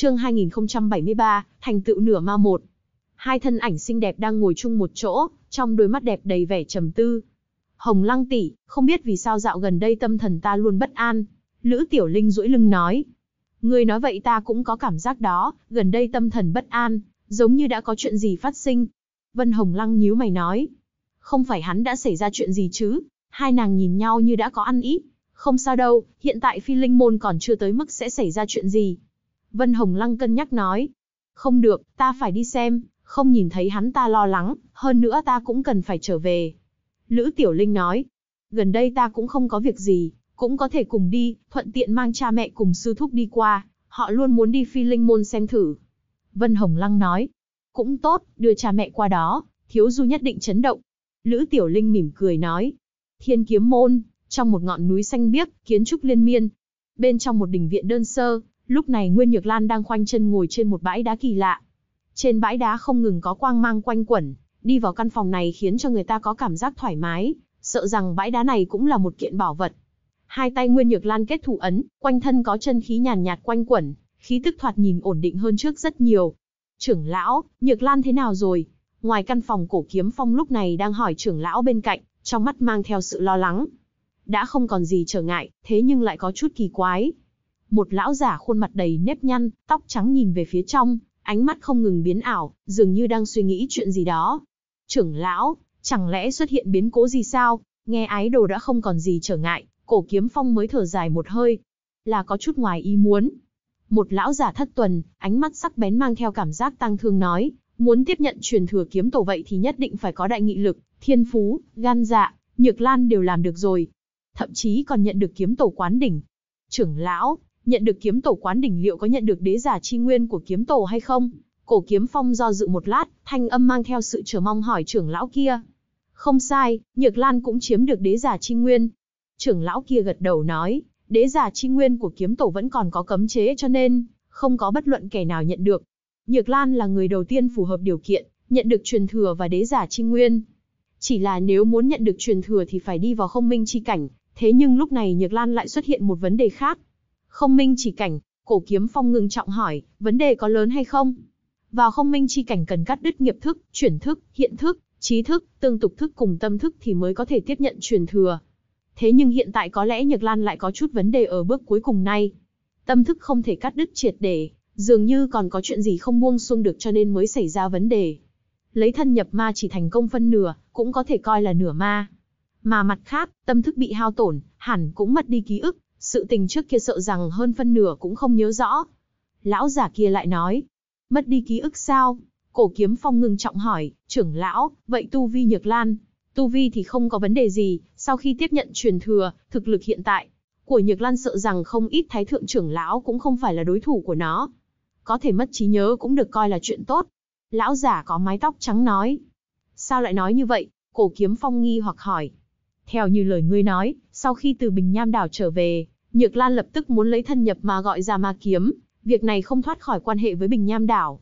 Chương 2073, thành tựu nửa ma một. Hai thân ảnh xinh đẹp đang ngồi chung một chỗ, trong đôi mắt đẹp đầy vẻ trầm tư. Hồng Lăng tỷ, không biết vì sao dạo gần đây tâm thần ta luôn bất an. Lữ Tiểu Linh duỗi lưng nói. Ngươi nói vậy ta cũng có cảm giác đó, gần đây tâm thần bất an, giống như đã có chuyện gì phát sinh. Vân Hồng Lăng nhíu mày nói. Không phải hắn đã xảy ra chuyện gì chứ, hai nàng nhìn nhau như đã có ăn ý. Không sao đâu, hiện tại phi linh môn còn chưa tới mức sẽ xảy ra chuyện gì. Vân Hồng Lăng cân nhắc nói. Không được, ta phải đi xem, không nhìn thấy hắn ta lo lắng, hơn nữa ta cũng cần phải trở về. Lữ Tiểu Linh nói, gần đây ta cũng không có việc gì, cũng có thể cùng đi, thuận tiện mang cha mẹ cùng sư thúc đi qua, họ luôn muốn đi phi linh môn xem thử. Vân Hồng Lăng nói, cũng tốt, đưa cha mẹ qua đó, thiếu du nhất định chấn động. Lữ Tiểu Linh mỉm cười nói, thiên kiếm môn, trong một ngọn núi xanh biếc, kiến trúc liên miên. Bên trong một đình viện đơn sơ, Lúc này Nguyên Nhược Lan đang khoanh chân ngồi trên một bãi đá kỳ lạ. Trên bãi đá không ngừng có quang mang quanh quẩn, đi vào căn phòng này khiến cho người ta có cảm giác thoải mái, sợ rằng bãi đá này cũng là một kiện bảo vật. Hai tay Nguyên Nhược Lan kết thủ ấn, quanh thân có chân khí nhàn nhạt quanh quẩn, khí tức thoạt nhìn ổn định hơn trước rất nhiều. Trưởng lão, Nhược Lan thế nào rồi? Ngoài căn phòng cổ kiếm phong lúc này đang hỏi trưởng lão bên cạnh, trong mắt mang theo sự lo lắng. Đã không còn gì trở ngại, thế nhưng lại có chút kỳ quái, một lão giả khuôn mặt đầy nếp nhăn, tóc trắng nhìn về phía trong, ánh mắt không ngừng biến ảo, dường như đang suy nghĩ chuyện gì đó. Trưởng lão, chẳng lẽ xuất hiện biến cố gì sao? Nghe ái đồ đã không còn gì trở ngại, cổ kiếm phong mới thở dài một hơi. Là có chút ngoài ý muốn. Một lão giả thất tuần, ánh mắt sắc bén mang theo cảm giác tăng thương nói, muốn tiếp nhận truyền thừa kiếm tổ vậy thì nhất định phải có đại nghị lực, thiên phú, gan dạ, nhược lan đều làm được rồi. Thậm chí còn nhận được kiếm tổ quán đỉnh. Trưởng lão, nhận được kiếm tổ quán đỉnh liệu có nhận được đế giả chi nguyên của kiếm tổ hay không? Cổ kiếm phong do dự một lát, thanh âm mang theo sự chờ mong hỏi trưởng lão kia. Không sai, Nhược Lan cũng chiếm được đế giả chi nguyên. Trưởng lão kia gật đầu nói, đế giả chi nguyên của kiếm tổ vẫn còn có cấm chế cho nên, không có bất luận kẻ nào nhận được. Nhược Lan là người đầu tiên phù hợp điều kiện, nhận được truyền thừa và đế giả chi nguyên. Chỉ là nếu muốn nhận được truyền thừa thì phải đi vào không minh chi cảnh, thế nhưng lúc này Nhược Lan lại xuất hiện một vấn đề khác, không minh chỉ cảnh, cổ kiếm phong ngưng trọng hỏi, vấn đề có lớn hay không? Vào không minh chi cảnh cần cắt đứt nghiệp thức, chuyển thức, hiện thức, trí thức, tương tục thức cùng tâm thức thì mới có thể tiếp nhận truyền thừa. Thế nhưng hiện tại có lẽ Nhược Lan lại có chút vấn đề ở bước cuối cùng này. Tâm thức không thể cắt đứt triệt để, dường như còn có chuyện gì không buông xuông được cho nên mới xảy ra vấn đề. Lấy thân nhập ma chỉ thành công phân nửa, cũng có thể coi là nửa ma. Mà mặt khác, tâm thức bị hao tổn, hẳn cũng mất đi ký ức, sự tình trước kia sợ rằng hơn phân nửa cũng không nhớ rõ. Lão giả kia lại nói, mất đi ký ức sao? Cổ kiếm phong ngưng trọng hỏi, trưởng lão, vậy tu vi nhược lan? Tu vi thì không có vấn đề gì, sau khi tiếp nhận truyền thừa, thực lực hiện tại, của Nhược Lan sợ rằng không ít thái thượng trưởng lão cũng không phải là đối thủ của nó. Có thể mất trí nhớ cũng được coi là chuyện tốt. Lão giả có mái tóc trắng nói. Sao lại nói như vậy? Cổ kiếm phong nghi hoặc hỏi. Theo như lời ngươi nói, sau khi từ Bình Nham đảo trở về, Nhược Lan lập tức muốn lấy thân nhập mà gọi ra ma kiếm, việc này không thoát khỏi quan hệ với Bình Nham đảo.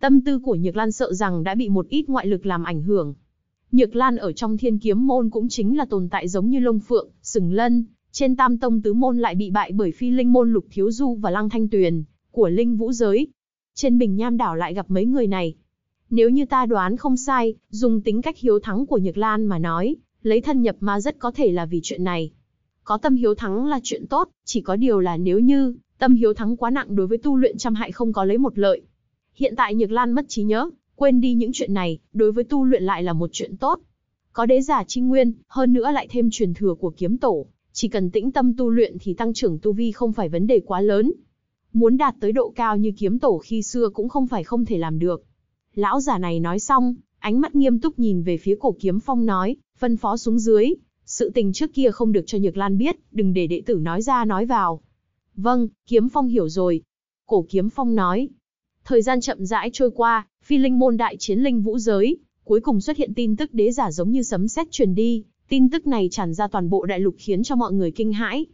Tâm tư của Nhược Lan sợ rằng đã bị một ít ngoại lực làm ảnh hưởng. Nhược Lan ở trong thiên kiếm môn cũng chính là tồn tại giống như lông phượng, sừng lân, trên tam tông tứ môn lại bị bại bởi phi linh môn lục thiếu du và lăng thanh tuyền, của linh vũ giới. Trên bình nham đảo lại gặp mấy người này. Nếu như ta đoán không sai, dùng tính cách hiếu thắng của Nhược Lan mà nói, lấy thân nhập ma rất có thể là vì chuyện này. Có tâm hiếu thắng là chuyện tốt, chỉ có điều là nếu như tâm hiếu thắng quá nặng đối với tu luyện trăm hại không có lấy một lợi. Hiện tại Nhược Lan mất trí nhớ, quên đi những chuyện này, đối với tu luyện lại là một chuyện tốt. Có đế giả trinh nguyên, hơn nữa lại thêm truyền thừa của kiếm tổ, chỉ cần tĩnh tâm tu luyện thì tăng trưởng tu vi không phải vấn đề quá lớn. Muốn đạt tới độ cao như kiếm tổ khi xưa cũng không phải không thể làm được. Lão giả này nói xong, ánh mắt nghiêm túc nhìn về phía cổ kiếm phong nói, phân phó xuống dưới, sự tình trước kia không được cho Nhược Lan biết, đừng để đệ tử nói ra nói vào. Vâng, Kiếm Phong hiểu rồi. Cổ Kiếm Phong nói. Thời gian chậm rãi trôi qua, phi linh môn đại chiến linh vũ giới, cuối cùng xuất hiện tin tức đế giả giống như sấm sét truyền đi, tin tức này tràn ra toàn bộ đại lục khiến cho mọi người kinh hãi.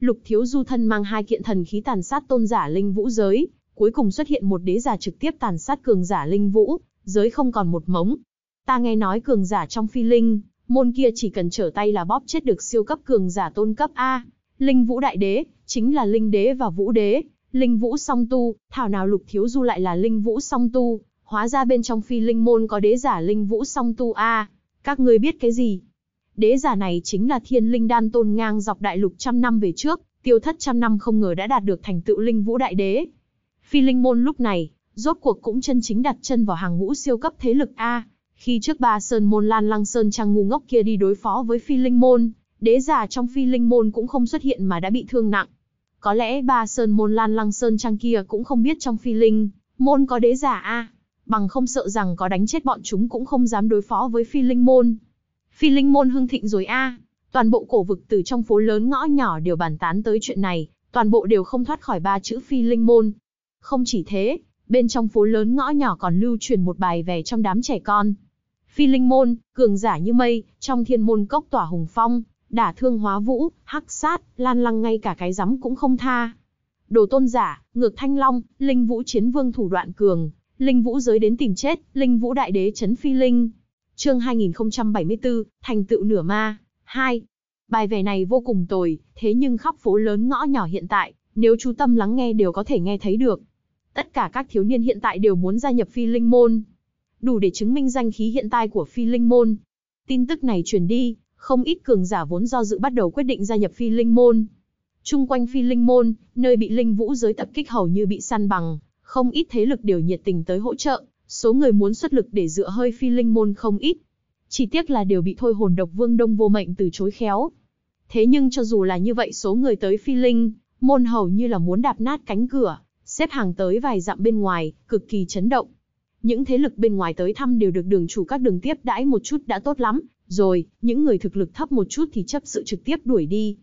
Lục Thiếu Du thân mang hai kiện thần khí tàn sát tôn giả linh vũ giới, cuối cùng xuất hiện một đế giả trực tiếp tàn sát cường giả linh vũ, giới không còn một mống. Ta nghe nói cường giả trong phi linh, môn kia chỉ cần trở tay là bóp chết được siêu cấp cường giả tôn cấp A. Linh Vũ Đại Đế, chính là Linh Đế và Vũ Đế, Linh Vũ song tu, thảo nào Lục Thiếu Du lại là Linh Vũ song tu, hóa ra bên trong phi linh môn có đế giả Linh Vũ song tu A. Các ngươi biết cái gì? Đế giả này chính là thiên linh đan tôn ngang dọc đại lục trăm năm về trước, tiêu thất trăm năm không ngờ đã đạt được thành tựu Linh Vũ Đại Đế. Phi linh môn lúc này, rốt cuộc cũng chân chính đặt chân vào hàng ngũ siêu cấp thế lực A khi trước ba sơn môn Lan Lăng Sơn Trang ngu ngốc kia đi đối phó với phi linh môn, đế già trong phi linh môn cũng không xuất hiện mà đã bị thương nặng. Có lẽ ba sơn môn Lan Lăng Sơn Trang kia cũng không biết trong phi linh, môn có đế giả a bằng không sợ rằng có đánh chết bọn chúng cũng không dám đối phó với phi linh môn. Phi linh môn hưng thịnh rồi a toàn bộ cổ vực từ trong phố lớn ngõ nhỏ đều bàn tán tới chuyện này, toàn bộ đều không thoát khỏi ba chữ phi linh môn. Không chỉ thế, bên trong phố lớn ngõ nhỏ còn lưu truyền một bài về trong đám trẻ con, Phi linh môn, cường giả như mây, trong thiên môn cốc tỏa hùng phong, đả thương hóa vũ, hắc sát, lan lăng ngay cả cái rắm cũng không tha. Đồ tôn giả, ngược thanh long, linh vũ chiến vương thủ đoạn cường, linh vũ giới đến tìm chết, linh vũ đại đế chấn phi linh. Chương 2074, thành tựu nửa ma, 2. Bài về này vô cùng tồi, thế nhưng khắp phố lớn ngõ nhỏ hiện tại, nếu chú tâm lắng nghe đều có thể nghe thấy được. Tất cả các thiếu niên hiện tại đều muốn gia nhập phi linh môn, đủ để chứng minh danh khí hiện tại của Phi Linh Môn. Tin tức này truyền đi, không ít cường giả vốn do dự bắt đầu quyết định gia nhập Phi Linh Môn. Trung quanh Phi Linh Môn, nơi bị Linh Vũ giới tập kích hầu như bị săn bằng, không ít thế lực đều nhiệt tình tới hỗ trợ, số người muốn xuất lực để dựa hơi Phi Linh Môn không ít. Chỉ tiếc là đều bị thôi hồn độc vương đông vô mệnh từ chối khéo. Thế nhưng cho dù là như vậy số người tới Phi Linh, môn hầu như là muốn đạp nát cánh cửa, xếp hàng tới vài dặm bên ngoài, cực kỳ chấn động những thế lực bên ngoài tới thăm đều được đường chủ các đường tiếp đãi một chút đã tốt lắm, rồi, những người thực lực thấp một chút thì chấp sự trực tiếp đuổi đi.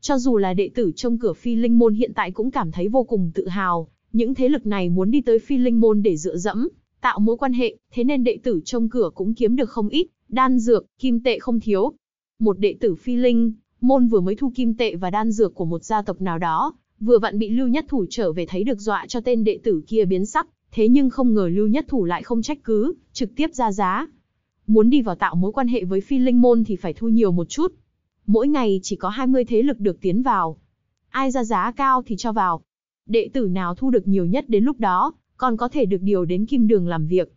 Cho dù là đệ tử trong cửa phi linh môn hiện tại cũng cảm thấy vô cùng tự hào, những thế lực này muốn đi tới phi linh môn để dựa dẫm, tạo mối quan hệ, thế nên đệ tử trong cửa cũng kiếm được không ít, đan dược, kim tệ không thiếu. Một đệ tử phi linh, môn vừa mới thu kim tệ và đan dược của một gia tộc nào đó, vừa vặn bị Lưu Nhất Thủ trở về thấy được dọa cho tên đệ tử kia biến sắc, thế nhưng không ngờ Lưu Nhất Thủ lại không trách cứ, trực tiếp ra giá. Muốn đi vào tạo mối quan hệ với phi linh môn thì phải thu nhiều một chút. Mỗi ngày chỉ có 20 thế lực được tiến vào. Ai ra giá cao thì cho vào. Đệ tử nào thu được nhiều nhất đến lúc đó, còn có thể được điều đến kim đường làm việc.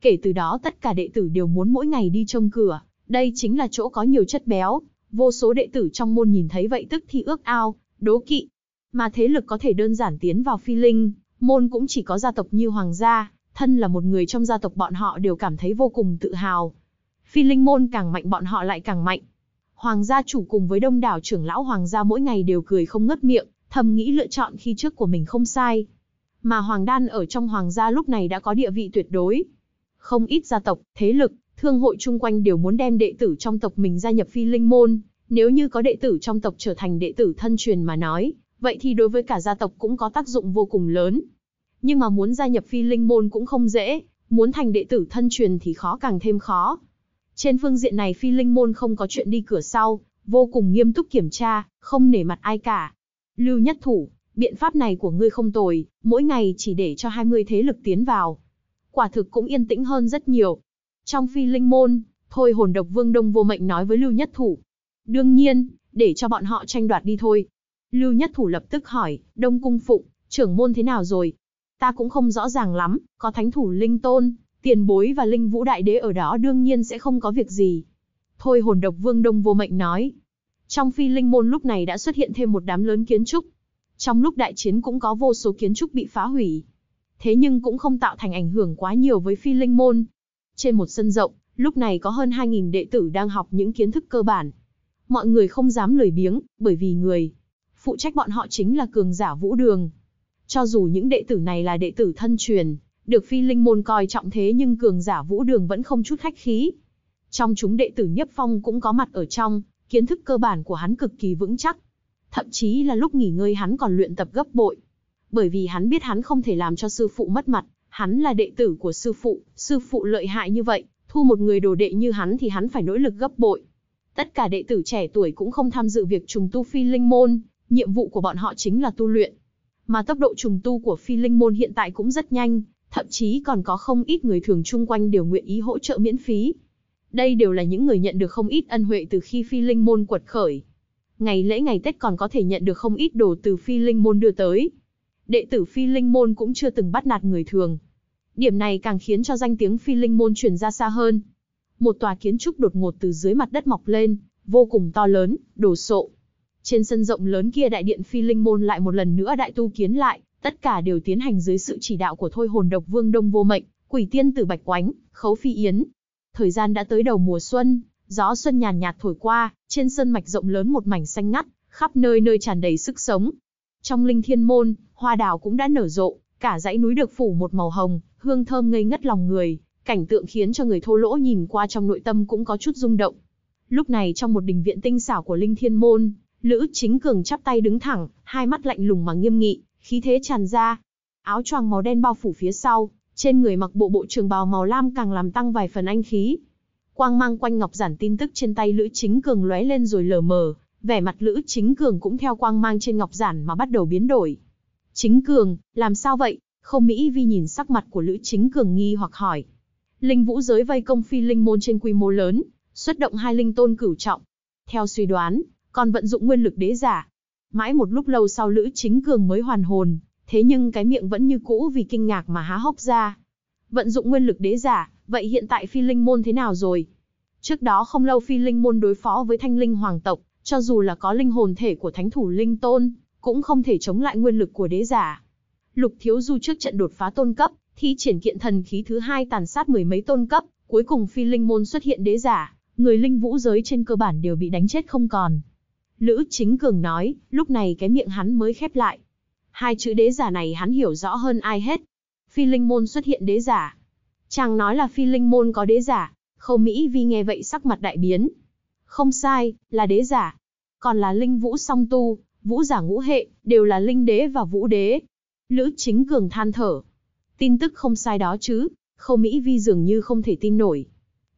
Kể từ đó tất cả đệ tử đều muốn mỗi ngày đi trông cửa, đây chính là chỗ có nhiều chất béo. Vô số đệ tử trong môn nhìn thấy vậy tức thì ước ao, đố kỵ. Mà thế lực có thể đơn giản tiến vào phi linh, môn cũng chỉ có gia tộc như hoàng gia, thân là một người trong gia tộc bọn họ đều cảm thấy vô cùng tự hào. Phi linh môn càng mạnh bọn họ lại càng mạnh. Hoàng gia chủ cùng với đông đảo trưởng lão hoàng gia mỗi ngày đều cười không ngất miệng, thầm nghĩ lựa chọn khi trước của mình không sai. Mà hoàng đan ở trong hoàng gia lúc này đã có địa vị tuyệt đối. Không ít gia tộc, thế lực, thương hội chung quanh đều muốn đem đệ tử trong tộc mình gia nhập phi linh môn. Nếu như có đệ tử trong tộc trở thành đệ tử thân truyền mà nói, vậy thì đối với cả gia tộc cũng có tác dụng vô cùng lớn. Nhưng mà muốn gia nhập phi linh môn cũng không dễ, muốn thành đệ tử thân truyền thì khó càng thêm khó. Trên phương diện này phi linh môn không có chuyện đi cửa sau, vô cùng nghiêm túc kiểm tra, không nể mặt ai cả. Lưu nhất thủ, biện pháp này của ngươi không tồi, mỗi ngày chỉ để cho hai 20 thế lực tiến vào. Quả thực cũng yên tĩnh hơn rất nhiều. Trong phi linh môn, thôi hồn độc vương đông vô mệnh nói với Lưu nhất thủ. Đương nhiên, để cho bọn họ tranh đoạt đi thôi, Lưu Nhất Thủ lập tức hỏi, Đông Cung Phụng, trưởng môn thế nào rồi? Ta cũng không rõ ràng lắm, có thánh thủ Linh Tôn, tiền bối và Linh Vũ Đại Đế ở đó đương nhiên sẽ không có việc gì. Thôi hồn độc vương Đông vô mệnh nói. Trong phi linh môn lúc này đã xuất hiện thêm một đám lớn kiến trúc. Trong lúc đại chiến cũng có vô số kiến trúc bị phá hủy. Thế nhưng cũng không tạo thành ảnh hưởng quá nhiều với phi linh môn. Trên một sân rộng, lúc này có hơn 2.000 đệ tử đang học những kiến thức cơ bản. Mọi người không dám lười biếng, bởi vì người, phụ trách bọn họ chính là cường giả vũ đường. Cho dù những đệ tử này là đệ tử thân truyền, được phi linh môn coi trọng thế nhưng cường giả vũ đường vẫn không chút khách khí. Trong chúng đệ tử Nhất Phong cũng có mặt ở trong, kiến thức cơ bản của hắn cực kỳ vững chắc. Thậm chí là lúc nghỉ ngơi hắn còn luyện tập gấp bội. Bởi vì hắn biết hắn không thể làm cho sư phụ mất mặt, hắn là đệ tử của sư phụ, sư phụ lợi hại như vậy, thu một người đồ đệ như hắn thì hắn phải nỗ lực gấp bội. Tất cả đệ tử trẻ tuổi cũng không tham dự việc trùng tu phi linh môn, nhiệm vụ của bọn họ chính là tu luyện. Mà tốc độ trùng tu của phi linh môn hiện tại cũng rất nhanh, thậm chí còn có không ít người thường chung quanh đều nguyện ý hỗ trợ miễn phí. Đây đều là những người nhận được không ít ân huệ từ khi phi linh môn quật khởi. Ngày lễ ngày Tết còn có thể nhận được không ít đồ từ phi linh môn đưa tới. Đệ tử phi linh môn cũng chưa từng bắt nạt người thường. Điểm này càng khiến cho danh tiếng phi linh môn truyền ra xa hơn. Một tòa kiến trúc đột ngột từ dưới mặt đất mọc lên, vô cùng to lớn, đồ sộ, trên sân rộng lớn kia đại điện phi linh môn lại một lần nữa đại tu kiến lại, tất cả đều tiến hành dưới sự chỉ đạo của thôi hồn độc vương Đông Vô Mệnh, quỷ tiên tử Bạch Quánh, khấu phi yến. Thời gian đã tới đầu mùa xuân, gió xuân nhàn nhạt thổi qua, trên sân mạch rộng lớn một mảnh xanh ngắt, khắp nơi nơi tràn đầy sức sống. Trong linh thiên môn, hoa đào cũng đã nở rộ, cả dãy núi được phủ một màu hồng, hương thơm ngây ngất lòng người, cảnh tượng khiến cho người thô lỗ nhìn qua trong nội tâm cũng có chút rung động. Lúc này trong một đình viện tinh xảo của Linh Thiên Môn, Lữ Chính Cường chắp tay đứng thẳng, hai mắt lạnh lùng mà nghiêm nghị, khí thế tràn ra. Áo choàng màu đen bao phủ phía sau, trên người mặc bộ bộ trường bào màu lam càng làm tăng vài phần anh khí. Quang mang quanh ngọc giản tin tức trên tay Lữ Chính Cường lóe lên rồi lờ mờ, vẻ mặt Lữ Chính Cường cũng theo quang mang trên ngọc giản mà bắt đầu biến đổi. Chính Cường, làm sao vậy? Không Mỹ Vi nhìn sắc mặt của Lữ Chính Cường nghi hoặc hỏi. Linh vũ giới vây công phi linh môn trên quy mô lớn, xuất động hai linh tôn cửu trọng. Theo suy đoán, còn vận dụng nguyên lực đế giả. Mãi một lúc lâu sau Lữ Chính Cường mới hoàn hồn, thế nhưng cái miệng vẫn như cũ vì kinh ngạc mà há hốc ra. Vận dụng nguyên lực đế giả, vậy hiện tại phi linh môn thế nào rồi? Trước đó không lâu phi linh môn đối phó với thanh linh hoàng tộc, cho dù là có linh hồn thể của thánh thủ linh tôn, cũng không thể chống lại nguyên lực của đế giả. Lục Thiếu Du trước trận đột phá tôn cấp, thi triển kiện thần khí thứ hai tàn sát mười mấy tôn cấp, cuối cùng phi linh môn xuất hiện đế giả, người linh vũ giới trên cơ bản đều bị đánh chết không còn. Lữ chính cường nói, lúc này cái miệng hắn mới khép lại. Hai chữ đế giả này hắn hiểu rõ hơn ai hết. Phi linh môn xuất hiện đế giả. Chàng nói là phi linh môn có đế giả, khâu Mỹ Vi nghe vậy sắc mặt đại biến. Không sai, là đế giả. Còn là linh vũ song tu, vũ giả ngũ hệ, đều là linh đế và vũ đế. Lữ chính cường than thở. Tin tức không sai đó chứ, khâu Mỹ vi dường như không thể tin nổi.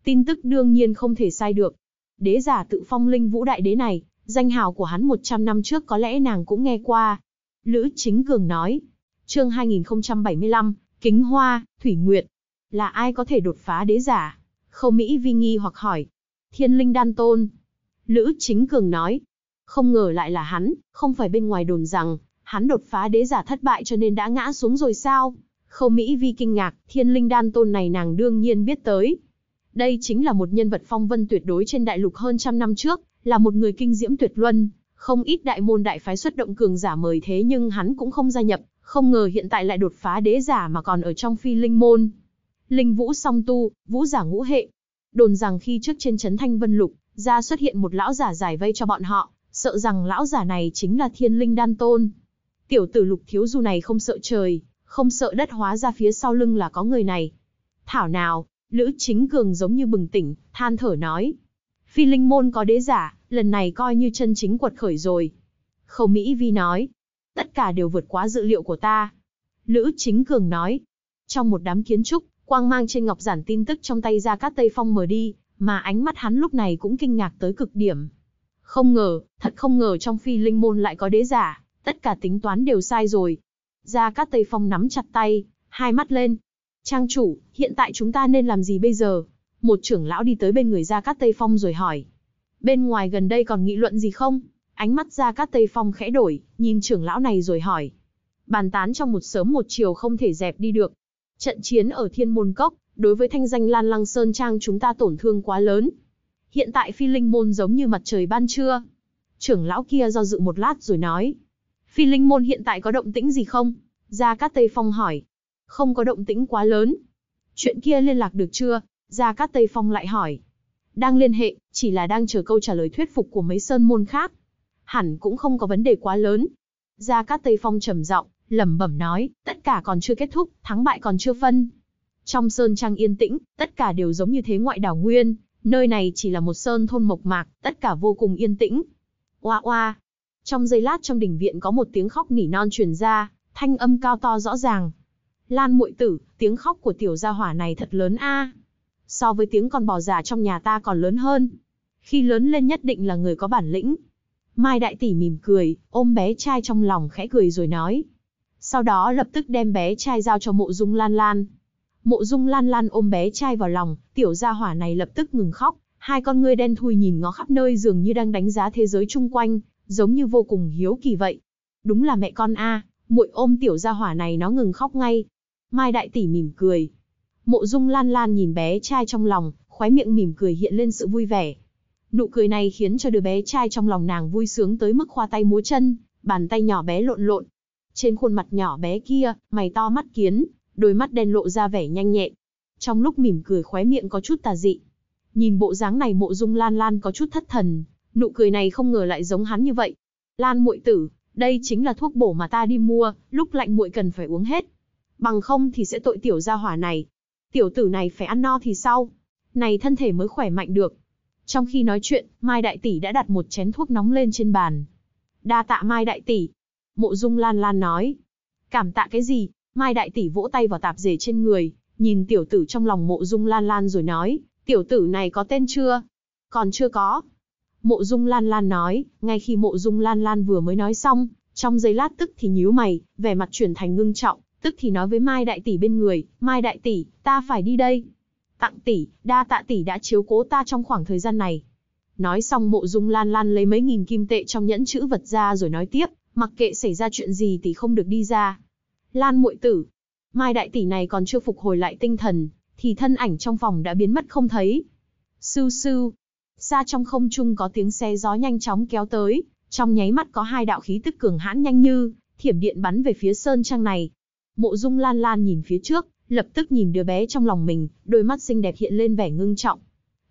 Tin tức đương nhiên không thể sai được. Đế giả tự phong linh vũ đại đế này, Danh hào của hắn 100 năm trước có lẽ nàng cũng nghe qua. Lữ Chính Cường nói, chương 2075, Kính Hoa, Thủy Nguyệt. Là ai có thể đột phá đế giả? Khâu Mỹ vi nghi hoặc hỏi. Thiên linh đan tôn. Lữ Chính Cường nói. Không ngờ lại là hắn, không phải bên ngoài đồn rằng, hắn đột phá đế giả thất bại cho nên đã ngã xuống rồi sao? Khâu Mỹ vi kinh ngạc, thiên linh đan tôn này nàng đương nhiên biết tới. Đây chính là một nhân vật phong vân tuyệt đối trên đại lục hơn trăm năm trước, là một người kinh diễm tuyệt luân, không ít đại môn đại phái xuất động cường giả mời thế nhưng hắn cũng không gia nhập, không ngờ hiện tại lại đột phá đế giả mà còn ở trong phi linh môn. Linh vũ song tu, vũ giả ngũ hệ. Đồn rằng khi trước trên chấn Thanh Vân Lục, ra xuất hiện một lão giả giải vây cho bọn họ, sợ rằng lão giả này chính là thiên linh đan tôn. Tiểu tử lục thiếu du này không sợ trời, không sợ đất hóa ra phía sau lưng là có người này. Thảo nào, Lữ Chính Cường giống như bừng tỉnh, than thở nói, Phi linh môn có đế giả, lần này coi như chân chính quật khởi rồi. Khâu Mỹ Vi nói, tất cả đều vượt quá dự liệu của ta. Lữ Chính Cường nói, trong một đám kiến trúc, quang mang trên ngọc giản tin tức trong tay ra các tây phong mở đi, mà ánh mắt hắn lúc này cũng kinh ngạc tới cực điểm. Không ngờ, thật không ngờ trong phi linh môn lại có đế giả, tất cả tính toán đều sai rồi. Ra các tây phong nắm chặt tay, hai mắt lên. Trang chủ, hiện tại chúng ta nên làm gì bây giờ? Một trưởng lão đi tới bên người Gia Cát Tây Phong rồi hỏi. Bên ngoài gần đây còn nghị luận gì không? Ánh mắt Gia Cát Tây Phong khẽ đổi, nhìn trưởng lão này rồi hỏi. Bàn tán trong một sớm một chiều không thể dẹp đi được. Trận chiến ở Thiên Môn Cốc, đối với thanh danh Lan Lăng Sơn Trang chúng ta tổn thương quá lớn. Hiện tại phi linh môn giống như mặt trời ban trưa. Trưởng lão kia do dự một lát rồi nói. Phi linh môn hiện tại có động tĩnh gì không? Gia Cát Tây Phong hỏi. Không có động tĩnh quá lớn. Chuyện kia liên lạc được chưa? Gia Cát Tây Phong lại hỏi. Đang liên hệ, chỉ là đang chờ câu trả lời thuyết phục của mấy sơn môn khác. Hẳn cũng không có vấn đề quá lớn. Gia Cát Tây Phong trầm giọng, lẩm bẩm nói, tất cả còn chưa kết thúc, thắng bại còn chưa phân. Trong sơn trang yên tĩnh, tất cả đều giống như thế ngoại đảo nguyên, nơi này chỉ là một sơn thôn mộc mạc, tất cả vô cùng yên tĩnh. Oa oa. Trong giây lát trong đình viện có một tiếng khóc nỉ non truyền ra, thanh âm cao to rõ ràng. Lan muội tử, tiếng khóc của tiểu gia hỏa này thật lớn a. À so với tiếng con bò già trong nhà ta còn lớn hơn. Khi lớn lên nhất định là người có bản lĩnh. Mai đại tỷ mỉm cười, ôm bé trai trong lòng khẽ cười rồi nói. Sau đó lập tức đem bé trai giao cho mộ dung lan lan. Mộ dung lan lan ôm bé trai vào lòng, tiểu gia hỏa này lập tức ngừng khóc. Hai con ngươi đen thui nhìn ngó khắp nơi dường như đang đánh giá thế giới chung quanh, giống như vô cùng hiếu kỳ vậy. Đúng là mẹ con a, à, muội ôm tiểu gia hỏa này nó ngừng khóc ngay. Mai đại tỷ mỉm cười, Mộ Dung Lan Lan nhìn bé trai trong lòng, khóe miệng mỉm cười hiện lên sự vui vẻ. Nụ cười này khiến cho đứa bé trai trong lòng nàng vui sướng tới mức khoa tay múa chân, bàn tay nhỏ bé lộn lộn. Trên khuôn mặt nhỏ bé kia, mày to mắt kiến, đôi mắt đen lộ ra vẻ nhanh nhẹn. Trong lúc mỉm cười khóe miệng có chút tà dị. Nhìn bộ dáng này Mộ Dung Lan Lan có chút thất thần, nụ cười này không ngờ lại giống hắn như vậy. Lan muội tử, đây chính là thuốc bổ mà ta đi mua, lúc lạnh muội cần phải uống hết. Bằng không thì sẽ tội tiểu gia hỏa này, tiểu tử này phải ăn no thì sau, này thân thể mới khỏe mạnh được. Trong khi nói chuyện, Mai Đại Tỷ đã đặt một chén thuốc nóng lên trên bàn. Đa tạ Mai Đại Tỷ. Mộ Dung Lan Lan nói. Cảm tạ cái gì? Mai Đại Tỷ vỗ tay vào tạp dề trên người, nhìn tiểu tử trong lòng Mộ Dung Lan Lan rồi nói. Tiểu tử này có tên chưa? Còn chưa có. Mộ Dung Lan Lan nói, ngay khi Mộ Dung Lan Lan vừa mới nói xong, trong giây lát tức thì nhíu mày, vẻ mặt chuyển thành ngưng trọng tức thì nói với Mai đại tỷ bên người, "Mai đại tỷ, ta phải đi đây. Tặng tỷ, đa tạ tỷ đã chiếu cố ta trong khoảng thời gian này." Nói xong Mộ Dung Lan Lan lấy mấy nghìn kim tệ trong nhẫn chữ vật ra rồi nói tiếp, "Mặc kệ xảy ra chuyện gì tỷ không được đi ra." Lan muội tử, Mai đại tỷ này còn chưa phục hồi lại tinh thần, thì thân ảnh trong phòng đã biến mất không thấy. Sư sư. xa trong không trung có tiếng xe gió nhanh chóng kéo tới, trong nháy mắt có hai đạo khí tức cường hãn nhanh như thiểm điện bắn về phía sơn trang này, Mộ Dung Lan Lan nhìn phía trước, lập tức nhìn đứa bé trong lòng mình, đôi mắt xinh đẹp hiện lên vẻ ngưng trọng.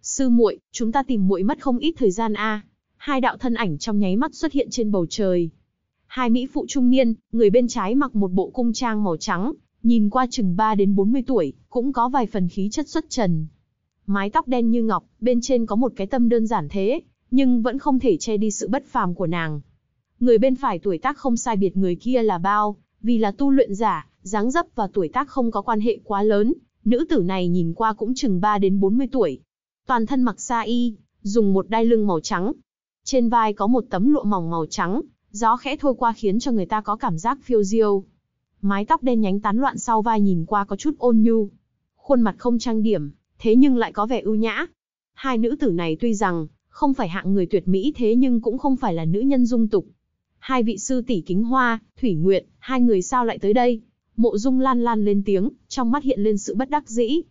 "Sư muội, chúng ta tìm muội mất không ít thời gian a." Hai đạo thân ảnh trong nháy mắt xuất hiện trên bầu trời. Hai mỹ phụ trung niên, người bên trái mặc một bộ cung trang màu trắng, nhìn qua chừng 3 đến 40 tuổi, cũng có vài phần khí chất xuất trần. Mái tóc đen như ngọc, bên trên có một cái tâm đơn giản thế, nhưng vẫn không thể che đi sự bất phàm của nàng. Người bên phải tuổi tác không sai biệt người kia là bao, vì là tu luyện giả, dáng dấp và tuổi tác không có quan hệ quá lớn, nữ tử này nhìn qua cũng chừng 3 đến 40 tuổi. Toàn thân mặc sa y, dùng một đai lưng màu trắng. Trên vai có một tấm lụa mỏng màu trắng, gió khẽ thổi qua khiến cho người ta có cảm giác phiêu diêu. Mái tóc đen nhánh tán loạn sau vai nhìn qua có chút ôn nhu. Khuôn mặt không trang điểm, thế nhưng lại có vẻ ưu nhã. Hai nữ tử này tuy rằng không phải hạng người tuyệt mỹ thế nhưng cũng không phải là nữ nhân dung tục. Hai vị sư tỷ Kính Hoa, Thủy nguyện, hai người sao lại tới đây? Mộ Dung Lan Lan lên tiếng, trong mắt hiện lên sự bất đắc dĩ.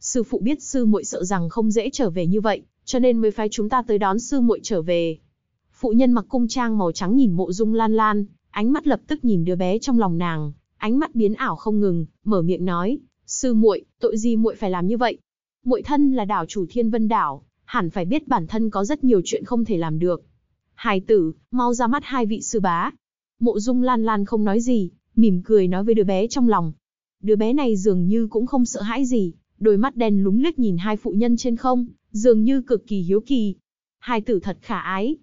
Sư phụ biết sư muội sợ rằng không dễ trở về như vậy, cho nên mới phái chúng ta tới đón sư muội trở về. Phụ nhân mặc cung trang màu trắng nhìn Mộ Dung Lan Lan, ánh mắt lập tức nhìn đứa bé trong lòng nàng, ánh mắt biến ảo không ngừng, mở miệng nói, "Sư muội, tội gì muội phải làm như vậy? Muội thân là đảo chủ Thiên Vân đảo, hẳn phải biết bản thân có rất nhiều chuyện không thể làm được." Hài tử, mau ra mắt hai vị sư bá. Mộ Dung Lan Lan không nói gì, mỉm cười nói với đứa bé trong lòng. Đứa bé này dường như cũng không sợ hãi gì, đôi mắt đen lúng liếc nhìn hai phụ nhân trên không, dường như cực kỳ hiếu kỳ. Hai tử thật khả ái.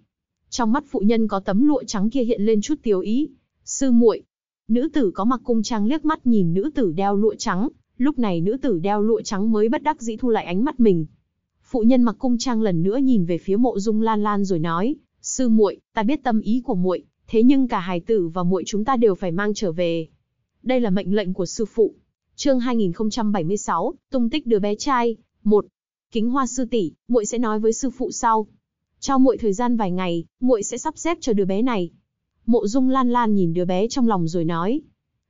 Trong mắt phụ nhân có tấm lụa trắng kia hiện lên chút tiểu ý. Sư muội, nữ tử có mặc cung trang liếc mắt nhìn nữ tử đeo lụa trắng, lúc này nữ tử đeo lụa trắng mới bất đắc dĩ thu lại ánh mắt mình. Phụ nhân mặc cung trang lần nữa nhìn về phía Mộ Dung Lan Lan rồi nói: "Sư muội, ta biết tâm ý của muội, thế nhưng cả hài tử và muội chúng ta đều phải mang trở về. Đây là mệnh lệnh của sư phụ. Chương 2076, tung tích đứa bé trai, 1. Kính Hoa sư tỷ, muội sẽ nói với sư phụ sau. Cho muội thời gian vài ngày, muội sẽ sắp xếp cho đứa bé này. Mộ Dung Lan Lan nhìn đứa bé trong lòng rồi nói: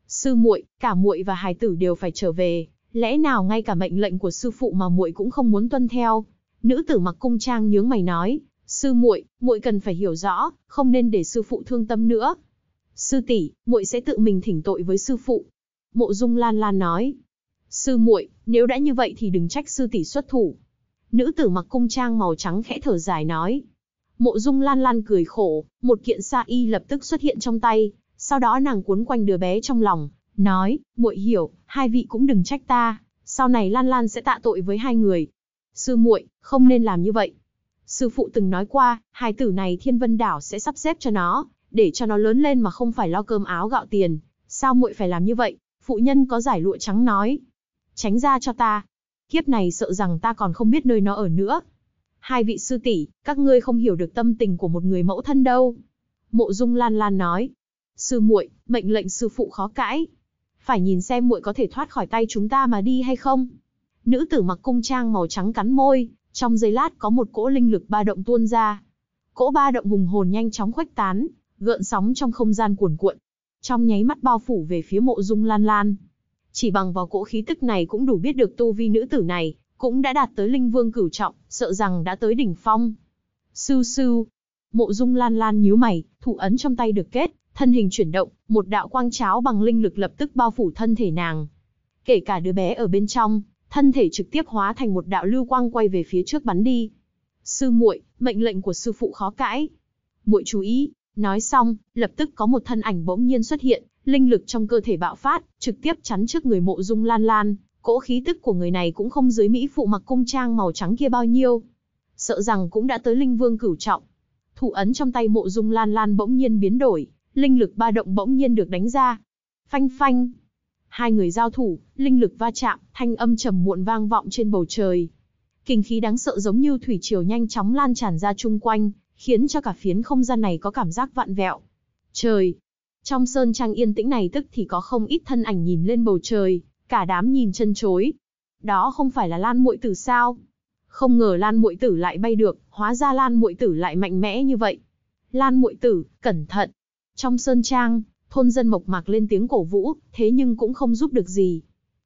"Sư muội, cả muội và hài tử đều phải trở về, lẽ nào ngay cả mệnh lệnh của sư phụ mà muội cũng không muốn tuân theo?" Nữ tử mặc cung trang nhướng mày nói, sư muội, muội cần phải hiểu rõ, không nên để sư phụ thương tâm nữa. Sư tỷ, muội sẽ tự mình thỉnh tội với sư phụ. Mộ Dung Lan Lan nói. Sư muội, nếu đã như vậy thì đừng trách sư tỷ xuất thủ. Nữ tử mặc cung trang màu trắng khẽ thở dài nói. Mộ Dung Lan Lan cười khổ, một kiện sa y lập tức xuất hiện trong tay, sau đó nàng cuốn quanh đứa bé trong lòng, nói, muội hiểu, hai vị cũng đừng trách ta, sau này Lan Lan sẽ tạ tội với hai người. Sư muội, không nên làm như vậy. Sư phụ từng nói qua, hai tử này thiên vân đảo sẽ sắp xếp cho nó, để cho nó lớn lên mà không phải lo cơm áo gạo tiền. Sao muội phải làm như vậy? Phụ nhân có giải lụa trắng nói. Tránh ra cho ta. Kiếp này sợ rằng ta còn không biết nơi nó ở nữa. Hai vị sư tỷ, các ngươi không hiểu được tâm tình của một người mẫu thân đâu. Mộ Dung Lan Lan nói. Sư muội, mệnh lệnh sư phụ khó cãi. Phải nhìn xem muội có thể thoát khỏi tay chúng ta mà đi hay không. Nữ tử mặc cung trang màu trắng cắn môi, trong giây lát có một cỗ linh lực ba động tuôn ra. Cỗ ba động hùng hồn nhanh chóng khuếch tán, gợn sóng trong không gian cuồn cuộn. Trong nháy mắt bao phủ về phía mộ dung lan lan. Chỉ bằng vào cỗ khí tức này cũng đủ biết được tu vi nữ tử này, cũng đã đạt tới linh vương cửu trọng, sợ rằng đã tới đỉnh phong. Sư sư, mộ dung lan lan nhíu mày, thủ ấn trong tay được kết, thân hình chuyển động, một đạo quang cháo bằng linh lực lập tức bao phủ thân thể nàng. Kể cả đứa bé ở bên trong, thân thể trực tiếp hóa thành một đạo lưu quang quay về phía trước bắn đi. Sư muội, mệnh lệnh của sư phụ khó cãi. Muội chú ý, nói xong, lập tức có một thân ảnh bỗng nhiên xuất hiện, linh lực trong cơ thể bạo phát, trực tiếp chắn trước người mộ dung lan lan, cỗ khí tức của người này cũng không dưới mỹ phụ mặc cung trang màu trắng kia bao nhiêu. Sợ rằng cũng đã tới linh vương cửu trọng. Thủ ấn trong tay mộ dung lan lan bỗng nhiên biến đổi, linh lực ba động bỗng nhiên được đánh ra. Phanh phanh, Hai người giao thủ, linh lực va chạm, thanh âm trầm muộn vang vọng trên bầu trời. Kinh khí đáng sợ giống như thủy triều nhanh chóng lan tràn ra chung quanh, khiến cho cả phiến không gian này có cảm giác vạn vẹo. Trời! Trong sơn trang yên tĩnh này tức thì có không ít thân ảnh nhìn lên bầu trời, cả đám nhìn chân chối. Đó không phải là Lan Muội Tử sao? Không ngờ Lan Muội Tử lại bay được, hóa ra Lan Muội Tử lại mạnh mẽ như vậy. Lan Muội Tử, cẩn thận! Trong sơn trang, Thôn dân mộc mạc lên tiếng cổ vũ, thế nhưng cũng không giúp được gì.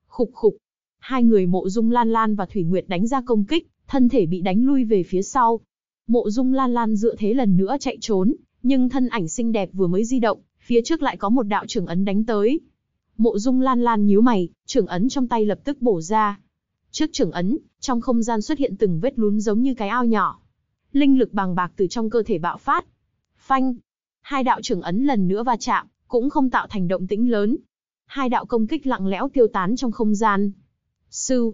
Khục khục. Hai người mộ dung lan lan và Thủy Nguyệt đánh ra công kích, thân thể bị đánh lui về phía sau. Mộ dung lan lan dựa thế lần nữa chạy trốn, nhưng thân ảnh xinh đẹp vừa mới di động, phía trước lại có một đạo trưởng ấn đánh tới. Mộ dung lan lan nhíu mày, trưởng ấn trong tay lập tức bổ ra. Trước trưởng ấn, trong không gian xuất hiện từng vết lún giống như cái ao nhỏ. Linh lực bàng bạc từ trong cơ thể bạo phát. Phanh! Hai đạo trưởng ấn lần nữa va chạm, cũng không tạo thành động tĩnh lớn. Hai đạo công kích lặng lẽ tiêu tán trong không gian. Sư,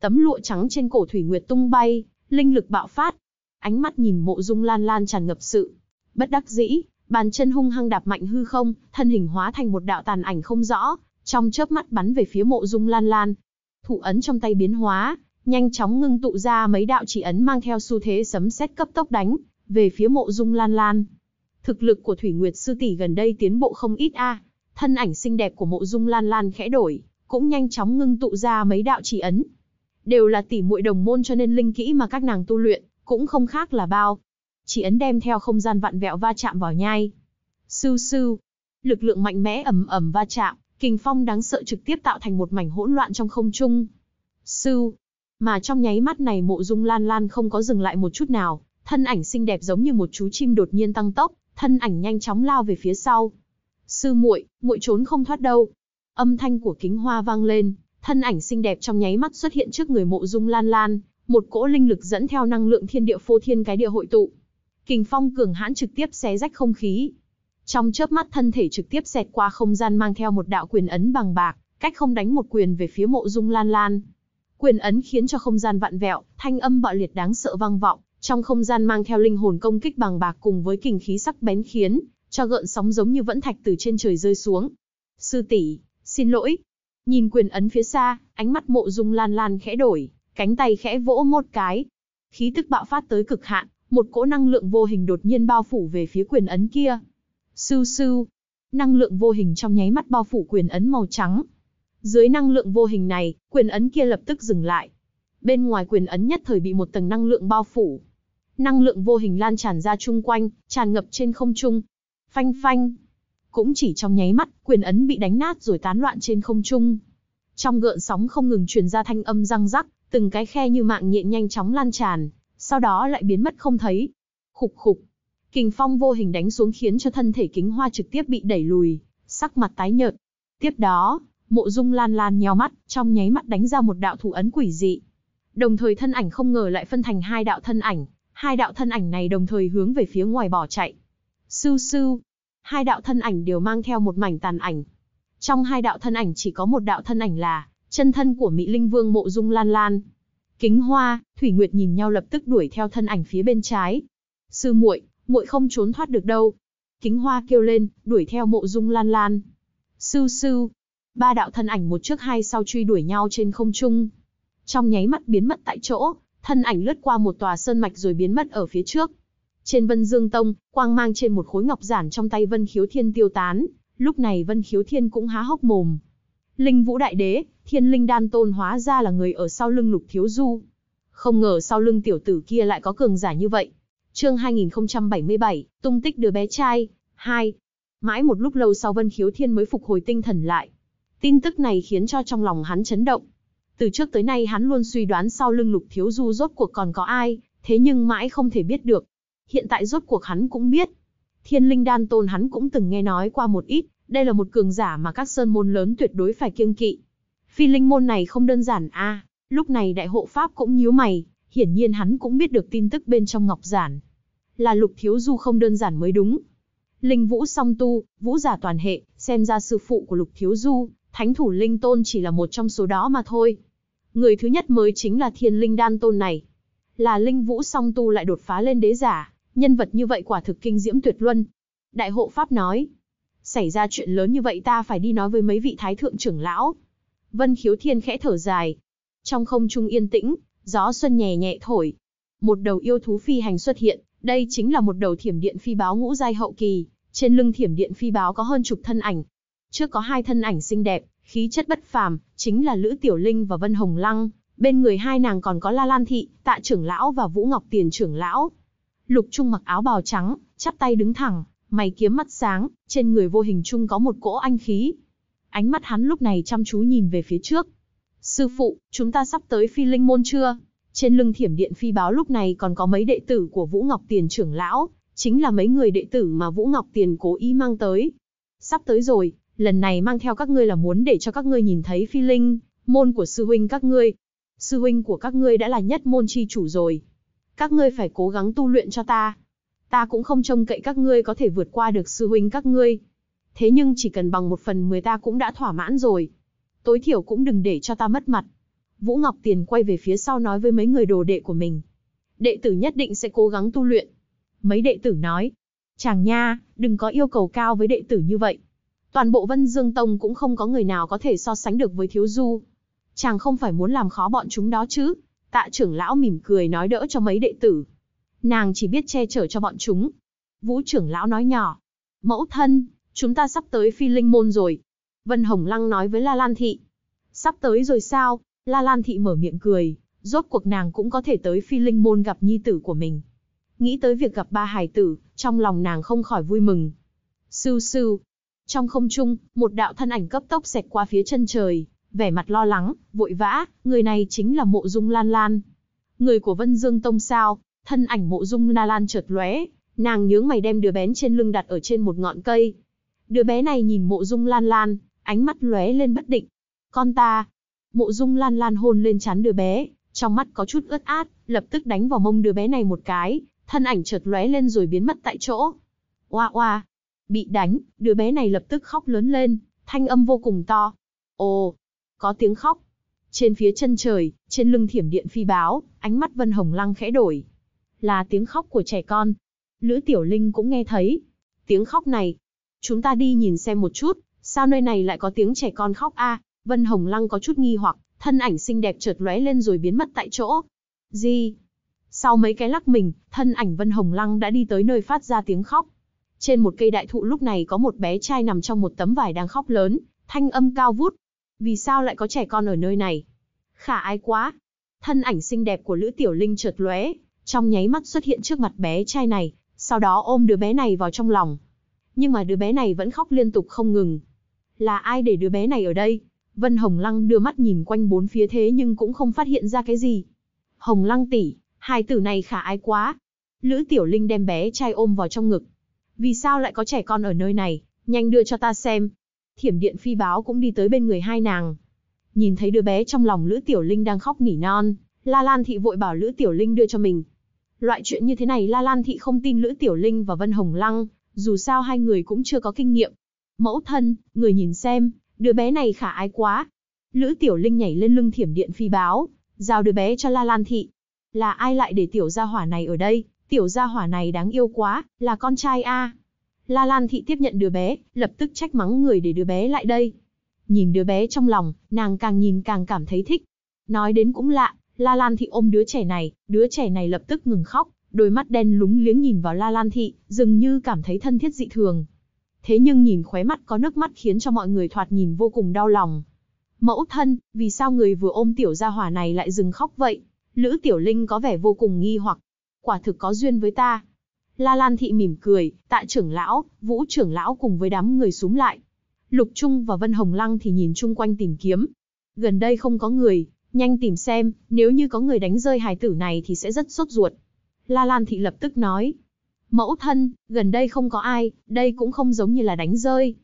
tấm lụa trắng trên cổ Thủy Nguyệt tung bay, linh lực bạo phát. Ánh mắt nhìn mộ dung lan lan tràn ngập sự. Bất đắc dĩ, bàn chân hung hăng đạp mạnh hư không, thân hình hóa thành một đạo tàn ảnh không rõ, trong chớp mắt bắn về phía mộ dung lan lan. Thủ ấn trong tay biến hóa, nhanh chóng ngưng tụ ra mấy đạo chỉ ấn mang theo xu thế sấm sét cấp tốc đánh về phía mộ dung lan lan. Thực lực của Thủy Nguyệt sư tỷ gần đây tiến bộ không ít a. Thân ảnh xinh đẹp của Mộ Dung Lan Lan khẽ đổi, cũng nhanh chóng ngưng tụ ra mấy đạo chỉ ấn. Đều là tỷ muội đồng môn cho nên linh kỹ mà các nàng tu luyện cũng không khác là bao. Chỉ ấn đem theo không gian vặn vẹo va chạm vào nhai. Sưu sưu, lực lượng mạnh mẽ ầm ầm va chạm, kình phong đáng sợ trực tiếp tạo thành một mảnh hỗn loạn trong không trung. Sưu, mà trong nháy mắt này Mộ Dung Lan Lan không có dừng lại một chút nào, thân ảnh xinh đẹp giống như một chú chim đột nhiên tăng tốc, thân ảnh nhanh chóng lao về phía sau. Sư muội, muội trốn không thoát đâu. Âm thanh của kính hoa vang lên, thân ảnh xinh đẹp trong nháy mắt xuất hiện trước người mộ dung lan lan, một cỗ linh lực dẫn theo năng lượng thiên địa phô thiên cái địa hội tụ. Kình phong cường hãn trực tiếp xé rách không khí. Trong chớp mắt thân thể trực tiếp xẹt qua không gian mang theo một đạo quyền ấn bằng bạc, cách không đánh một quyền về phía mộ dung lan lan. Quyền ấn khiến cho không gian vặn vẹo, thanh âm bạo liệt đáng sợ vang vọng, trong không gian mang theo linh hồn công kích bằng bạc cùng với kình khí sắc bén khiến cho gợn sóng giống như vẫn thạch từ trên trời rơi xuống. Sư tỷ, xin lỗi. Nhìn quyền ấn phía xa, ánh mắt Mộ Dung Lan Lan khẽ đổi, cánh tay khẽ vỗ một cái. Khí tức bạo phát tới cực hạn, một cỗ năng lượng vô hình đột nhiên bao phủ về phía quyền ấn kia. Sưu sưu, năng lượng vô hình trong nháy mắt bao phủ quyền ấn màu trắng. Dưới năng lượng vô hình này, quyền ấn kia lập tức dừng lại, bên ngoài quyền ấn nhất thời bị một tầng năng lượng bao phủ. Năng lượng vô hình lan tràn ra chung quanh, tràn ngập trên không trung. Phanh phanh. Cũng chỉ trong nháy mắt, quyền ấn bị đánh nát rồi tán loạn trên không trung. Trong gợn sóng không ngừng truyền ra thanh âm răng rắc, từng cái khe như mạng nhện nhanh chóng lan tràn, sau đó lại biến mất không thấy. Khục khục. Kình phong vô hình đánh xuống khiến cho thân thể kính hoa trực tiếp bị đẩy lùi, sắc mặt tái nhợt. Tiếp đó, mộ dung lan lan nheo mắt, trong nháy mắt đánh ra một đạo thủ ấn quỷ dị, Đồng thời thân ảnh không ngờ lại phân thành hai đạo thân ảnh, hai đạo thân ảnh này đồng thời hướng về phía ngoài bỏ chạy. Sưu sưu, hai đạo thân ảnh đều mang theo một mảnh tàn ảnh. Trong hai đạo thân ảnh chỉ có một đạo thân ảnh là chân thân của Mỹ Linh Vương Mộ Dung Lan Lan. Kính Hoa, Thủy Nguyệt nhìn nhau lập tức đuổi theo thân ảnh phía bên trái. Sư muội, muội không trốn thoát được đâu. Kính Hoa kêu lên, đuổi theo Mộ Dung Lan Lan. Sưu sưu, ba đạo thân ảnh một trước hai sau truy đuổi nhau trên không trung trong nháy mắt biến mất tại chỗ, thân ảnh lướt qua một tòa sơn mạch rồi biến mất ở phía trước. Trên Vân Dương Tông, quang mang trên một khối ngọc giản trong tay Vân Khiếu Thiên tiêu tán, lúc này Vân Khiếu Thiên cũng há hốc mồm. Linh Vũ Đại Đế, Thiên Linh Đan Tôn hóa ra là người ở sau lưng Lục Thiếu Du. Không ngờ sau lưng tiểu tử kia lại có cường giả như vậy. Chương 2077, tung tích đứa bé trai, 2. Mãi một lúc lâu sau Vân Khiếu Thiên mới phục hồi tinh thần lại. Tin tức này khiến cho trong lòng hắn chấn động, từ trước tới nay hắn luôn suy đoán sau lưng lục thiếu du rốt cuộc còn có ai, thế nhưng mãi không thể biết được. Hiện tại rốt cuộc hắn cũng biết. Thiên linh đan tôn hắn cũng từng nghe nói qua một ít, đây là một cường giả mà các sơn môn lớn tuyệt đối phải kiêng kỵ. Phi linh môn này không đơn giản a. lúc này đại hộ pháp cũng nhíu mày, hiển nhiên hắn cũng biết được tin tức bên trong ngọc giản. Là lục thiếu du không đơn giản mới đúng. Linh vũ song tu, vũ giả toàn hệ, xem ra sư phụ của lục thiếu du, thánh thủ linh tôn chỉ là một trong số đó mà thôi. Người thứ nhất mới chính là thiên linh đan tôn này. Là linh vũ song tu lại đột phá lên đế giả, nhân vật như vậy quả thực kinh diễm tuyệt luân. Đại hộ Pháp nói, xảy ra chuyện lớn như vậy ta phải đi nói với mấy vị thái thượng trưởng lão. Vân khiếu thiên khẽ thở dài. Trong không trung yên tĩnh, gió xuân nhẹ nhẹ thổi. Một đầu yêu thú phi hành xuất hiện, đây chính là một đầu thiểm điện phi báo ngũ giai hậu kỳ. Trên lưng thiểm điện phi báo có hơn chục thân ảnh, Trước có hai thân ảnh xinh đẹp, khí chất bất phàm, chính là Lữ Tiểu Linh và Vân Hồng Lăng, bên người hai nàng còn có La Lan Thị, Tạ trưởng lão và Vũ Ngọc Tiền trưởng lão. Lục Trung mặc áo bào trắng, chắp tay đứng thẳng, mày kiếm mắt sáng, trên người vô hình trung có một cỗ anh khí. Ánh mắt hắn lúc này chăm chú nhìn về phía trước. Sư phụ, chúng ta sắp tới phi linh môn chưa? Trên lưng thiểm điện phi báo lúc này còn có mấy đệ tử của Vũ Ngọc Tiền trưởng lão, chính là mấy người đệ tử mà Vũ Ngọc Tiền cố ý mang tới. Sắp tới rồi, lần này mang theo các ngươi là muốn để cho các ngươi nhìn thấy phi linh, môn của sư huynh các ngươi. Sư huynh của các ngươi đã là nhất môn chi chủ rồi. Các ngươi phải cố gắng tu luyện cho ta. Ta cũng không trông cậy các ngươi có thể vượt qua được sư huynh các ngươi. Thế nhưng chỉ cần bằng một phần mười ta cũng đã thỏa mãn rồi. Tối thiểu cũng đừng để cho ta mất mặt. Vũ Ngọc Tiền quay về phía sau nói với mấy người đồ đệ của mình. Đệ tử nhất định sẽ cố gắng tu luyện. Mấy đệ tử nói. Chàng nha, đừng có yêu cầu cao với đệ tử như vậy toàn bộ Vân Dương Tông cũng không có người nào có thể so sánh được với Thiếu Du. Chàng không phải muốn làm khó bọn chúng đó chứ, tạ trưởng lão mỉm cười nói đỡ cho mấy đệ tử. Nàng chỉ biết che chở cho bọn chúng. Vũ trưởng lão nói nhỏ, mẫu thân, chúng ta sắp tới phi linh môn rồi. Vân Hồng Lăng nói với La Lan Thị. Sắp tới rồi sao? La Lan Thị mở miệng cười, rốt cuộc nàng cũng có thể tới phi linh môn gặp nhi tử của mình. Nghĩ tới việc gặp ba hài tử, trong lòng nàng không khỏi vui mừng. Sưu sưu, trong không trung, một đạo thân ảnh cấp tốc xẹt qua phía chân trời, vẻ mặt lo lắng, vội vã, người này chính là Mộ Dung Lan Lan. Người của Vân Dương Tông sao? Thân ảnh Mộ Dung Lan Lan chợt lóe, nàng nhướng mày đem đứa bé trên lưng đặt ở trên một ngọn cây. Đứa bé này nhìn Mộ Dung Lan Lan, ánh mắt lóe lên bất định. "Con ta." Mộ Dung Lan Lan hôn lên trán đứa bé, trong mắt có chút ướt át, lập tức đánh vào mông đứa bé này một cái, thân ảnh chợt lóe lên rồi biến mất tại chỗ. "Oa oa." bị đánh, đứa bé này lập tức khóc lớn lên, thanh âm vô cùng to. Ồ, có tiếng khóc. Trên phía chân trời, trên lưng thiểm điện phi báo, ánh mắt Vân Hồng Lăng khẽ đổi. Là tiếng khóc của trẻ con. Lữ Tiểu Linh cũng nghe thấy. Tiếng khóc này. Chúng ta đi nhìn xem một chút, sao nơi này lại có tiếng trẻ con khóc a? Vân Hồng Lăng có chút nghi hoặc, thân ảnh xinh đẹp chợt lóe lên rồi biến mất tại chỗ. Gì? Sau mấy cái lắc mình, thân ảnh Vân Hồng Lăng đã đi tới nơi phát ra tiếng khóc. Trên một cây đại thụ lúc này có một bé trai nằm trong một tấm vải đang khóc lớn, thanh âm cao vút. Vì sao lại có trẻ con ở nơi này? Khả ai quá! Thân ảnh xinh đẹp của Lữ Tiểu Linh chợt lóe, trong nháy mắt xuất hiện trước mặt bé trai này, sau đó ôm đứa bé này vào trong lòng. Nhưng mà đứa bé này vẫn khóc liên tục không ngừng. Là ai để đứa bé này ở đây? Vân Hồng Lăng đưa mắt nhìn quanh bốn phía thế nhưng cũng không phát hiện ra cái gì. Hồng Lăng tỷ, hai tử này khả ái quá. Lữ Tiểu Linh đem bé trai ôm vào trong ngực, vì sao lại có trẻ con ở nơi này, nhanh đưa cho ta xem. Thiểm điện phi báo cũng đi tới bên người hai nàng. Nhìn thấy đứa bé trong lòng Lữ Tiểu Linh đang khóc nỉ non, La Lan Thị vội bảo Lữ Tiểu Linh đưa cho mình. Loại chuyện như thế này La Lan Thị không tin Lữ Tiểu Linh và Vân Hồng Lăng, dù sao hai người cũng chưa có kinh nghiệm. Mẫu thân, người nhìn xem, đứa bé này khả ái quá. Lữ Tiểu Linh nhảy lên lưng thiểm điện phi báo, giao đứa bé cho La Lan Thị. Là ai lại để tiểu gia hỏa này ở đây, Tiểu gia hỏa này đáng yêu quá, là con trai a. La Lan thị tiếp nhận đứa bé, lập tức trách mắng người để đứa bé lại đây. Nhìn đứa bé trong lòng, nàng càng nhìn càng cảm thấy thích. Nói đến cũng lạ, La Lan thị ôm đứa trẻ này, đứa trẻ này lập tức ngừng khóc, đôi mắt đen lúng liếng nhìn vào La Lan thị, dường như cảm thấy thân thiết dị thường. Thế nhưng nhìn khóe mắt có nước mắt khiến cho mọi người thoạt nhìn vô cùng đau lòng. Mẫu thân, vì sao người vừa ôm tiểu gia hỏa này lại dừng khóc vậy? Lữ Tiểu Linh có vẻ vô cùng nghi hoặc, quả thực có duyên với ta. La Lan Thị mỉm cười, tạ trưởng lão, vũ trưởng lão cùng với đám người súng lại. Lục Trung và Vân Hồng Lăng thì nhìn chung quanh tìm kiếm. Gần đây không có người, nhanh tìm xem, nếu như có người đánh rơi hài tử này thì sẽ rất sốt ruột. La Lan Thị lập tức nói. Mẫu thân, gần đây không có ai, đây cũng không giống như là đánh rơi.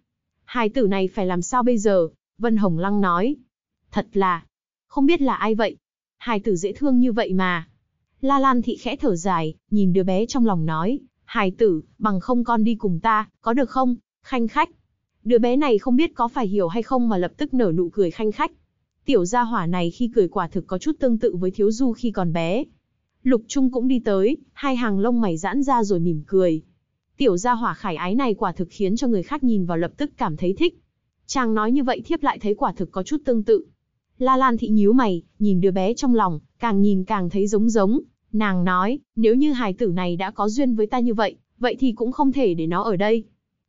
Hài tử này phải làm sao bây giờ? Vân Hồng Lăng nói. Thật là, không biết là ai vậy? Hài tử dễ thương như vậy mà. La Lan Thị khẽ thở dài, nhìn đứa bé trong lòng nói, hài tử, bằng không con đi cùng ta, có được không? Khanh khách. Đứa bé này không biết có phải hiểu hay không mà lập tức nở nụ cười khanh khách. Tiểu gia hỏa này khi cười quả thực có chút tương tự với thiếu du khi còn bé. Lục Trung cũng đi tới, hai hàng lông mày giãn ra rồi mỉm cười. Tiểu gia hỏa khải ái này quả thực khiến cho người khác nhìn vào lập tức cảm thấy thích. Chàng nói như vậy thiếp lại thấy quả thực có chút tương tự. La Lan thị nhíu mày, nhìn đứa bé trong lòng, càng nhìn càng thấy giống giống, Nàng nói, nếu như hài tử này đã có duyên với ta như vậy, vậy thì cũng không thể để nó ở đây.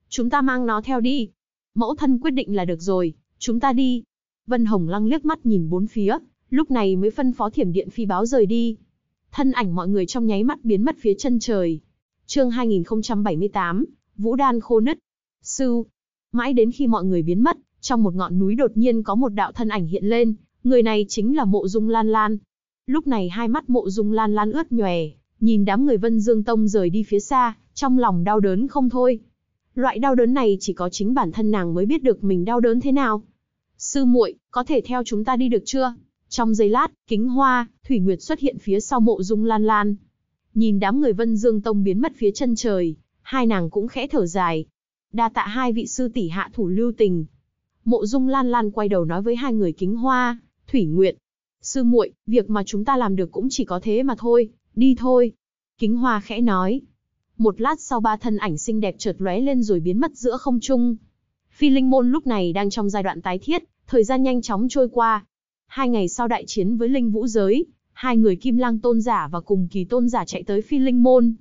Chúng ta mang nó theo đi. Mẫu thân quyết định là được rồi, chúng ta đi. Vân Hồng lăng liếc mắt nhìn bốn phía, lúc này mới phân phó thiểm điện phi báo rời đi. Thân ảnh mọi người trong nháy mắt biến mất phía chân trời. Chương 2078, Vũ Đan khô nứt. Sư. Mãi đến khi mọi người biến mất, trong một ngọn núi đột nhiên có một đạo thân ảnh hiện lên, người này chính là Mộ Dung Lan Lan, Lúc này hai mắt mộ dung lan lan ướt nhòe, nhìn đám người Vân Dương Tông rời đi phía xa, trong lòng đau đớn không thôi. Loại đau đớn này chỉ có chính bản thân nàng mới biết được mình đau đớn thế nào. Sư muội, có thể theo chúng ta đi được chưa? Trong giây lát, kính hoa, Thủy Nguyệt xuất hiện phía sau mộ dung lan lan. Nhìn đám người Vân Dương Tông biến mất phía chân trời, hai nàng cũng khẽ thở dài. Đa tạ hai vị sư tỷ hạ thủ lưu tình. Mộ dung lan lan quay đầu nói với hai người kính hoa, Thủy Nguyệt, Sư muội, việc mà chúng ta làm được cũng chỉ có thế mà thôi, đi thôi. Kính Hoa khẽ nói. Một lát sau ba thân ảnh xinh đẹp chợt lóe lên rồi biến mất giữa không trung. Phi Linh Môn lúc này đang trong giai đoạn tái thiết, thời gian nhanh chóng trôi qua. Hai ngày sau đại chiến với Linh Vũ Giới, hai người Kim Lang Tôn Giả và cùng kỳ Tôn Giả chạy tới Phi Linh Môn.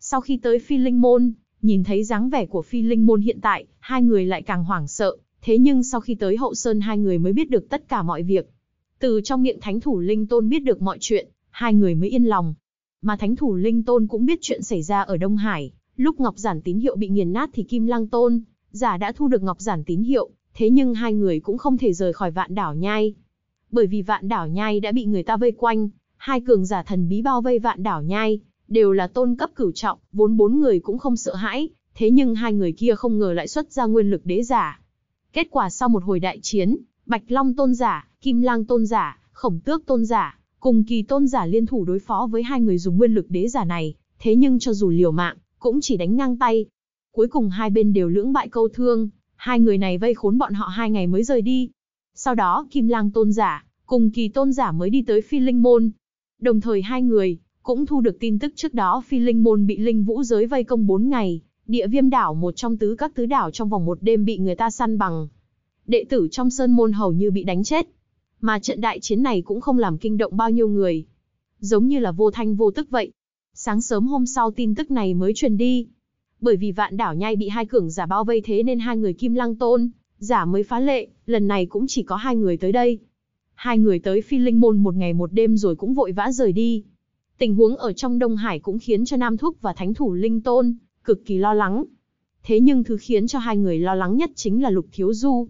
Sau khi tới Phi Linh Môn, nhìn thấy dáng vẻ của Phi Linh Môn hiện tại, hai người lại càng hoảng sợ. Thế nhưng sau khi tới Hậu Sơn hai người mới biết được tất cả mọi việc. Từ trong miệng Thánh thủ Linh Tôn biết được mọi chuyện, hai người mới yên lòng. Mà Thánh thủ Linh Tôn cũng biết chuyện xảy ra ở Đông Hải, lúc Ngọc Giản tín hiệu bị nghiền nát thì Kim Lăng Tôn, giả đã thu được Ngọc Giản tín hiệu, thế nhưng hai người cũng không thể rời khỏi vạn đảo nhai. Bởi vì vạn đảo nhai đã bị người ta vây quanh, hai cường giả thần bí bao vây vạn đảo nhai, đều là tôn cấp cửu trọng, vốn bốn người cũng không sợ hãi, thế nhưng hai người kia không ngờ lại xuất ra nguyên lực đế giả. Kết quả sau một hồi đại chiến, Bạch Long tôn giả, Kim Lang tôn giả, Khổng Tước tôn giả, cùng kỳ tôn giả liên thủ đối phó với hai người dùng nguyên lực đế giả này, thế nhưng cho dù liều mạng, cũng chỉ đánh ngang tay. Cuối cùng hai bên đều lưỡng bại câu thương, hai người này vây khốn bọn họ hai ngày mới rời đi. Sau đó Kim Lang tôn giả, cùng kỳ tôn giả mới đi tới phi linh môn. Đồng thời hai người, cũng thu được tin tức trước đó phi linh môn bị linh vũ giới vây công 4 ngày, địa viêm đảo một trong tứ các tứ đảo trong vòng một đêm bị người ta săn bằng. Đệ tử trong sơn môn hầu như bị đánh chết, mà trận đại chiến này cũng không làm kinh động bao nhiêu người. Giống như là vô thanh vô tức vậy. Sáng sớm hôm sau tin tức này mới truyền đi. Bởi vì vạn đảo nhai bị hai cường giả bao vây thế nên hai người kim lăng tôn, giả mới phá lệ, lần này cũng chỉ có hai người tới đây. Hai người tới phi linh môn một ngày một đêm rồi cũng vội vã rời đi. Tình huống ở trong Đông Hải cũng khiến cho Nam Thúc và Thánh Thủ Linh Tôn cực kỳ lo lắng. Thế nhưng thứ khiến cho hai người lo lắng nhất chính là Lục Thiếu Du.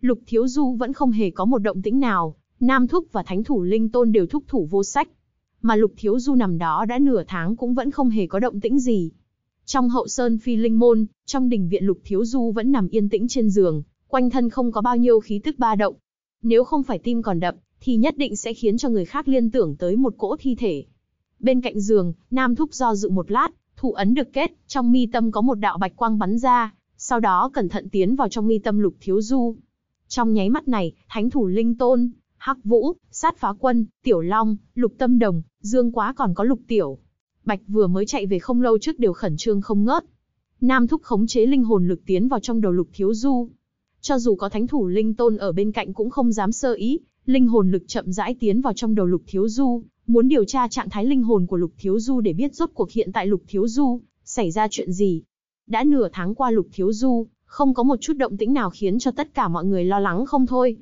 Lục Thiếu Du vẫn không hề có một động tĩnh nào, Nam Thúc và Thánh Thủ Linh Tôn đều thúc thủ vô sách. Mà Lục Thiếu Du nằm đó đã nửa tháng cũng vẫn không hề có động tĩnh gì. Trong hậu sơn phi linh môn, trong đình viện Lục Thiếu Du vẫn nằm yên tĩnh trên giường, quanh thân không có bao nhiêu khí tức ba động. Nếu không phải tim còn đập, thì nhất định sẽ khiến cho người khác liên tưởng tới một cỗ thi thể. Bên cạnh giường, Nam Thúc do dự một lát, thủ ấn được kết, trong mi tâm có một đạo bạch quang bắn ra, sau đó cẩn thận tiến vào trong mi tâm Lục Thiếu Du. Trong nháy mắt này, thánh thủ linh tôn, hắc vũ, sát phá quân, tiểu long, lục tâm đồng, dương quá còn có lục tiểu. Bạch vừa mới chạy về không lâu trước đều khẩn trương không ngớt. Nam thúc khống chế linh hồn lực tiến vào trong đầu lục thiếu du. Cho dù có thánh thủ linh tôn ở bên cạnh cũng không dám sơ ý, linh hồn lực chậm rãi tiến vào trong đầu lục thiếu du, muốn điều tra trạng thái linh hồn của lục thiếu du để biết rốt cuộc hiện tại lục thiếu du, xảy ra chuyện gì. Đã nửa tháng qua lục thiếu du, không có một chút động tĩnh nào khiến cho tất cả mọi người lo lắng không thôi.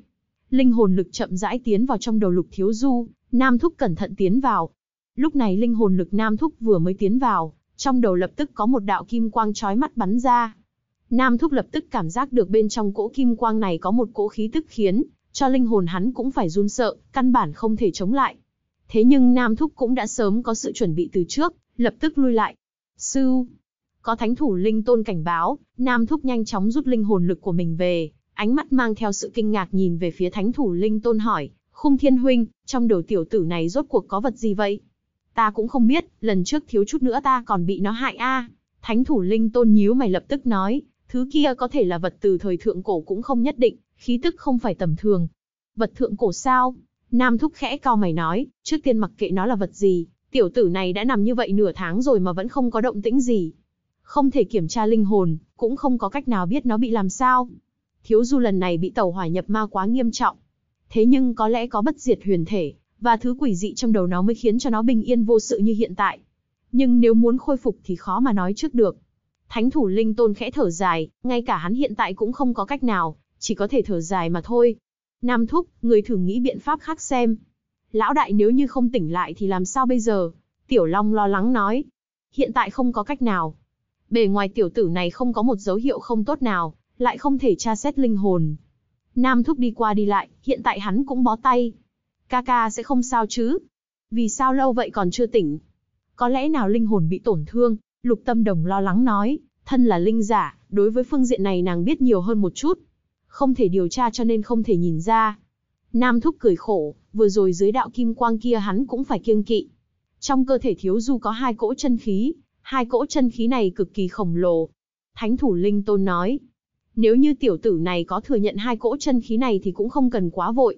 Linh hồn lực chậm rãi tiến vào trong đầu Lục Thiếu Du, Nam Thúc cẩn thận tiến vào. Lúc này linh hồn lực Nam Thúc vừa mới tiến vào, trong đầu lập tức có một đạo kim quang chói mắt bắn ra. Nam Thúc lập tức cảm giác được bên trong cỗ kim quang này có một cỗ khí tức khiến cho linh hồn hắn cũng phải run sợ, căn bản không thể chống lại. Thế nhưng Nam Thúc cũng đã sớm có sự chuẩn bị từ trước, lập tức lui lại. Sư, có thánh thủ linh tôn cảnh báo, Nam Thúc nhanh chóng rút linh hồn lực của mình về, ánh mắt mang theo sự kinh ngạc nhìn về phía thánh thủ linh tôn hỏi, khung thiên huynh, trong đầu tiểu tử này rốt cuộc có vật gì vậy? Ta cũng không biết, lần trước thiếu chút nữa ta còn bị nó hại a. Thánh thủ linh tôn nhíu mày lập tức nói, thứ kia có thể là vật từ thời thượng cổ cũng không nhất định, khí tức không phải tầm thường. Vật thượng cổ sao? Nam thúc khẽ cao mày nói, trước tiên mặc kệ nó là vật gì, tiểu tử này đã nằm như vậy nửa tháng rồi mà vẫn không có động tĩnh gì, không thể kiểm tra linh hồn, cũng không có cách nào biết nó bị làm sao. Thiếu du lần này bị tẩu hỏa nhập ma quá nghiêm trọng. Thế nhưng có lẽ có bất diệt huyền thể, và thứ quỷ dị trong đầu nó mới khiến cho nó bình yên vô sự như hiện tại. Nhưng nếu muốn khôi phục thì khó mà nói trước được. Thánh thủ linh tôn khẽ thở dài, ngay cả hắn hiện tại cũng không có cách nào, chỉ có thể thở dài mà thôi. Nam thúc, người thử nghĩ biện pháp khác xem. Lão đại nếu như không tỉnh lại thì làm sao bây giờ? Tiểu Long lo lắng nói. Hiện tại không có cách nào, Bề ngoài tiểu tử này không có một dấu hiệu không tốt nào, lại không thể tra xét linh hồn. Nam thúc đi qua đi lại, hiện tại hắn cũng bó tay. Ca ca sẽ không sao chứ? Vì sao lâu vậy còn chưa tỉnh? Có lẽ nào linh hồn bị tổn thương? Lục tâm đồng lo lắng nói, thân là linh giả, đối với phương diện này nàng biết nhiều hơn một chút. Không thể điều tra cho nên không thể nhìn ra. Nam thúc cười khổ, vừa rồi dưới đạo kim quang kia hắn cũng phải kiêng kỵ. Trong cơ thể thiếu du có hai cỗ chân khí, Hai cỗ chân khí này cực kỳ khổng lồ. Thánh thủ Linh Tôn nói, nếu như tiểu tử này có thừa nhận hai cỗ chân khí này thì cũng không cần quá vội.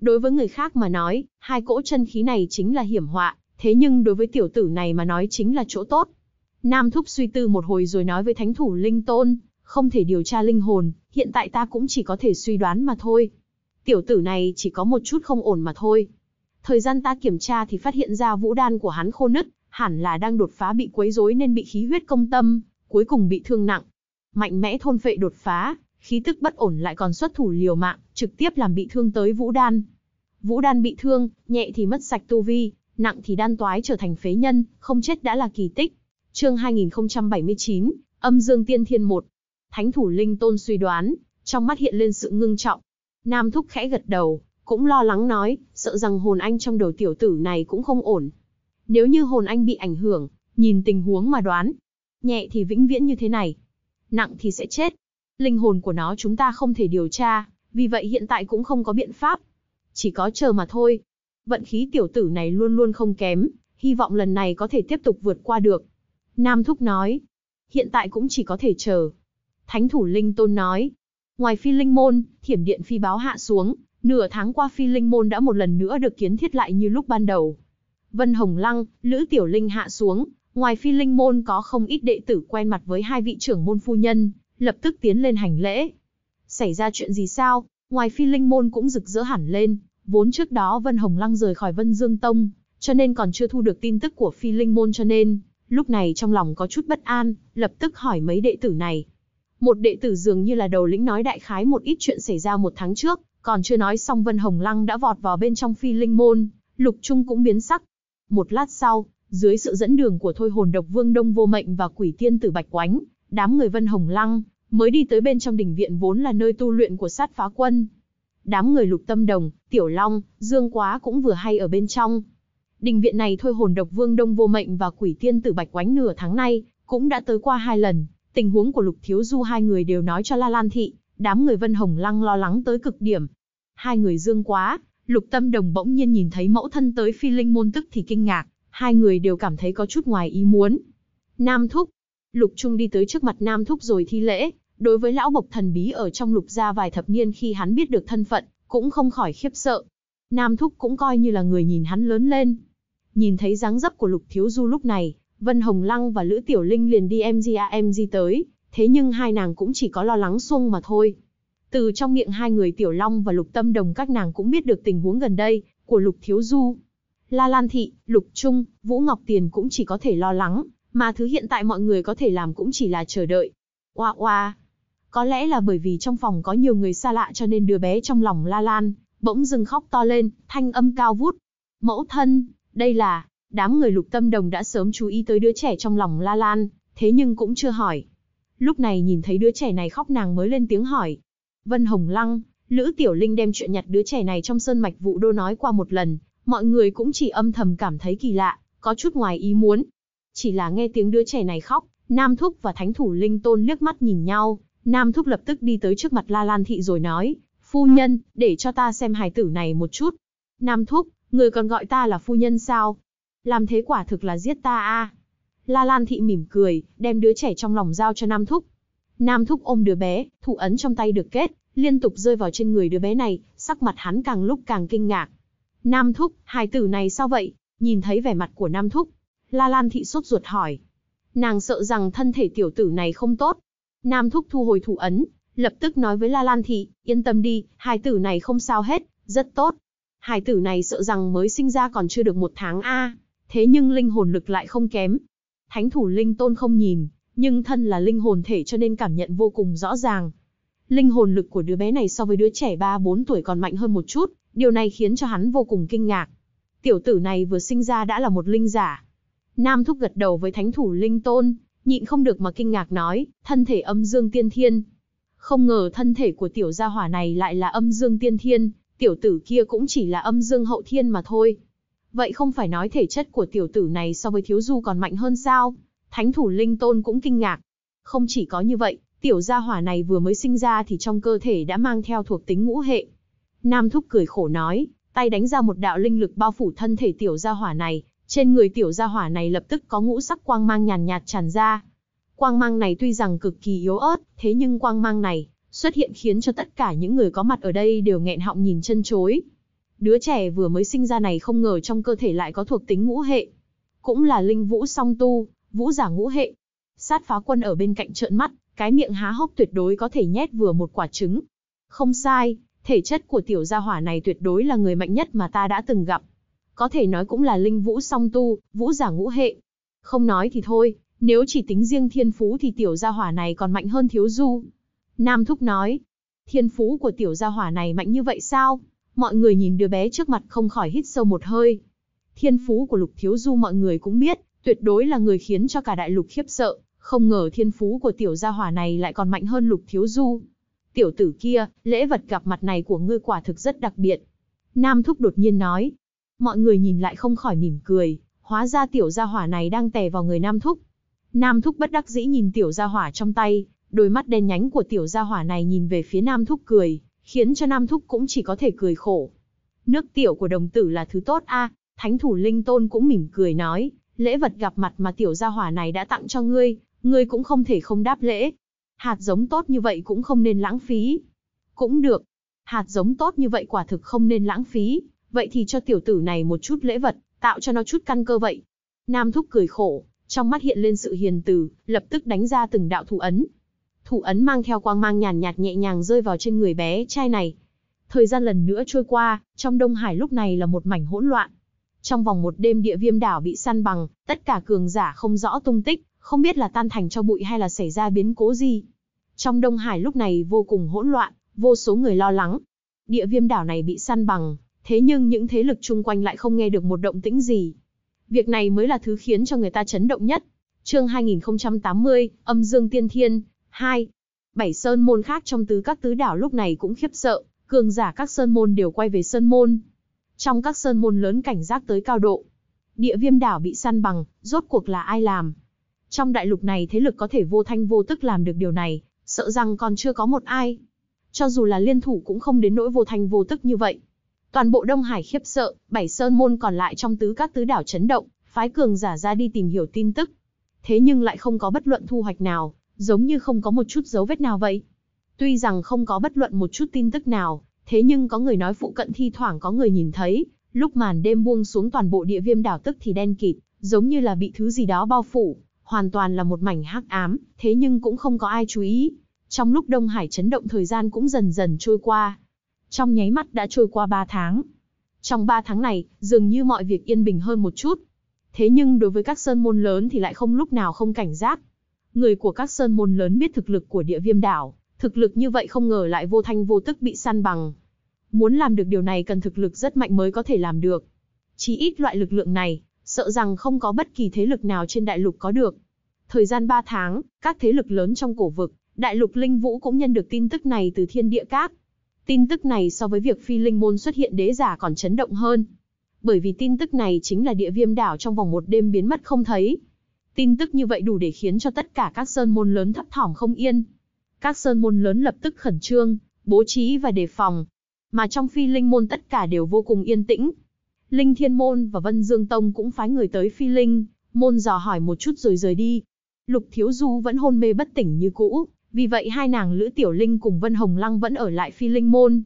Đối với người khác mà nói, hai cỗ chân khí này chính là hiểm họa, thế nhưng đối với tiểu tử này mà nói chính là chỗ tốt. Nam Thúc suy tư một hồi rồi nói với thánh thủ Linh Tôn, không thể điều tra linh hồn, hiện tại ta cũng chỉ có thể suy đoán mà thôi. Tiểu tử này chỉ có một chút không ổn mà thôi. Thời gian ta kiểm tra thì phát hiện ra vũ đan của hắn khô nứt, hẳn là đang đột phá bị quấy rối nên bị khí huyết công tâm, cuối cùng bị thương nặng. Mạnh mẽ thôn phệ đột phá, khí tức bất ổn lại còn xuất thủ liều mạng, trực tiếp làm bị thương tới Vũ Đan. Vũ Đan bị thương, nhẹ thì mất sạch tu vi, nặng thì đan toái trở thành phế nhân, không chết đã là kỳ tích. Chương 2079, Âm Dương Tiên Thiên 1. Thánh thủ Linh Tôn suy đoán, trong mắt hiện lên sự ngưng trọng. Nam Thúc khẽ gật đầu, cũng lo lắng nói, sợ rằng hồn anh trong đầu tiểu tử này cũng không ổn, nếu như hồn anh bị ảnh hưởng, nhìn tình huống mà đoán. Nhẹ thì vĩnh viễn như thế này, nặng thì sẽ chết. Linh hồn của nó chúng ta không thể điều tra, vì vậy hiện tại cũng không có biện pháp. Chỉ có chờ mà thôi. Vận khí tiểu tử này luôn luôn không kém, hy vọng lần này có thể tiếp tục vượt qua được. Nam Thúc nói, hiện tại cũng chỉ có thể chờ. Thánh thủ Linh Tôn nói, ngoài phi linh môn, thiểm điện phi báo hạ xuống, nửa tháng qua phi linh môn đã một lần nữa được kiến thiết lại như lúc ban đầu. Vân Hồng Lăng, Lữ Tiểu Linh hạ xuống, ngoài phi linh môn có không ít đệ tử quen mặt với hai vị trưởng môn phu nhân, lập tức tiến lên hành lễ. Xảy ra chuyện gì sao? Ngoài phi linh môn cũng rực rỡ hẳn lên, vốn trước đó Vân Hồng Lăng rời khỏi Vân Dương Tông, cho nên còn chưa thu được tin tức của phi linh môn cho nên, lúc này trong lòng có chút bất an, lập tức hỏi mấy đệ tử này. Một đệ tử dường như là đầu lĩnh nói đại khái một ít chuyện xảy ra một tháng trước, còn chưa nói xong Vân Hồng Lăng đã vọt vào bên trong phi linh môn, Lục Trung cũng biến sắc, một lát sau, dưới sự dẫn đường của thôi hồn độc vương Đông Vô Mệnh và quỷ tiên tử Bạch Oánh, đám người Vân Hồng Lăng mới đi tới bên trong đỉnh viện vốn là nơi tu luyện của sát phá quân. Đám người lục tâm đồng, tiểu long, dương quá cũng vừa hay ở bên trong. Đình viện này thôi hồn độc vương Đông Vô Mệnh và quỷ tiên tử Bạch Oánh nửa tháng nay, cũng đã tới qua hai lần. Tình huống của lục thiếu du hai người đều nói cho La Lan Thị, đám người Vân Hồng Lăng lo lắng tới cực điểm. Hai người dương quá, Lục Tâm Đồng bỗng nhiên nhìn thấy mẫu thân tới phi linh môn tức thì kinh ngạc, hai người đều cảm thấy có chút ngoài ý muốn. Nam Thúc. Lục Trung đi tới trước mặt Nam Thúc rồi thi lễ, đối với lão bộc thần bí ở trong lục gia vài thập niên khi hắn biết được thân phận, cũng không khỏi khiếp sợ. Nam Thúc cũng coi như là người nhìn hắn lớn lên. Nhìn thấy dáng dấp của Lục Thiếu Du lúc này, Vân Hồng Lăng và Lữ Tiểu Linh liền đi em di tới, thế nhưng hai nàng cũng chỉ có lo lắng xuông mà thôi. Từ trong miệng hai người Tiểu Long và Lục Tâm Đồng các nàng cũng biết được tình huống gần đây của Lục Thiếu Du. La Lan Thị, Lục Trung, Vũ Ngọc Tiền cũng chỉ có thể lo lắng, mà thứ hiện tại mọi người có thể làm cũng chỉ là chờ đợi. Oa oa. Có lẽ là bởi vì trong phòng có nhiều người xa lạ cho nên đứa bé trong lòng La Lan bỗng dừng khóc to lên, thanh âm cao vút. Mẫu thân, đây là, đám người lục tâm đồng đã sớm chú ý tới đứa trẻ trong lòng La Lan, thế nhưng cũng chưa hỏi. Lúc này nhìn thấy đứa trẻ này khóc nàng mới lên tiếng hỏi, Vân Hồng Lăng, Lữ Tiểu Linh đem chuyện nhặt đứa trẻ này trong sơn mạch vụ đô nói qua một lần, mọi người cũng chỉ âm thầm cảm thấy kỳ lạ, có chút ngoài ý muốn. Chỉ là nghe tiếng đứa trẻ này khóc, Nam Thúc và Thánh Thủ Linh Tôn liếc mắt nhìn nhau, Nam Thúc lập tức đi tới trước mặt La Lan Thị rồi nói, phu nhân, để cho ta xem hài tử này một chút. Nam Thúc, người còn gọi ta là phu nhân sao? Làm thế quả thực là giết ta a. La Lan Thị mỉm cười, đem đứa trẻ trong lòng giao cho Nam Thúc, Nam Thúc ôm đứa bé, thụ ấn trong tay được kết, liên tục rơi vào trên người đứa bé này, sắc mặt hắn càng lúc càng kinh ngạc. Nam Thúc, hài tử này sao vậy? Nhìn thấy vẻ mặt của Nam Thúc, La Lan Thị sốt ruột hỏi. Nàng sợ rằng thân thể tiểu tử này không tốt. Nam Thúc thu hồi thủ ấn, lập tức nói với La Lan Thị, yên tâm đi, hài tử này không sao hết, rất tốt. Hài tử này sợ rằng mới sinh ra còn chưa được một tháng A, thế nhưng linh hồn lực lại không kém. Thánh thủ linh tôn không nhìn, nhưng thân là linh hồn thể cho nên cảm nhận vô cùng rõ ràng. Linh hồn lực của đứa bé này so với đứa trẻ 3-4 tuổi còn mạnh hơn một chút, điều này khiến cho hắn vô cùng kinh ngạc. Tiểu tử này vừa sinh ra đã là một linh giả. Nam Thúc gật đầu với thánh thủ linh tôn, nhịn không được mà kinh ngạc nói, thân thể âm dương tiên thiên. Không ngờ thân thể của tiểu gia hỏa này lại là âm dương tiên thiên, tiểu tử kia cũng chỉ là âm dương hậu thiên mà thôi. Vậy không phải nói thể chất của tiểu tử này so với thiếu du còn mạnh hơn sao? Thánh thủ Linh Tôn cũng kinh ngạc. Không chỉ có như vậy, tiểu gia hỏa này vừa mới sinh ra thì trong cơ thể đã mang theo thuộc tính ngũ hệ. Nam Thúc cười khổ nói, tay đánh ra một đạo linh lực bao phủ thân thể tiểu gia hỏa này, trên người tiểu gia hỏa này lập tức có ngũ sắc quang mang nhàn nhạt tràn ra. Quang mang này tuy rằng cực kỳ yếu ớt, thế nhưng quang mang này xuất hiện khiến cho tất cả những người có mặt ở đây đều nghẹn họng nhìn chân chối. Đứa trẻ vừa mới sinh ra này không ngờ trong cơ thể lại có thuộc tính ngũ hệ. Cũng là linh vũ song tu, vũ giả ngũ hệ. Sát phá quân ở bên cạnh trợn mắt, cái miệng há hốc tuyệt đối có thể nhét vừa một quả trứng. Không sai, thể chất của tiểu gia hỏa này tuyệt đối là người mạnh nhất mà ta đã từng gặp. Có thể nói cũng là linh vũ song tu, vũ giả ngũ hệ. Không nói thì thôi, nếu chỉ tính riêng thiên phú thì tiểu gia hỏa này còn mạnh hơn thiếu du. Nam Thúc nói, thiên phú của tiểu gia hỏa này mạnh như vậy sao? Mọi người nhìn đứa bé trước mặt không khỏi hít sâu một hơi. Thiên phú của lục thiếu du mọi người cũng biết, tuyệt đối là người khiến cho cả đại lục khiếp sợ, không ngờ thiên phú của tiểu gia hỏa này lại còn mạnh hơn Lục Thiếu Du. Tiểu tử kia, lễ vật gặp mặt này của ngươi quả thực rất đặc biệt. Nam Thúc đột nhiên nói. Mọi người nhìn lại không khỏi mỉm cười, hóa ra tiểu gia hỏa này đang tè vào người Nam Thúc. Nam Thúc bất đắc dĩ nhìn tiểu gia hỏa trong tay, đôi mắt đen nhánh của tiểu gia hỏa này nhìn về phía Nam Thúc cười, khiến cho Nam Thúc cũng chỉ có thể cười khổ. Nước tiểu của đồng tử là thứ tốt a Thánh thủ Linh Tôn cũng mỉm cười nói, lễ vật gặp mặt mà tiểu gia hỏa này đã tặng cho ngươi, ngươi cũng không thể không đáp lễ. Hạt giống tốt như vậy cũng không nên lãng phí. Cũng được, hạt giống tốt như vậy quả thực không nên lãng phí, vậy thì cho tiểu tử này một chút lễ vật, tạo cho nó chút căn cơ vậy. Nam Thúc cười khổ, trong mắt hiện lên sự hiền từ, lập tức đánh ra từng đạo thủ ấn. Thủ ấn mang theo quang mang nhàn nhạt nhẹ nhàng rơi vào trên người bé trai này. Thời gian lần nữa trôi qua, trong Đông Hải lúc này là một mảnh hỗn loạn. Trong vòng một đêm địa viêm đảo bị săn bằng, tất cả cường giả không rõ tung tích, không biết là tan thành cho bụi hay là xảy ra biến cố gì. Trong Đông Hải lúc này vô cùng hỗn loạn, vô số người lo lắng. Địa viêm đảo này bị săn bằng, thế nhưng những thế lực chung quanh lại không nghe được một động tĩnh gì. Việc này mới là thứ khiến cho người ta chấn động nhất. Chương 2080, âm dương tiên thiên, 2. Bảy sơn môn khác trong tứ các tứ đảo lúc này cũng khiếp sợ, cường giả các sơn môn đều quay về sơn môn, trong các sơn môn lớn cảnh giác tới cao độ. Địa viêm đảo bị săn bằng, rốt cuộc là ai làm? Trong đại lục này thế lực có thể vô thanh vô tức làm được điều này, sợ rằng còn chưa có một ai. Cho dù là liên thủ cũng không đến nỗi vô thanh vô tức như vậy. Toàn bộ Đông Hải khiếp sợ, bảy sơn môn còn lại trong tứ các tứ đảo chấn động, phái cường giả ra đi tìm hiểu tin tức. Thế nhưng lại không có bất luận thu hoạch nào, giống như không có một chút dấu vết nào vậy. Tuy rằng không có bất luận một chút tin tức nào, Thế nhưng có người nói phụ cận thi thoảng có người nhìn thấy, lúc màn đêm buông xuống toàn bộ địa viêm đảo tức thì đen kịt, giống như là bị thứ gì đó bao phủ, hoàn toàn là một mảnh hắc ám, thế nhưng cũng không có ai chú ý. Trong lúc Đông Hải chấn động thời gian cũng dần dần trôi qua. Trong nháy mắt đã trôi qua 3 tháng. Trong 3 tháng này, dường như mọi việc yên bình hơn một chút. Thế nhưng đối với các sơn môn lớn thì lại không lúc nào không cảnh giác. Người của các sơn môn lớn biết thực lực của địa viêm đảo, Thực lực như vậy không ngờ lại vô thanh vô tức bị săn bằng. Muốn làm được điều này cần thực lực rất mạnh mới có thể làm được. Chỉ ít loại lực lượng này, sợ rằng không có bất kỳ thế lực nào trên đại lục có được. Thời gian 3 tháng, các thế lực lớn trong cổ vực, đại lục linh vũ cũng nhận được tin tức này từ thiên địa các. Tin tức này so với việc phi linh môn xuất hiện đế giả còn chấn động hơn. Bởi vì tin tức này chính là địa viêm đảo trong vòng một đêm biến mất không thấy. Tin tức như vậy đủ để khiến cho tất cả các sơn môn lớn thấp thỏm không yên. Các sơn môn lớn lập tức khẩn trương, bố trí và đề phòng. Mà trong phi linh môn tất cả đều vô cùng yên tĩnh. Linh Thiên Môn và Vân Dương Tông cũng phái người tới phi linh, môn dò hỏi một chút rồi rời đi. Lục Thiếu Du vẫn hôn mê bất tỉnh như cũ, vì vậy hai nàng Lữ Tiểu Linh cùng Vân Hồng Lăng vẫn ở lại phi linh môn.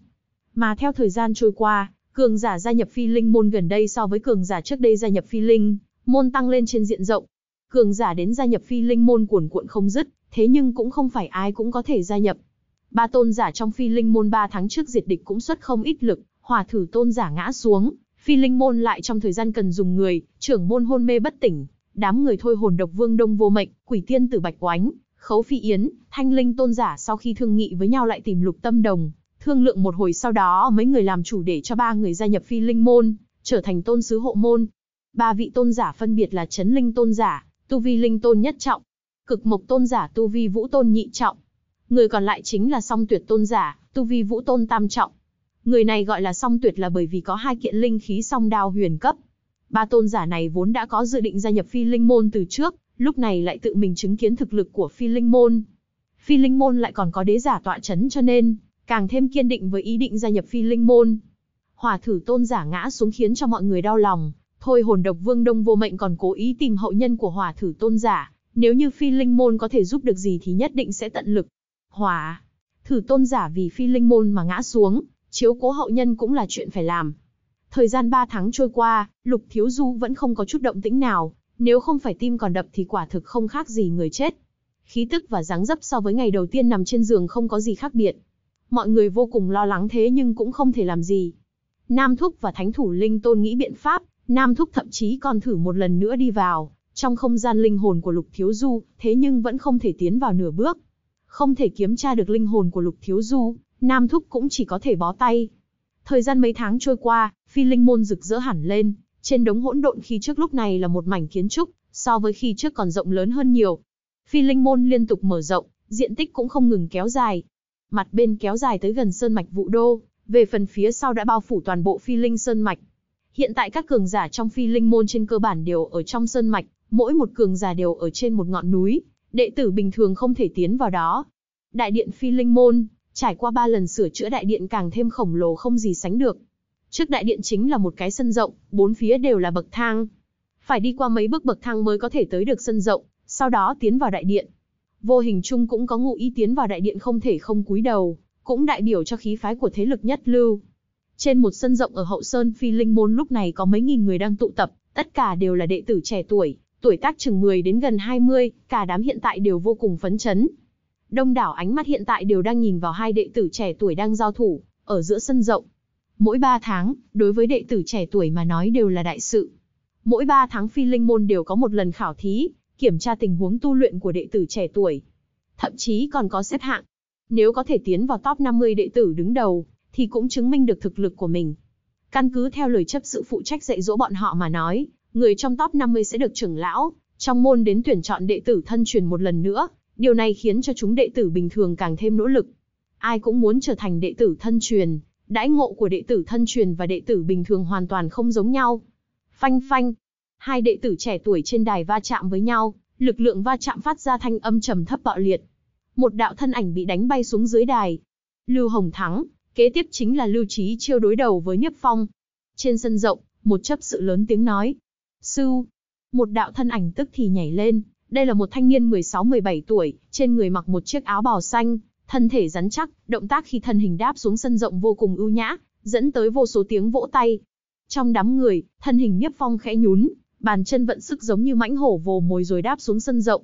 Mà theo thời gian trôi qua, cường giả gia nhập phi linh môn gần đây so với cường giả trước đây gia nhập phi linh, môn tăng lên trên diện rộng. Cường giả đến gia nhập phi linh môn cuồn cuộn không dứt, thế nhưng cũng không phải ai cũng có thể gia nhập. Ba tôn giả trong phi linh môn ba tháng trước diệt địch cũng xuất không ít lực, hỏa thử tôn giả ngã xuống, phi linh môn lại trong thời gian cần dùng người, trưởng môn hôn mê bất tỉnh, đám người thôi hồn độc vương đông vô mệnh, quỷ tiên tử bạch oánh, khấu phi yến, thanh linh tôn giả sau khi thương nghị với nhau lại tìm lục tâm đồng, thương lượng một hồi sau đó mấy người làm chủ để cho ba người gia nhập phi linh môn, trở thành tôn sứ hộ môn. Ba vị tôn giả phân biệt là chấn linh tôn giả, tu vi linh tôn nhất trọng, cực mộc tôn giả tu vi vũ tôn nhị trọng. Người còn lại chính là song tuyệt tôn giả, tu vi vũ tôn tam trọng. Người này gọi là song tuyệt là bởi vì có hai kiện linh khí song đao huyền cấp. Ba tôn giả này vốn đã có dự định gia nhập phi linh môn từ trước, lúc này lại tự mình chứng kiến thực lực của phi linh môn. Phi linh môn lại còn có đế giả tọa chấn cho nên, càng thêm kiên định với ý định gia nhập phi linh môn. Hỏa thử tôn giả ngã xuống khiến cho mọi người đau lòng, thôi hồn độc vương đông vô mệnh còn cố ý tìm hậu nhân của hỏa thử tôn giả, nếu như phi linh môn có thể giúp được gì thì nhất định sẽ tận lực. Hỏa, thử tôn giả vì phi linh môn mà ngã xuống, chiếu cố hậu nhân cũng là chuyện phải làm. Thời gian 3 tháng trôi qua, Lục Thiếu Du vẫn không có chút động tĩnh nào, nếu không phải tim còn đập thì quả thực không khác gì người chết. Khí tức và dáng dấp so với ngày đầu tiên nằm trên giường không có gì khác biệt. Mọi người vô cùng lo lắng thế nhưng cũng không thể làm gì. Nam Thúc và Thánh Thủ Linh Tôn nghĩ biện pháp, Nam Thúc thậm chí còn thử một lần nữa đi vào, trong không gian linh hồn của Lục Thiếu Du, thế nhưng vẫn không thể tiến vào nửa bước. Không thể kiểm tra được linh hồn của Lục Thiếu Du, Nam Thúc cũng chỉ có thể bó tay. Thời gian mấy tháng trôi qua, phi linh môn rực rỡ hẳn lên, trên đống hỗn độn khi trước lúc này là một mảnh kiến trúc, so với khi trước còn rộng lớn hơn nhiều. Phi linh môn liên tục mở rộng, diện tích cũng không ngừng kéo dài. Mặt bên kéo dài tới gần sơn mạch Vũ Đô, về phần phía sau đã bao phủ toàn bộ phi linh sơn mạch. Hiện tại các cường giả trong phi linh môn trên cơ bản đều ở trong sơn mạch, mỗi một cường giả đều ở trên một ngọn núi, đệ tử bình thường không thể tiến vào đó. Đại điện phi linh môn, trải qua ba lần sửa chữa đại điện càng thêm khổng lồ không gì sánh được. Trước đại điện chính là một cái sân rộng, bốn phía đều là bậc thang. Phải đi qua mấy bước bậc thang mới có thể tới được sân rộng, sau đó tiến vào đại điện. Vô hình chung cũng có ngụ ý tiến vào đại điện không thể không cúi đầu, cũng đại biểu cho khí phái của thế lực nhất lưu. Trên một sân rộng ở hậu sơn phi linh môn lúc này có mấy nghìn người đang tụ tập, tất cả đều là đệ tử trẻ tuổi, Tuổi tác chừng 10 đến gần 20, cả đám hiện tại đều vô cùng phấn chấn. Đông đảo ánh mắt hiện tại đều đang nhìn vào hai đệ tử trẻ tuổi đang giao thủ, ở giữa sân rộng. Mỗi 3 tháng, đối với đệ tử trẻ tuổi mà nói đều là đại sự. Mỗi 3 tháng phi linh môn đều có một lần khảo thí, kiểm tra tình huống tu luyện của đệ tử trẻ tuổi. Thậm chí còn có xếp hạng. Nếu có thể tiến vào top 50 đệ tử đứng đầu, thì cũng chứng minh được thực lực của mình. Căn cứ theo lời chấp sự phụ trách dạy dỗ bọn họ mà nói, người trong top 50 sẽ được trưởng lão, trong môn đến tuyển chọn đệ tử thân truyền một lần nữa, điều này khiến cho chúng đệ tử bình thường càng thêm nỗ lực. Ai cũng muốn trở thành đệ tử thân truyền, đãi ngộ của đệ tử thân truyền và đệ tử bình thường hoàn toàn không giống nhau. Phanh phanh, hai đệ tử trẻ tuổi trên đài va chạm với nhau, lực lượng va chạm phát ra thanh âm trầm thấp bạo liệt. Một đạo thân ảnh bị đánh bay xuống dưới đài. Lưu Hồng thắng, kế tiếp chính là Lưu Trí chiêu đối đầu với Niếp Phong. Trên sân rộng, một chấp sự lớn tiếng nói, Sư, Một đạo thân ảnh tức thì nhảy lên, đây là một thanh niên 16-17 tuổi, trên người mặc một chiếc áo bào xanh, thân thể rắn chắc, động tác khi thân hình đáp xuống sân rộng vô cùng ưu nhã, dẫn tới vô số tiếng vỗ tay. Trong đám người, thân hình Niếp Phong khẽ nhún, bàn chân vận sức giống như mãnh hổ vồ mồi rồi đáp xuống sân rộng.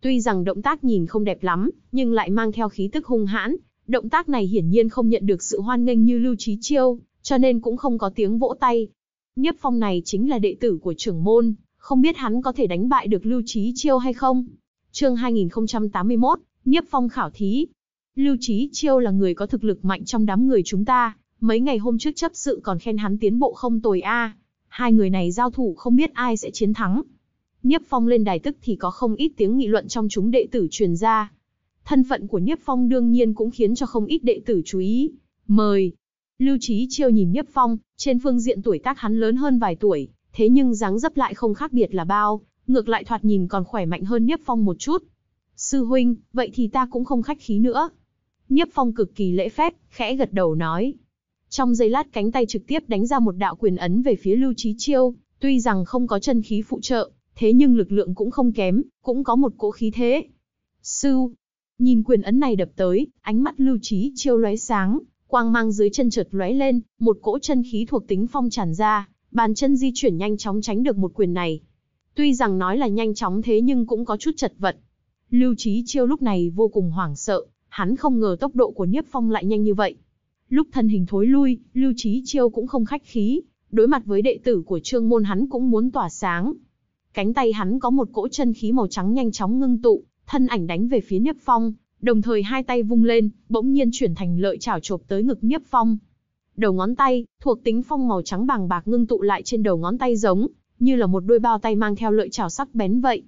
Tuy rằng động tác nhìn không đẹp lắm, nhưng lại mang theo khí tức hung hãn, động tác này hiển nhiên không nhận được sự hoan nghênh như Lưu Chí Chiêu, cho nên cũng không có tiếng vỗ tay, Nhiếp phong này chính là đệ tử của trưởng môn, không biết hắn có thể đánh bại được Lưu Chí Chiêu hay không? Chương 2081, Nhiếp phong khảo thí. Lưu Chí Chiêu là người có thực lực mạnh trong đám người chúng ta, mấy ngày hôm trước chấp sự còn khen hắn tiến bộ không tồi a. Hai người này giao thủ không biết ai sẽ chiến thắng. Nhiếp Phong lên đài tức thì có không ít tiếng nghị luận trong chúng đệ tử truyền ra. Thân phận của Nhiếp Phong đương nhiên cũng khiến cho không ít đệ tử chú ý. Mời, Lưu Chí Chiêu nhìn Niếp Phong, trên phương diện tuổi tác hắn lớn hơn vài tuổi, thế nhưng dáng dấp lại không khác biệt là bao, ngược lại thoạt nhìn còn khỏe mạnh hơn Niếp Phong một chút. Sư huynh, vậy thì ta cũng không khách khí nữa. Niếp Phong cực kỳ lễ phép, khẽ gật đầu nói. Trong giây lát cánh tay trực tiếp đánh ra một đạo quyền ấn về phía Lưu Chí Chiêu, tuy rằng không có chân khí phụ trợ, thế nhưng lực lượng cũng không kém, cũng có một cỗ khí thế. Sư, nhìn quyền ấn này đập tới, ánh mắt Lưu Chí Chiêu lóe sáng, Quang mang dưới chân chợt lóe lên, một cỗ chân khí thuộc tính phong tràn ra, bàn chân di chuyển nhanh chóng tránh được một quyền này. Tuy rằng nói là nhanh chóng thế nhưng cũng có chút chật vật. Lưu Chí Chiêu lúc này vô cùng hoảng sợ, hắn không ngờ tốc độ của Niếp Phong lại nhanh như vậy. Lúc thân hình thối lui, Lưu Chí Chiêu cũng không khách khí, đối mặt với đệ tử của Trương môn hắn cũng muốn tỏa sáng. Cánh tay hắn có một cỗ chân khí màu trắng nhanh chóng ngưng tụ, thân ảnh đánh về phía Niếp Phong, đồng thời hai tay vung lên, bỗng nhiên chuyển thành lợi chảo chộp tới ngực Nhiếp Phong. Đầu ngón tay, thuộc tính phong màu trắng bằng bạc ngưng tụ lại trên đầu ngón tay giống như là một đôi bao tay mang theo lợi chảo sắc bén vậy.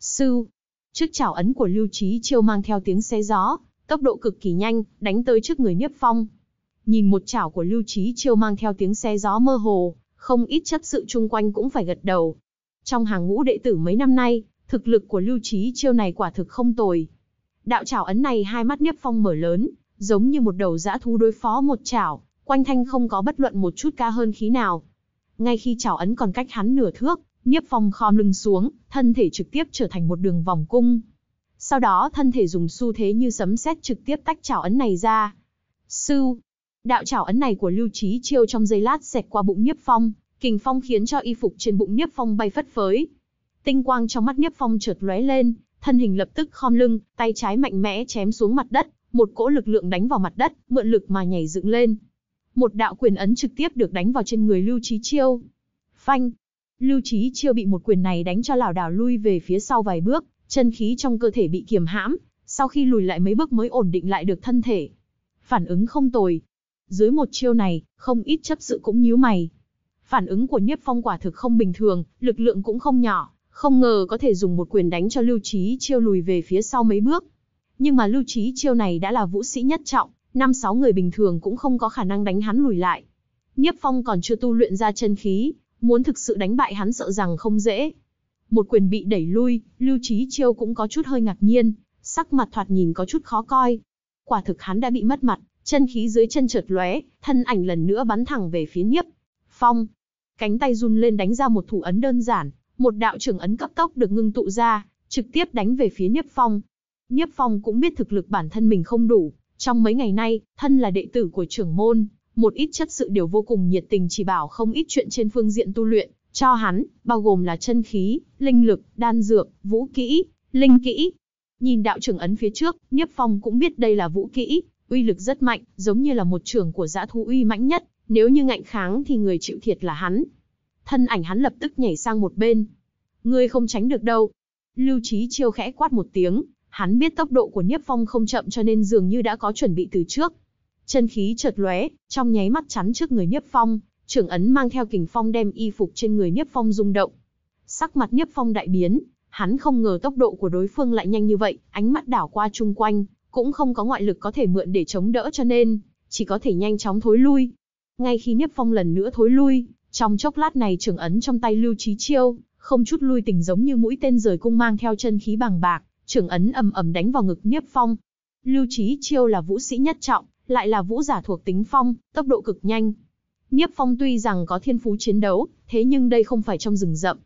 Sư, trước chảo ấn của Lưu Chí Chiêu mang theo tiếng xé gió, tốc độ cực kỳ nhanh, đánh tới trước người Nhiếp Phong. Nhìn một chảo của Lưu Chí Chiêu mang theo tiếng xé gió mơ hồ, không ít chấp sự chung quanh cũng phải gật đầu. Trong hàng ngũ đệ tử mấy năm nay, thực lực của Lưu Chí Chiêu này quả thực không tồi, Đạo chảo ấn này hai mắt Niếp Phong mở lớn, giống như một đầu dã thú đối phó một chảo, quanh thanh không có bất luận một chút ca hơn khí nào. Ngay khi chảo ấn còn cách hắn nửa thước, Niếp Phong khom lưng xuống, thân thể trực tiếp trở thành một đường vòng cung. Sau đó thân thể dùng xu thế như sấm sét trực tiếp tách chảo ấn này ra. Sư. đạo chảo ấn này của Lưu Chí Chiêu trong giây lát xẹt qua bụng Nhiếp Phong, kình phong khiến cho y phục trên bụng Nhiếp Phong bay phất phới. Tinh quang trong mắt Nhiếp Phong chợt lóe lên, thân hình lập tức khom lưng, tay trái mạnh mẽ chém xuống mặt đất, một cỗ lực lượng đánh vào mặt đất, mượn lực mà nhảy dựng lên. Một đạo quyền ấn trực tiếp được đánh vào trên người Lưu Chí Chiêu. Phanh! Lưu Chí Chiêu bị một quyền này đánh cho lảo đảo lui về phía sau vài bước, chân khí trong cơ thể bị kiềm hãm, sau khi lùi lại mấy bước mới ổn định lại được thân thể. Phản ứng không tồi. Dưới một chiêu này, không ít chấp sự cũng nhíu mày. Phản ứng của Nhiếp Phong quả thực không bình thường, lực lượng cũng không nhỏ, không ngờ có thể dùng một quyền đánh cho Lưu Chí Chiêu lùi về phía sau mấy bước. Nhưng mà Lưu Chí Chiêu này đã là vũ sĩ nhất trọng, năm sáu người bình thường cũng không có khả năng đánh hắn lùi lại. Nhiếp Phong còn chưa tu luyện ra chân khí, muốn thực sự đánh bại hắn sợ rằng không dễ. Một quyền bị đẩy lui, Lưu Chí Chiêu cũng có chút hơi ngạc nhiên, sắc mặt thoạt nhìn có chút khó coi. Quả thực hắn đã bị mất mặt, chân khí dưới chân chợt lóe, thân ảnh lần nữa bắn thẳng về phía Nhiếp Phong. Cánh tay run lên đánh ra một thủ ấn đơn giản, một đạo trưởng ấn cấp tốc được ngưng tụ ra, trực tiếp đánh về phía Niếp Phong. Niếp Phong cũng biết thực lực bản thân mình không đủ, trong mấy ngày nay, thân là đệ tử của trưởng môn, một ít chất sự đều vô cùng nhiệt tình chỉ bảo không ít chuyện trên phương diện tu luyện cho hắn, bao gồm là chân khí, linh lực, đan dược, vũ kỹ, linh kỹ. Nhìn đạo trưởng ấn phía trước, Niếp Phong cũng biết đây là vũ kỹ, uy lực rất mạnh, giống như là một trưởng của giã thú uy mãnh nhất, nếu như ngạnh kháng thì người chịu thiệt là hắn, thân ảnh hắn lập tức nhảy sang một bên. Ngươi không tránh được đâu. Lưu Chí Chiêu khẽ quát một tiếng, hắn biết tốc độ của Niếp Phong không chậm cho nên dường như đã có chuẩn bị từ trước. Chân khí chợt lóe, trong nháy mắt chắn trước người Niếp Phong, trưởng ấn mang theo kình phong đem y phục trên người Niếp Phong rung động. Sắc mặt Niếp Phong đại biến, hắn không ngờ tốc độ của đối phương lại nhanh như vậy, ánh mắt đảo qua chung quanh, cũng không có ngoại lực có thể mượn để chống đỡ cho nên, chỉ có thể nhanh chóng thối lui. Ngay khi Niếp Phong lần nữa thối lui, trong chốc lát này trưởng ấn trong tay Lưu Chí Chiêu, không chút lui tình giống như mũi tên rời cung mang theo chân khí bằng bạc, trưởng ấn ầm ầm đánh vào ngực Niếp Phong. Lưu Chí Chiêu là vũ sĩ nhất trọng, lại là vũ giả thuộc tính phong, tốc độ cực nhanh. Niếp Phong tuy rằng có thiên phú chiến đấu, thế nhưng đây không phải trong rừng rậm,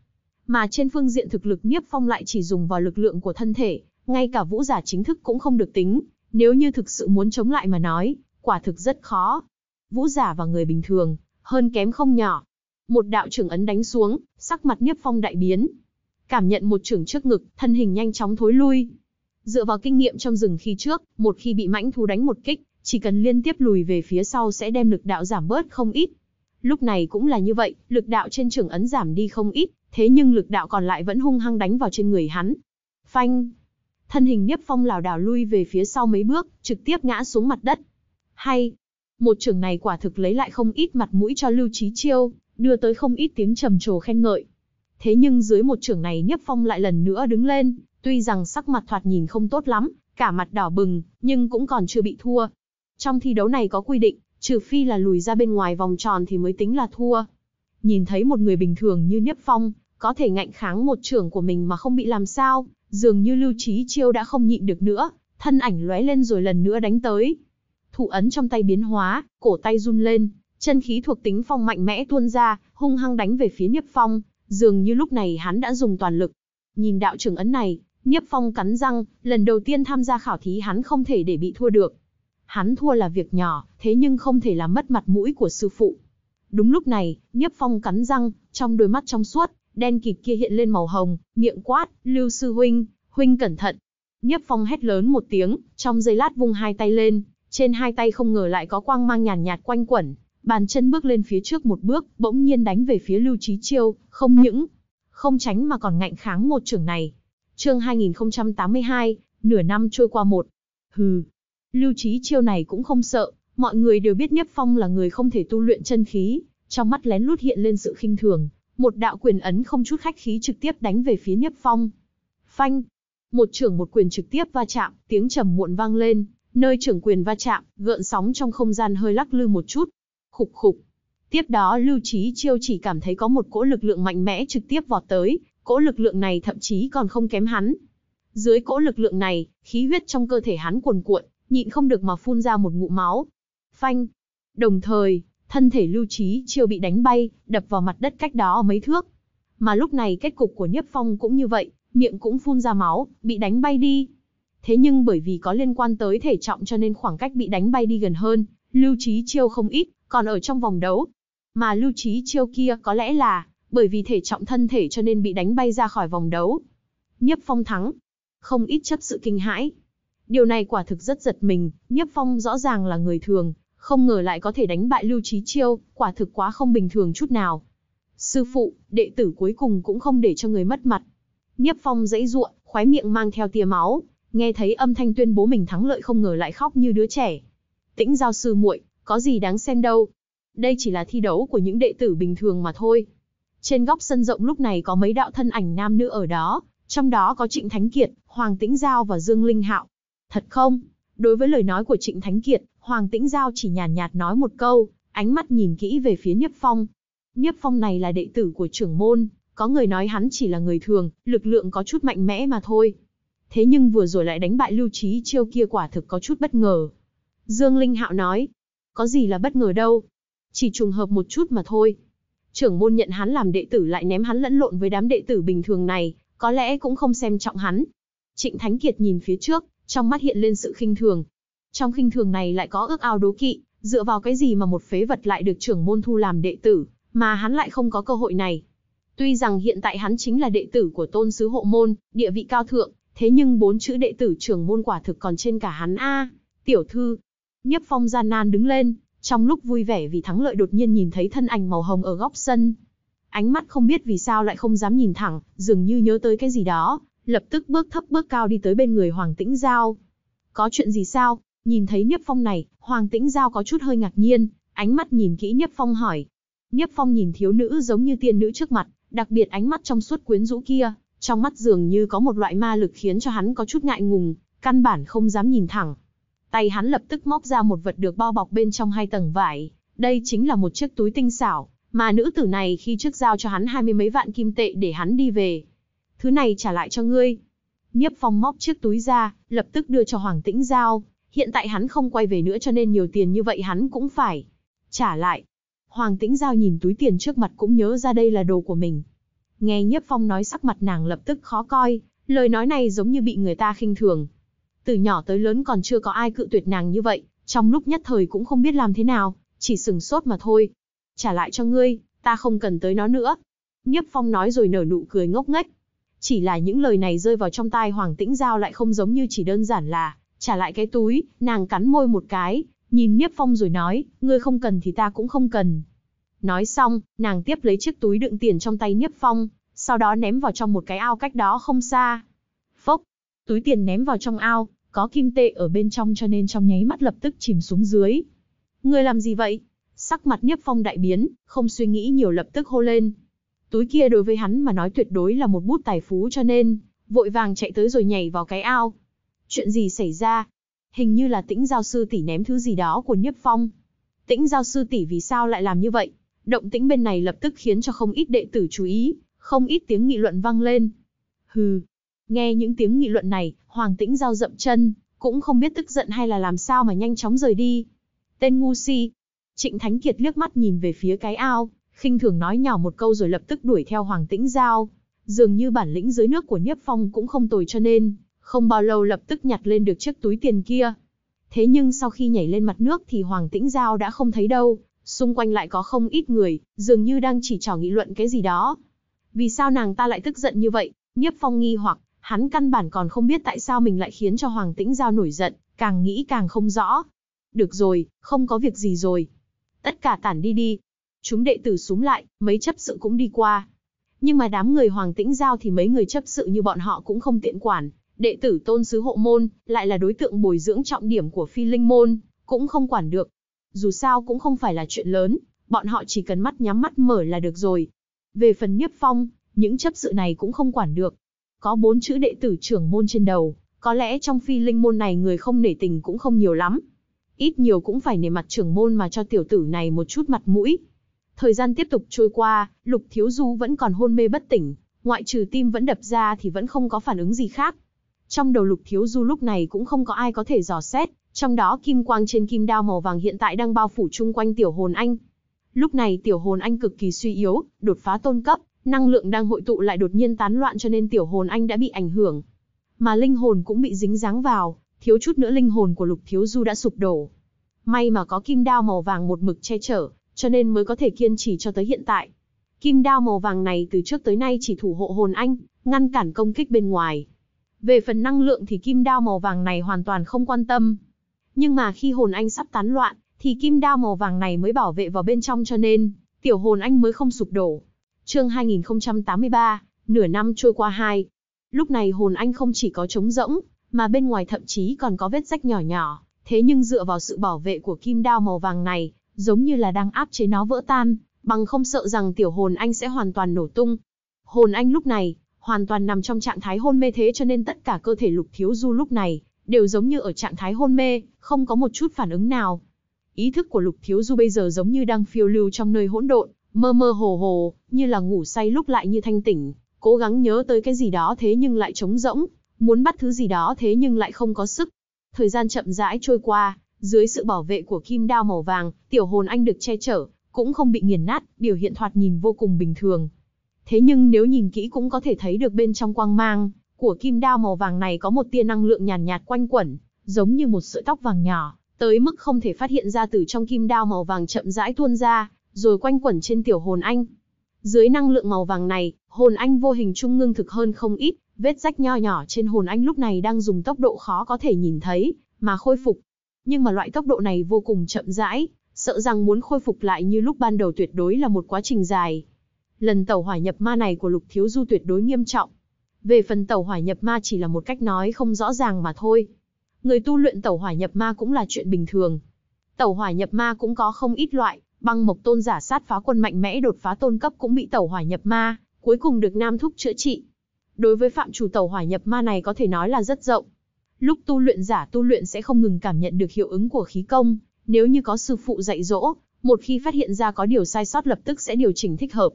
mà trên phương diện thực lực Niếp Phong lại chỉ dùng vào lực lượng của thân thể, ngay cả vũ giả chính thức cũng không được tính, nếu như thực sự muốn chống lại mà nói, quả thực rất khó. Vũ giả và người bình thường, hơn kém không nhỏ, một đạo trưởng ấn đánh xuống, sắc mặt Niếp Phong đại biến. Cảm nhận một trưởng trước ngực, thân hình nhanh chóng thối lui. Dựa vào kinh nghiệm trong rừng khi trước, một khi bị mãnh thú đánh một kích, chỉ cần liên tiếp lùi về phía sau sẽ đem lực đạo giảm bớt không ít. Lúc này cũng là như vậy, lực đạo trên trưởng ấn giảm đi không ít, thế nhưng lực đạo còn lại vẫn hung hăng đánh vào trên người hắn. Phanh! Thân hình Niếp Phong lảo đảo lui về phía sau mấy bước, trực tiếp ngã xuống mặt đất. Hay! Một trường này quả thực lấy lại không ít mặt mũi cho Lưu trí Chiêu đưa tới không ít tiếng trầm trồ khen ngợi. Thế nhưng dưới một trưởng này Nhiếp Phong lại lần nữa đứng lên, tuy rằng sắc mặt thoạt nhìn không tốt lắm, cả mặt đỏ bừng, nhưng cũng còn chưa bị thua. Trong thi đấu này có quy định, trừ phi là lùi ra bên ngoài vòng tròn thì mới tính là thua. Nhìn thấy một người bình thường như Niếp Phong, có thể ngạnh kháng một trưởng của mình mà không bị làm sao, dường như Lưu Trí Chiêu đã không nhịn được nữa, thân ảnh lóe lên rồi lần nữa đánh tới. Thủ ấn trong tay biến hóa, cổ tay run lên, Chân khí thuộc tính phong mạnh mẽ tuôn ra, hung hăng đánh về phía Niếp Phong, dường như lúc này hắn đã dùng toàn lực. Nhìn đạo trưởng ấn này, Niếp Phong cắn răng, lần đầu tiên tham gia khảo thí hắn không thể để bị thua được. Hắn thua là việc nhỏ, thế nhưng không thể làm mất mặt mũi của sư phụ. Đúng lúc này, Niếp Phong cắn răng, trong đôi mắt trong suốt, đen kịt kia hiện lên màu hồng, miệng quát, Lưu Sư Huynh, Huynh cẩn thận. Niếp Phong hét lớn một tiếng, trong giây lát vung hai tay lên, trên hai tay không ngờ lại có quang mang nhàn nhạt, nhạt quanh quẩn, Bàn chân bước lên phía trước một bước, bỗng nhiên đánh về phía Lưu Chí Chiêu, không những không tránh mà còn ngạnh kháng một trưởng này. Chương 2082, nửa năm trôi qua một. Hừ. Lưu Chí Chiêu này cũng không sợ, mọi người đều biết Niếp Phong là người không thể tu luyện chân khí, trong mắt lén lút hiện lên sự khinh thường, một đạo quyền ấn không chút khách khí trực tiếp đánh về phía Niếp Phong. Phanh, một trưởng một quyền trực tiếp va chạm, tiếng trầm muộn vang lên, nơi trưởng quyền va chạm, gợn sóng trong không gian hơi lắc lư một chút, khục khục. Tiếp đó Lưu Chí Chiêu chỉ cảm thấy có một cỗ lực lượng mạnh mẽ trực tiếp vọt tới, cỗ lực lượng này thậm chí còn không kém hắn. Dưới cỗ lực lượng này, khí huyết trong cơ thể hắn cuồn cuộn, nhịn không được mà phun ra một ngụm máu. Phanh. Đồng thời, thân thể Lưu Chí Chiêu bị đánh bay, đập vào mặt đất cách đó mấy thước. Mà lúc này kết cục của Nhiếp Phong cũng như vậy, miệng cũng phun ra máu, bị đánh bay đi. Thế nhưng bởi vì có liên quan tới thể trọng cho nên khoảng cách bị đánh bay đi gần hơn, Lưu Chí Chiêu không ít, còn ở trong vòng đấu. Mà lưu trí chiêu kia có lẽ là, bởi vì thể trọng thân thể cho nên bị đánh bay ra khỏi vòng đấu. Nhiếp Phong thắng. Không ít chấp sự kinh hãi. Điều này quả thực rất giật mình, Nhiếp Phong rõ ràng là người thường, không ngờ lại có thể đánh bại lưu trí chiêu, quả thực quá không bình thường chút nào. Sư phụ, đệ tử cuối cùng cũng không để cho người mất mặt. Nhiếp Phong dãy ruộng, khóe miệng mang theo tia máu, nghe thấy âm thanh tuyên bố mình thắng lợi không ngờ lại khóc như đứa trẻ. Tĩnh giao sư muội, có gì đáng xem đâu. Đây chỉ là thi đấu của những đệ tử bình thường mà thôi. Trên góc sân rộng lúc này có mấy đạo thân ảnh nam nữ ở đó, trong đó có Trịnh Thánh Kiệt, Hoàng Tĩnh Giao và Dương Linh Hạo. Thật không? Đối với lời nói của Trịnh Thánh Kiệt, Hoàng Tĩnh Giao chỉ nhàn nhạt, nói một câu, ánh mắt nhìn kỹ về phía Niếp Phong. Niếp Phong này là đệ tử của trưởng môn, có người nói hắn chỉ là người thường, lực lượng có chút mạnh mẽ mà thôi. Thế nhưng vừa rồi lại đánh bại lưu trí chiêu kia quả thực có chút bất ngờ. Dương Linh Hạo nói, có gì là bất ngờ đâu. Chỉ trùng hợp một chút mà thôi. Trưởng môn nhận hắn làm đệ tử lại ném hắn lẫn lộn với đám đệ tử bình thường này, có lẽ cũng không xem trọng hắn. Trịnh Thánh Kiệt nhìn phía trước, trong mắt hiện lên sự khinh thường. Trong khinh thường này lại có ước ao đố kỵ, dựa vào cái gì mà một phế vật lại được trưởng môn thu làm đệ tử, mà hắn lại không có cơ hội này. Tuy rằng hiện tại hắn chính là đệ tử của tôn sứ hộ môn, địa vị cao thượng, thế nhưng bốn chữ đệ tử trưởng môn quả thực còn trên cả hắn a. tiểu thư, Nhiếp phong gian nan đứng lên, trong lúc vui vẻ vì thắng lợi đột nhiên nhìn thấy thân ảnh màu hồng ở góc sân. Ánh mắt không biết vì sao lại không dám nhìn thẳng, dường như nhớ tới cái gì đó, lập tức bước thấp bước cao đi tới bên người Hoàng Tĩnh Giao. Có chuyện gì sao? Nhìn thấy Niếp Phong này, Hoàng Tĩnh Giao có chút hơi ngạc nhiên, ánh mắt nhìn kỹ Niếp Phong hỏi. Niếp Phong nhìn thiếu nữ giống như tiên nữ trước mặt, đặc biệt ánh mắt trong suốt quyến rũ kia, trong mắt dường như có một loại ma lực khiến cho hắn có chút ngại ngùng, căn bản không dám nhìn thẳng. Tay hắn lập tức móc ra một vật được bao bọc bên trong hai tầng vải. Đây chính là một chiếc túi tinh xảo, mà nữ tử này khi trước giao cho hắn hai mươi mấy vạn kim tệ để hắn đi về. Thứ này trả lại cho ngươi. Niếp Phong móc chiếc túi ra, lập tức đưa cho Hoàng Tĩnh Giao. Hiện tại hắn không quay về nữa cho nên nhiều tiền như vậy hắn cũng phải trả lại. Hoàng Tĩnh Giao nhìn túi tiền trước mặt cũng nhớ ra đây là đồ của mình. Nghe Nhiếp Phong nói sắc mặt nàng lập tức khó coi, lời nói này giống như bị người ta khinh thường, từ nhỏ tới lớn còn chưa có ai cự tuyệt nàng như vậy, trong lúc nhất thời cũng không biết làm thế nào, chỉ sừng sốt mà thôi. Trả lại cho ngươi, ta không cần tới nó nữa. Nhiếp phong nói rồi nở nụ cười ngốc nghếch. Chỉ là những lời này rơi vào trong tai Hoàng Tĩnh Giao lại không giống như chỉ đơn giản là, trả lại cái túi, nàng cắn môi một cái, nhìn Niếp Phong rồi nói, ngươi không cần thì ta cũng không cần. Nói xong, nàng tiếp lấy chiếc túi đựng tiền trong tay Niếp Phong, sau đó ném vào trong một cái ao cách đó không xa túi tiền ném vào trong ao, có kim tệ ở bên trong cho nên trong nháy mắt lập tức chìm xuống dưới. Người làm gì vậy? Sắc mặt Nhiếp Phong đại biến, không suy nghĩ nhiều lập tức hô lên. Túi kia đối với hắn mà nói tuyệt đối là một bút tài phú cho nên, vội vàng chạy tới rồi nhảy vào cái ao. Chuyện gì xảy ra? Hình như là tĩnh giao sư tỷ ném thứ gì đó của Nhiếp Phong. Tĩnh giao sư tỷ vì sao lại làm như vậy? Động tĩnh bên này lập tức khiến cho không ít đệ tử chú ý, không ít tiếng nghị luận vang lên. Hừ, Nghe những tiếng nghị luận này, Hoàng Tĩnh Giao dậm chân, cũng không biết tức giận hay là làm sao mà nhanh chóng rời đi. Tên ngu si. Trịnh Thánh Kiệt liếc mắt nhìn về phía cái ao, khinh thường nói nhỏ một câu rồi lập tức đuổi theo Hoàng Tĩnh Giao. Dường như bản lĩnh dưới nước của Nhiếp Phong cũng không tồi cho nên, không bao lâu lập tức nhặt lên được chiếc túi tiền kia. Thế nhưng sau khi nhảy lên mặt nước thì Hoàng Tĩnh Giao đã không thấy đâu, xung quanh lại có không ít người, dường như đang chỉ trỏ nghị luận cái gì đó. Vì sao nàng ta lại tức giận như vậy? Nhiếp Phong nghi hoặc, Hắn căn bản còn không biết tại sao mình lại khiến cho Hoàng Tĩnh Giao nổi giận, càng nghĩ càng không rõ. Được rồi, không có việc gì rồi. Tất cả tản đi đi. Chúng đệ tử súng lại, mấy chấp sự cũng đi qua. Nhưng mà đám người Hoàng Tĩnh Giao thì mấy người chấp sự như bọn họ cũng không tiện quản. Đệ tử tôn sứ hộ môn, lại là đối tượng bồi dưỡng trọng điểm của phi linh môn, cũng không quản được. Dù sao cũng không phải là chuyện lớn, bọn họ chỉ cần mắt nhắm mắt mở là được rồi. Về phần Nhiếp Phong, những chấp sự này cũng không quản được, có bốn chữ đệ tử trưởng môn trên đầu, có lẽ trong phi linh môn này người không nể tình cũng không nhiều lắm. Ít nhiều cũng phải nể mặt trưởng môn mà cho tiểu tử này một chút mặt mũi. Thời gian tiếp tục trôi qua, Lục Thiếu Du vẫn còn hôn mê bất tỉnh, ngoại trừ tim vẫn đập ra thì vẫn không có phản ứng gì khác. Trong đầu Lục Thiếu Du lúc này cũng không có ai có thể dò xét, trong đó kim quang trên kim đao màu vàng hiện tại đang bao phủ chung quanh tiểu hồn anh. Lúc này tiểu hồn anh cực kỳ suy yếu, đột phá tôn cấp, Năng lượng đang hội tụ lại đột nhiên tán loạn cho nên tiểu hồn anh đã bị ảnh hưởng. Mà linh hồn cũng bị dính dáng vào, thiếu chút nữa linh hồn của Lục Thiếu Du đã sụp đổ. May mà có kim đao màu vàng một mực che chở, cho nên mới có thể kiên trì cho tới hiện tại. Kim đao màu vàng này từ trước tới nay chỉ thủ hộ hồn anh, ngăn cản công kích bên ngoài. Về phần năng lượng thì kim đao màu vàng này hoàn toàn không quan tâm. Nhưng mà khi hồn anh sắp tán loạn, thì kim đao màu vàng này mới bảo vệ vào bên trong cho nên, tiểu hồn anh mới không sụp đổ. Chương 2083, nửa năm trôi qua hai. Lúc này hồn anh không chỉ có trống rỗng, mà bên ngoài thậm chí còn có vết rách nhỏ nhỏ, thế nhưng dựa vào sự bảo vệ của kim đao màu vàng này, giống như là đang áp chế nó vỡ tan, bằng không sợ rằng tiểu hồn anh sẽ hoàn toàn nổ tung. Hồn anh lúc này, hoàn toàn nằm trong trạng thái hôn mê thế cho nên tất cả cơ thể lục thiếu du lúc này, đều giống như ở trạng thái hôn mê, không có một chút phản ứng nào. Ý thức của lục thiếu du bây giờ giống như đang phiêu lưu trong nơi hỗn độn, mơ mơ hồ hồ, như là ngủ say lúc lại như thanh tỉnh, cố gắng nhớ tới cái gì đó thế nhưng lại trống rỗng, muốn bắt thứ gì đó thế nhưng lại không có sức. Thời gian chậm rãi trôi qua, dưới sự bảo vệ của kim đao màu vàng, tiểu hồn anh được che chở, cũng không bị nghiền nát, biểu hiện thoạt nhìn vô cùng bình thường. Thế nhưng nếu nhìn kỹ cũng có thể thấy được bên trong quang mang của kim đao màu vàng này có một tia năng lượng nhàn nhạt, nhạt quanh quẩn, giống như một sợi tóc vàng nhỏ, tới mức không thể phát hiện ra từ trong kim đao màu vàng chậm rãi tuôn ra, rồi quanh quẩn trên tiểu hồn anh. Dưới năng lượng màu vàng này, hồn anh vô hình trung ngưng thực hơn không ít, vết rách nho nhỏ trên hồn anh lúc này đang dùng tốc độ khó có thể nhìn thấy, mà khôi phục. Nhưng mà loại tốc độ này vô cùng chậm rãi, sợ rằng muốn khôi phục lại như lúc ban đầu tuyệt đối là một quá trình dài. Lần tẩu hỏa nhập ma này của Lục Thiếu Du tuyệt đối nghiêm trọng. Về phần tẩu hỏa nhập ma chỉ là một cách nói không rõ ràng mà thôi. Người tu luyện tẩu hỏa nhập ma cũng là chuyện bình thường. tẩu hỏa nhập ma cũng có không ít loại, băng mộc tôn giả sát phá quân mạnh mẽ đột phá tôn cấp cũng bị tẩu hỏa nhập ma, cuối cùng được Nam Thúc chữa trị. Đối với phạm chủ tẩu hỏa nhập ma này có thể nói là rất rộng. Lúc tu luyện giả tu luyện sẽ không ngừng cảm nhận được hiệu ứng của khí công, nếu như có sư phụ dạy dỗ, một khi phát hiện ra có điều sai sót lập tức sẽ điều chỉnh thích hợp.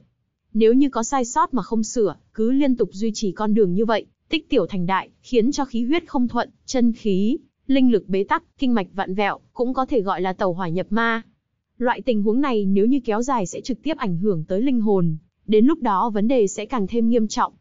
Nếu như có sai sót mà không sửa, cứ liên tục duy trì con đường như vậy, tích tiểu thành đại, khiến cho khí huyết không thuận, chân khí, linh lực bế tắc, kinh mạch vạn vẹo, cũng có thể gọi là tẩu hỏa nhập ma. Loại tình huống này nếu như kéo dài sẽ trực tiếp ảnh hưởng tới linh hồn, đến lúc đó vấn đề sẽ càng thêm nghiêm trọng.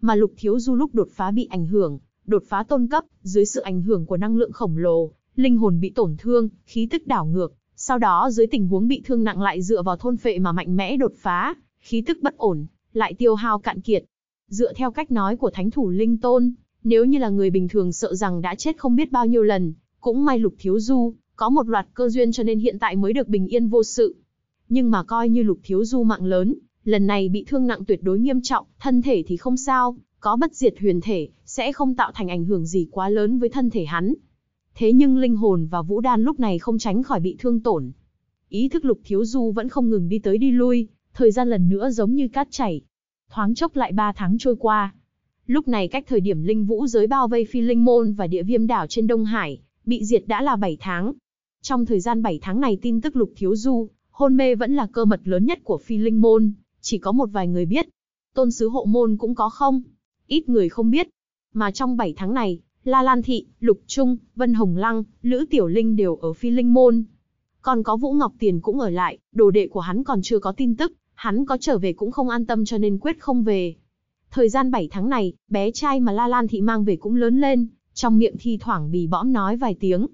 Mà Lục Thiếu Du lúc đột phá bị ảnh hưởng, đột phá tôn cấp, dưới sự ảnh hưởng của năng lượng khổng lồ, linh hồn bị tổn thương, khí tức đảo ngược, sau đó dưới tình huống bị thương nặng lại dựa vào thôn phệ mà mạnh mẽ đột phá, khí tức bất ổn, lại tiêu hao cạn kiệt. Dựa theo cách nói của thánh thủ linh tôn, nếu như là người bình thường sợ rằng đã chết không biết bao nhiêu lần, cũng may Lục Thiếu Du, có một loạt cơ duyên cho nên hiện tại mới được bình yên vô sự. Nhưng mà coi như Lục Thiếu Du mạng lớn, lần này bị thương nặng tuyệt đối nghiêm trọng, thân thể thì không sao, có bất diệt huyền thể, sẽ không tạo thành ảnh hưởng gì quá lớn với thân thể hắn. Thế nhưng linh hồn và vũ đan lúc này không tránh khỏi bị thương tổn. Ý thức Lục Thiếu Du vẫn không ngừng đi tới đi lui, thời gian lần nữa giống như cát chảy. Thoáng chốc lại ba tháng trôi qua. Lúc này cách thời điểm linh vũ giới bao vây phi linh môn và địa viêm đảo trên Đông Hải, bị diệt đã là bảy tháng, trong thời gian 7 tháng này tin tức Lục Thiếu Du, hôn mê vẫn là cơ mật lớn nhất của phi linh môn, chỉ có một vài người biết. Tôn sứ hộ môn cũng có không, ít người không biết. Mà trong 7 tháng này, La Lan Thị, Lục Trung, Vân Hồng Lăng, Lữ Tiểu Linh đều ở phi linh môn. Còn có Vũ Ngọc Tiền cũng ở lại, đồ đệ của hắn còn chưa có tin tức, hắn có trở về cũng không an tâm cho nên quyết không về. Thời gian 7 tháng này, bé trai mà La Lan Thị mang về cũng lớn lên, trong miệng thi thoảng bì bõm nói vài tiếng,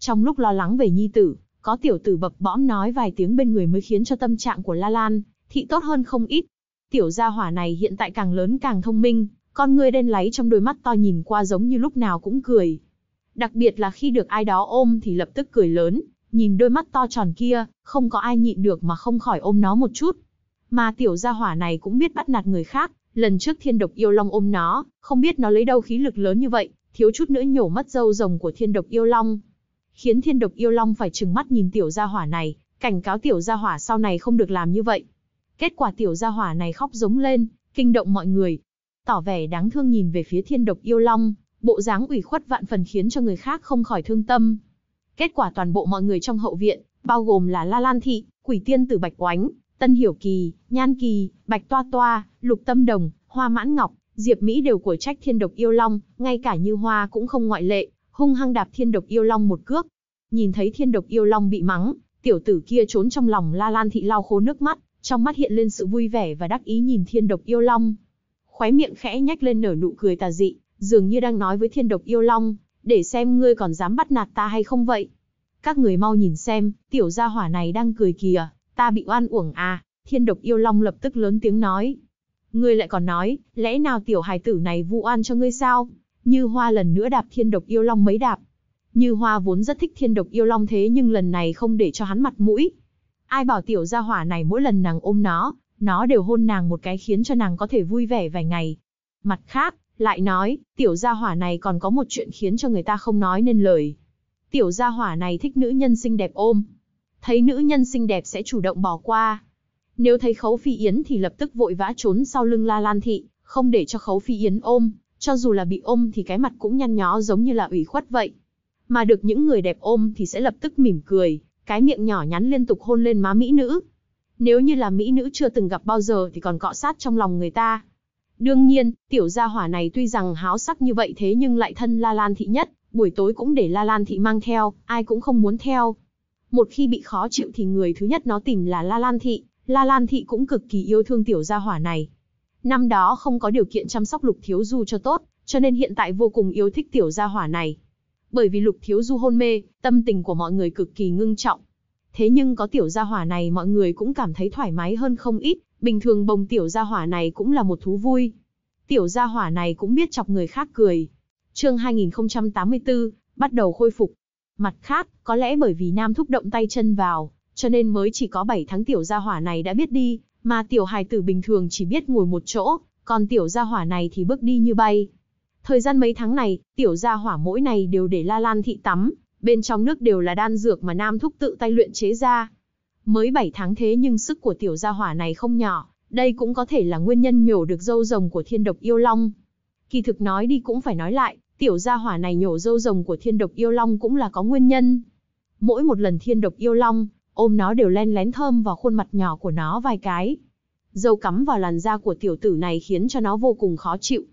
trong lúc lo lắng về nhi tử, có tiểu tử bập bõm nói vài tiếng bên người mới khiến cho tâm trạng của La Lan, thị tốt hơn không ít. Tiểu gia hỏa này hiện tại càng lớn càng thông minh, con người đen láy trong đôi mắt to nhìn qua giống như lúc nào cũng cười. Đặc biệt là khi được ai đó ôm thì lập tức cười lớn, nhìn đôi mắt to tròn kia, không có ai nhịn được mà không khỏi ôm nó một chút. Mà tiểu gia hỏa này cũng biết bắt nạt người khác, lần trước thiên độc yêu long ôm nó, không biết nó lấy đâu khí lực lớn như vậy, thiếu chút nữa nhổ mất dâu rồng của thiên độc yêu long khiến thiên độc yêu long phải trừng mắt nhìn tiểu gia hỏa này, cảnh cáo tiểu gia hỏa sau này không được làm như vậy. Kết quả tiểu gia hỏa này khóc giống lên, kinh động mọi người, tỏ vẻ đáng thương nhìn về phía thiên độc yêu long, bộ dáng ủy khuất vạn phần khiến cho người khác không khỏi thương tâm. Kết quả toàn bộ mọi người trong hậu viện, bao gồm là La Lan Thị, Quỷ Tiên Tử Bạch Oánh, Tân Hiểu Kỳ, Nhan Kỳ, Bạch Toa Toa, Lục Tâm Đồng, Hoa Mãn Ngọc, Diệp Mỹ đều của trách thiên độc yêu long, ngay cả Như Hoa cũng không ngoại lệ hung hăng đạp thiên độc yêu long một cước. Nhìn thấy thiên độc yêu long bị mắng, tiểu tử kia trốn trong lòng La Lan thị lau khô nước mắt, trong mắt hiện lên sự vui vẻ và đắc ý nhìn thiên độc yêu long. Khóe miệng khẽ nhếch lên nở nụ cười tà dị, dường như đang nói với thiên độc yêu long, để xem ngươi còn dám bắt nạt ta hay không vậy. Các người mau nhìn xem, tiểu gia hỏa này đang cười kìa, ta bị oan uổng à, thiên độc yêu long lập tức lớn tiếng nói. Ngươi lại còn nói, lẽ nào tiểu hài tử này vu oan cho ngươi sao? Như Hoa lần nữa đạp Thiên Độc Yêu Long mấy đạp. Như Hoa vốn rất thích Thiên Độc Yêu Long thế nhưng lần này không để cho hắn mặt mũi. Ai bảo tiểu gia hỏa này mỗi lần nàng ôm nó, nó đều hôn nàng một cái khiến cho nàng có thể vui vẻ vài ngày. Mặt khác, lại nói, tiểu gia hỏa này còn có một chuyện khiến cho người ta không nói nên lời. Tiểu gia hỏa này thích nữ nhân xinh đẹp ôm. Thấy nữ nhân xinh đẹp sẽ chủ động bỏ qua. Nếu thấy Khấu Phi Yến thì lập tức vội vã trốn sau lưng La Lan Thị, không để cho Khấu Phi Yến ôm. Cho dù là bị ôm thì cái mặt cũng nhăn nhó giống như là ủy khuất vậy. Mà được những người đẹp ôm thì sẽ lập tức mỉm cười, cái miệng nhỏ nhắn liên tục hôn lên má mỹ nữ. Nếu như là mỹ nữ chưa từng gặp bao giờ thì còn cọ sát trong lòng người ta. Đương nhiên, tiểu gia hỏa này tuy rằng háo sắc như vậy thế nhưng lại thân La Lan Thị nhất, buổi tối cũng để La Lan Thị mang theo, ai cũng không muốn theo. Một khi bị khó chịu thì người thứ nhất nó tìm là La Lan Thị, La Lan Thị cũng cực kỳ yêu thương tiểu gia hỏa này. Năm đó không có điều kiện chăm sóc Lục Thiếu Du cho tốt, cho nên hiện tại vô cùng yêu thích tiểu gia hỏa này. Bởi vì Lục Thiếu Du hôn mê, tâm tình của mọi người cực kỳ ngưng trọng. Thế nhưng có tiểu gia hỏa này mọi người cũng cảm thấy thoải mái hơn không ít, bình thường bồng tiểu gia hỏa này cũng là một thú vui. Tiểu gia hỏa này cũng biết chọc người khác cười. Chương 2084, bắt đầu khôi phục. Mặt khác, có lẽ bởi vì Nam thúc động tay chân vào, cho nên mới chỉ có 7 tháng tiểu gia hỏa này đã biết đi, mà tiểu hài tử bình thường chỉ biết ngồi một chỗ, còn tiểu gia hỏa này thì bước đi như bay. Thời gian mấy tháng này, tiểu gia hỏa mỗi ngày đều để la lan thị tắm, bên trong nước đều là đan dược mà nam thúc tự tay luyện chế ra. Mới 7 tháng thế nhưng sức của tiểu gia hỏa này không nhỏ, đây cũng có thể là nguyên nhân nhổ được dâu rồng của thiên độc yêu long. Kỳ thực nói đi cũng phải nói lại, tiểu gia hỏa này nhổ dâu rồng của thiên độc yêu long cũng là có nguyên nhân. Mỗi một lần thiên độc yêu long, ôm nó đều len lén thơm vào khuôn mặt nhỏ của nó vài cái. Dâu cắm vào làn da của tiểu tử này khiến cho nó vô cùng khó chịu.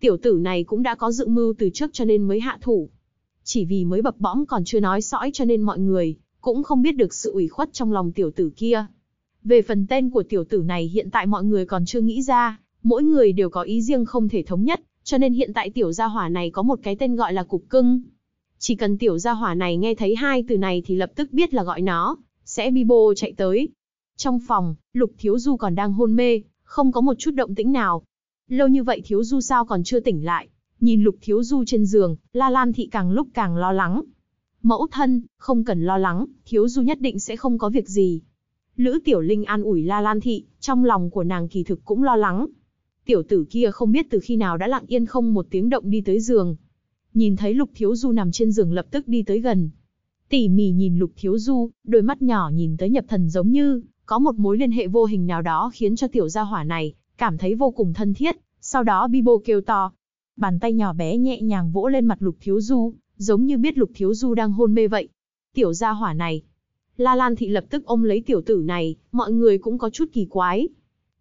Tiểu tử này cũng đã có dự mưu từ trước cho nên mới hạ thủ. Chỉ vì mới bập bõm còn chưa nói sõi cho nên mọi người cũng không biết được sự ủy khuất trong lòng tiểu tử kia. Về phần tên của tiểu tử này hiện tại mọi người còn chưa nghĩ ra, mỗi người đều có ý riêng không thể thống nhất, cho nên hiện tại tiểu gia hỏa này có một cái tên gọi là cục cưng. Chỉ cần tiểu gia hỏa này nghe thấy hai từ này thì lập tức biết là gọi nó, sẽ bi bô chạy tới. Trong phòng, Lục Thiếu Du còn đang hôn mê, không có một chút động tĩnh nào. Lâu như vậy Thiếu Du sao còn chưa tỉnh lại? Nhìn Lục Thiếu Du trên giường, La Lan thị càng lúc càng lo lắng. Mẫu thân, không cần lo lắng, Thiếu Du nhất định sẽ không có việc gì. Lữ Tiểu Linh an ủi La Lan thị, trong lòng của nàng kỳ thực cũng lo lắng. Tiểu tử kia không biết từ khi nào đã lặng yên không một tiếng động đi tới giường. Nhìn thấy Lục Thiếu Du nằm trên giường lập tức đi tới gần, Tỉ mỉ nhìn Lục Thiếu Du, đôi mắt nhỏ nhìn tới nhập thần giống như, có một mối liên hệ vô hình nào đó khiến cho tiểu gia hỏa này, cảm thấy vô cùng thân thiết, sau đó Bibo kêu to. Bàn tay nhỏ bé nhẹ nhàng vỗ lên mặt Lục Thiếu Du, giống như biết Lục Thiếu Du đang hôn mê vậy. Tiểu gia hỏa này. La Lan Thị lập tức ôm lấy tiểu tử này, mọi người cũng có chút kỳ quái.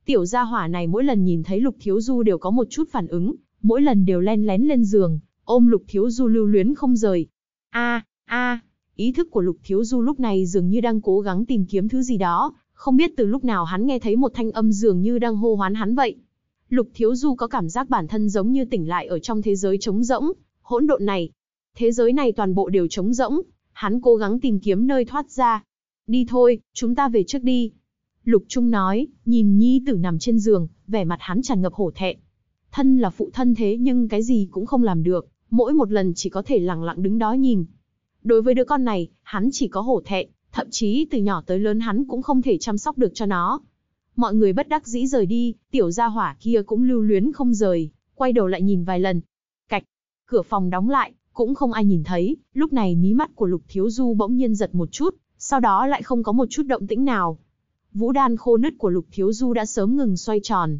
Tiểu gia hỏa này mỗi lần nhìn thấy Lục Thiếu Du đều có một chút phản ứng, mỗi lần đều len lén lên giường, ôm Lục Thiếu Du lưu luyến không rời. A, a, Ý thức của Lục Thiếu Du lúc này dường như đang cố gắng tìm kiếm thứ gì đó, không biết từ lúc nào hắn nghe thấy một thanh âm dường như đang hô hoán hắn vậy. Lục Thiếu Du có cảm giác bản thân giống như tỉnh lại ở trong thế giới trống rỗng, hỗn độn này. Thế giới này toàn bộ đều trống rỗng, hắn cố gắng tìm kiếm nơi thoát ra. Đi thôi, chúng ta về trước đi. Lục Trung nói, nhìn Nhi tử nằm trên giường, vẻ mặt hắn tràn ngập hổ thẹn. Thân là phụ thân thế nhưng cái gì cũng không làm được, mỗi một lần chỉ có thể lặng lặng đứng đó nhìn. Đối với đứa con này, hắn chỉ có hổ thẹn, thậm chí từ nhỏ tới lớn hắn cũng không thể chăm sóc được cho nó. Mọi người bất đắc dĩ rời đi, tiểu gia hỏa kia cũng lưu luyến không rời, quay đầu lại nhìn vài lần. Cạch, cửa phòng đóng lại, cũng không ai nhìn thấy, lúc này mí mắt của Lục Thiếu Du bỗng nhiên giật một chút, sau đó lại không có một chút động tĩnh nào. Vũ đan khô nứt của Lục Thiếu Du đã sớm ngừng xoay tròn.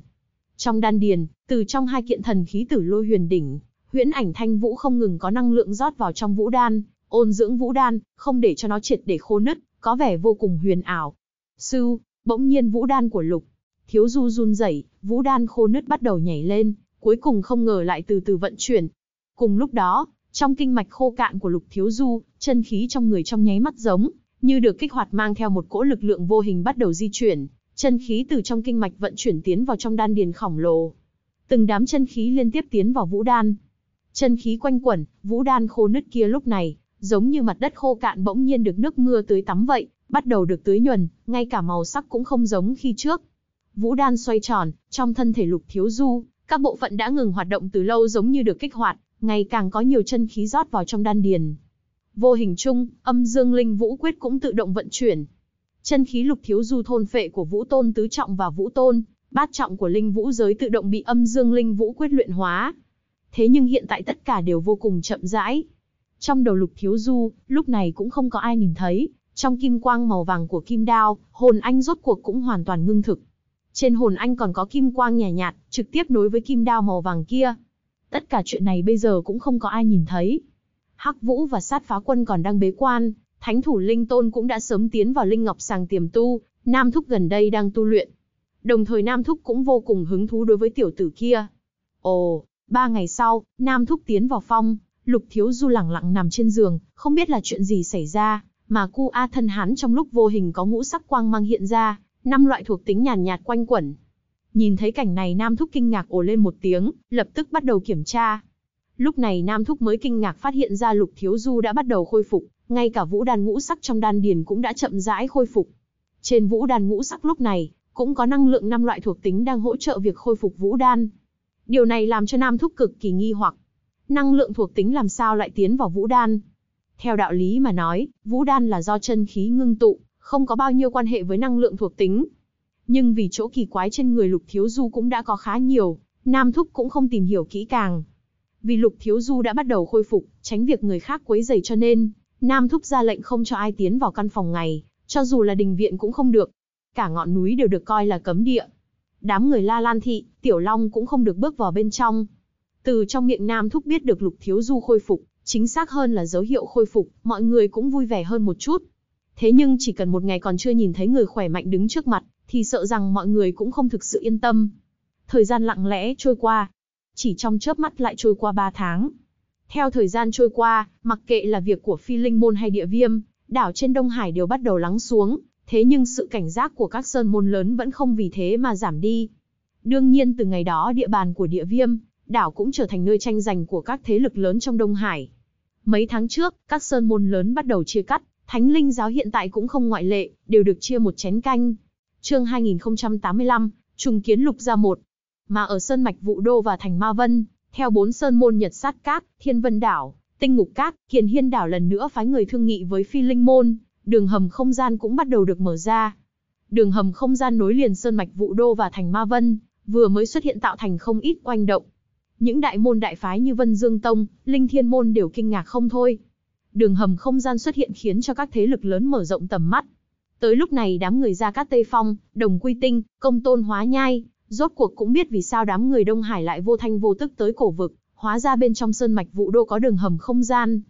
Trong đan điền, từ trong hai kiện thần khí tử lôi huyền đỉnh, huyễn ảnh thanh vũ không ngừng có năng lượng rót vào trong vũ đan, ôn dưỡng vũ đan, không để cho nó triệt để khô nứt, có vẻ vô cùng huyền ảo. Sư, bỗng nhiên vũ đan của lục. Thiếu du run rẩy, vũ đan khô nứt bắt đầu nhảy lên, cuối cùng không ngờ lại từ từ vận chuyển. Cùng lúc đó, trong kinh mạch khô cạn của lục thiếu du, chân khí trong người trong nháy mắt giống, như được kích hoạt mang theo một cỗ lực lượng vô hình bắt đầu di chuyển, chân khí từ trong kinh mạch vận chuyển tiến vào trong đan điền khổng lồ. Từng đám chân khí liên tiếp tiến vào vũ đan. Chân khí quanh quẩn, vũ đan khô nứt kia lúc này, giống như mặt đất khô cạn bỗng nhiên được nước mưa tưới tắm vậy, bắt đầu được tưới nhuần, ngay cả màu sắc cũng không giống khi trước. Vũ đan xoay tròn, trong thân thể lục thiếu du, các bộ phận đã ngừng hoạt động từ lâu giống như được kích hoạt, ngày càng có nhiều chân khí rót vào trong đan điền. Vô hình chung, âm dương linh vũ quyết cũng tự động vận chuyển. Chân khí lục thiếu du thôn phệ của vũ tôn tứ trọng và vũ tôn, bát trọng của linh vũ giới tự động bị âm dương linh vũ quyết luyện hóa. Thế nhưng hiện tại tất cả đều vô cùng chậm rãi, trong đầu lục thiếu du, lúc này cũng không có ai nhìn thấy, trong kim quang màu vàng của kim đao, hồn anh rốt cuộc cũng hoàn toàn ngưng thực. Trên hồn anh còn có kim quang nhạt nhạt, trực tiếp nối với kim đao màu vàng kia. Tất cả chuyện này bây giờ cũng không có ai nhìn thấy. Hắc Vũ và sát phá quân còn đang bế quan, thánh thủ Linh Tôn cũng đã sớm tiến vào Linh Ngọc Sàng tiềm tu, Nam Thúc gần đây đang tu luyện. Đồng thời Nam Thúc cũng vô cùng hứng thú đối với tiểu tử kia. Ồ, ba ngày sau, Nam Thúc tiến vào phong, Lục Thiếu Du lẳng lặng nằm trên giường, không biết là chuyện gì xảy ra, mà cu a thân hắn trong lúc vô hình có ngũ sắc quang mang hiện ra, năm loại thuộc tính nhàn nhạt, quanh quẩn. Nhìn thấy cảnh này Nam Thúc kinh ngạc ồ lên một tiếng, lập tức bắt đầu kiểm tra. Lúc này Nam Thúc mới kinh ngạc phát hiện ra Lục Thiếu Du đã bắt đầu khôi phục, ngay cả vũ đàn ngũ sắc trong đan điền cũng đã chậm rãi khôi phục. Trên vũ đàn ngũ sắc lúc này, cũng có năng lượng năm loại thuộc tính đang hỗ trợ việc khôi phục vũ đan. Điều này làm cho Nam Thúc cực kỳ nghi hoặc, năng lượng thuộc tính làm sao lại tiến vào vũ đan. Theo đạo lý mà nói, vũ đan là do chân khí ngưng tụ, không có bao nhiêu quan hệ với năng lượng thuộc tính. Nhưng vì chỗ kỳ quái trên người Lục Thiếu Du cũng đã có khá nhiều, Nam Thúc cũng không tìm hiểu kỹ càng. Vì Lục Thiếu Du đã bắt đầu khôi phục, tránh việc người khác quấy rầy cho nên, Nam Thúc ra lệnh không cho ai tiến vào căn phòng này, cho dù là đình viện cũng không được. Cả ngọn núi đều được coi là cấm địa. Đám người La Lan Thị, Tiểu Long cũng không được bước vào bên trong. Từ trong miệng Nam Thúc biết được Lục Thiếu Du khôi phục, chính xác hơn là dấu hiệu khôi phục, mọi người cũng vui vẻ hơn một chút. Thế nhưng chỉ cần một ngày còn chưa nhìn thấy người khỏe mạnh đứng trước mặt, thì sợ rằng mọi người cũng không thực sự yên tâm. Thời gian lặng lẽ trôi qua, chỉ trong chớp mắt lại trôi qua 3 tháng. Theo thời gian trôi qua, mặc kệ là việc của phi linh môn hay địa viêm, đảo trên Đông Hải đều bắt đầu lắng xuống, thế nhưng sự cảnh giác của các sơn môn lớn vẫn không vì thế mà giảm đi. Đương nhiên từ ngày đó địa bàn của địa viêm, đảo cũng trở thành nơi tranh giành của các thế lực lớn trong Đông Hải. Mấy tháng trước, các sơn môn lớn bắt đầu chia cắt, Thánh Linh giáo hiện tại cũng không ngoại lệ, đều được chia một chén canh. Chương 2085, trùng kiến lục gia một. Mà ở sơn mạch Vũ Đô và thành Ma Vân, theo bốn sơn môn Nhật Sát cát, Thiên Vân Đảo, Tinh Ngục cát, Kiền Hiên Đảo lần nữa phái người thương nghị với Phi Linh môn, đường hầm không gian cũng bắt đầu được mở ra. Đường hầm không gian nối liền sơn mạch Vũ Đô và thành Ma Vân, vừa mới xuất hiện tạo thành không ít oanh động, những đại môn đại phái như Vân Dương Tông, Linh Thiên Môn đều kinh ngạc không thôi. Đường hầm không gian xuất hiện khiến cho các thế lực lớn mở rộng tầm mắt. Tới lúc này đám người ra các Tây Phong, Đồng Quy Tinh, Công Tôn Hóa Nhai, rốt cuộc cũng biết vì sao đám người Đông Hải lại vô thanh vô tức tới cổ vực, hóa ra bên trong sơn mạch vụ đô có đường hầm không gian.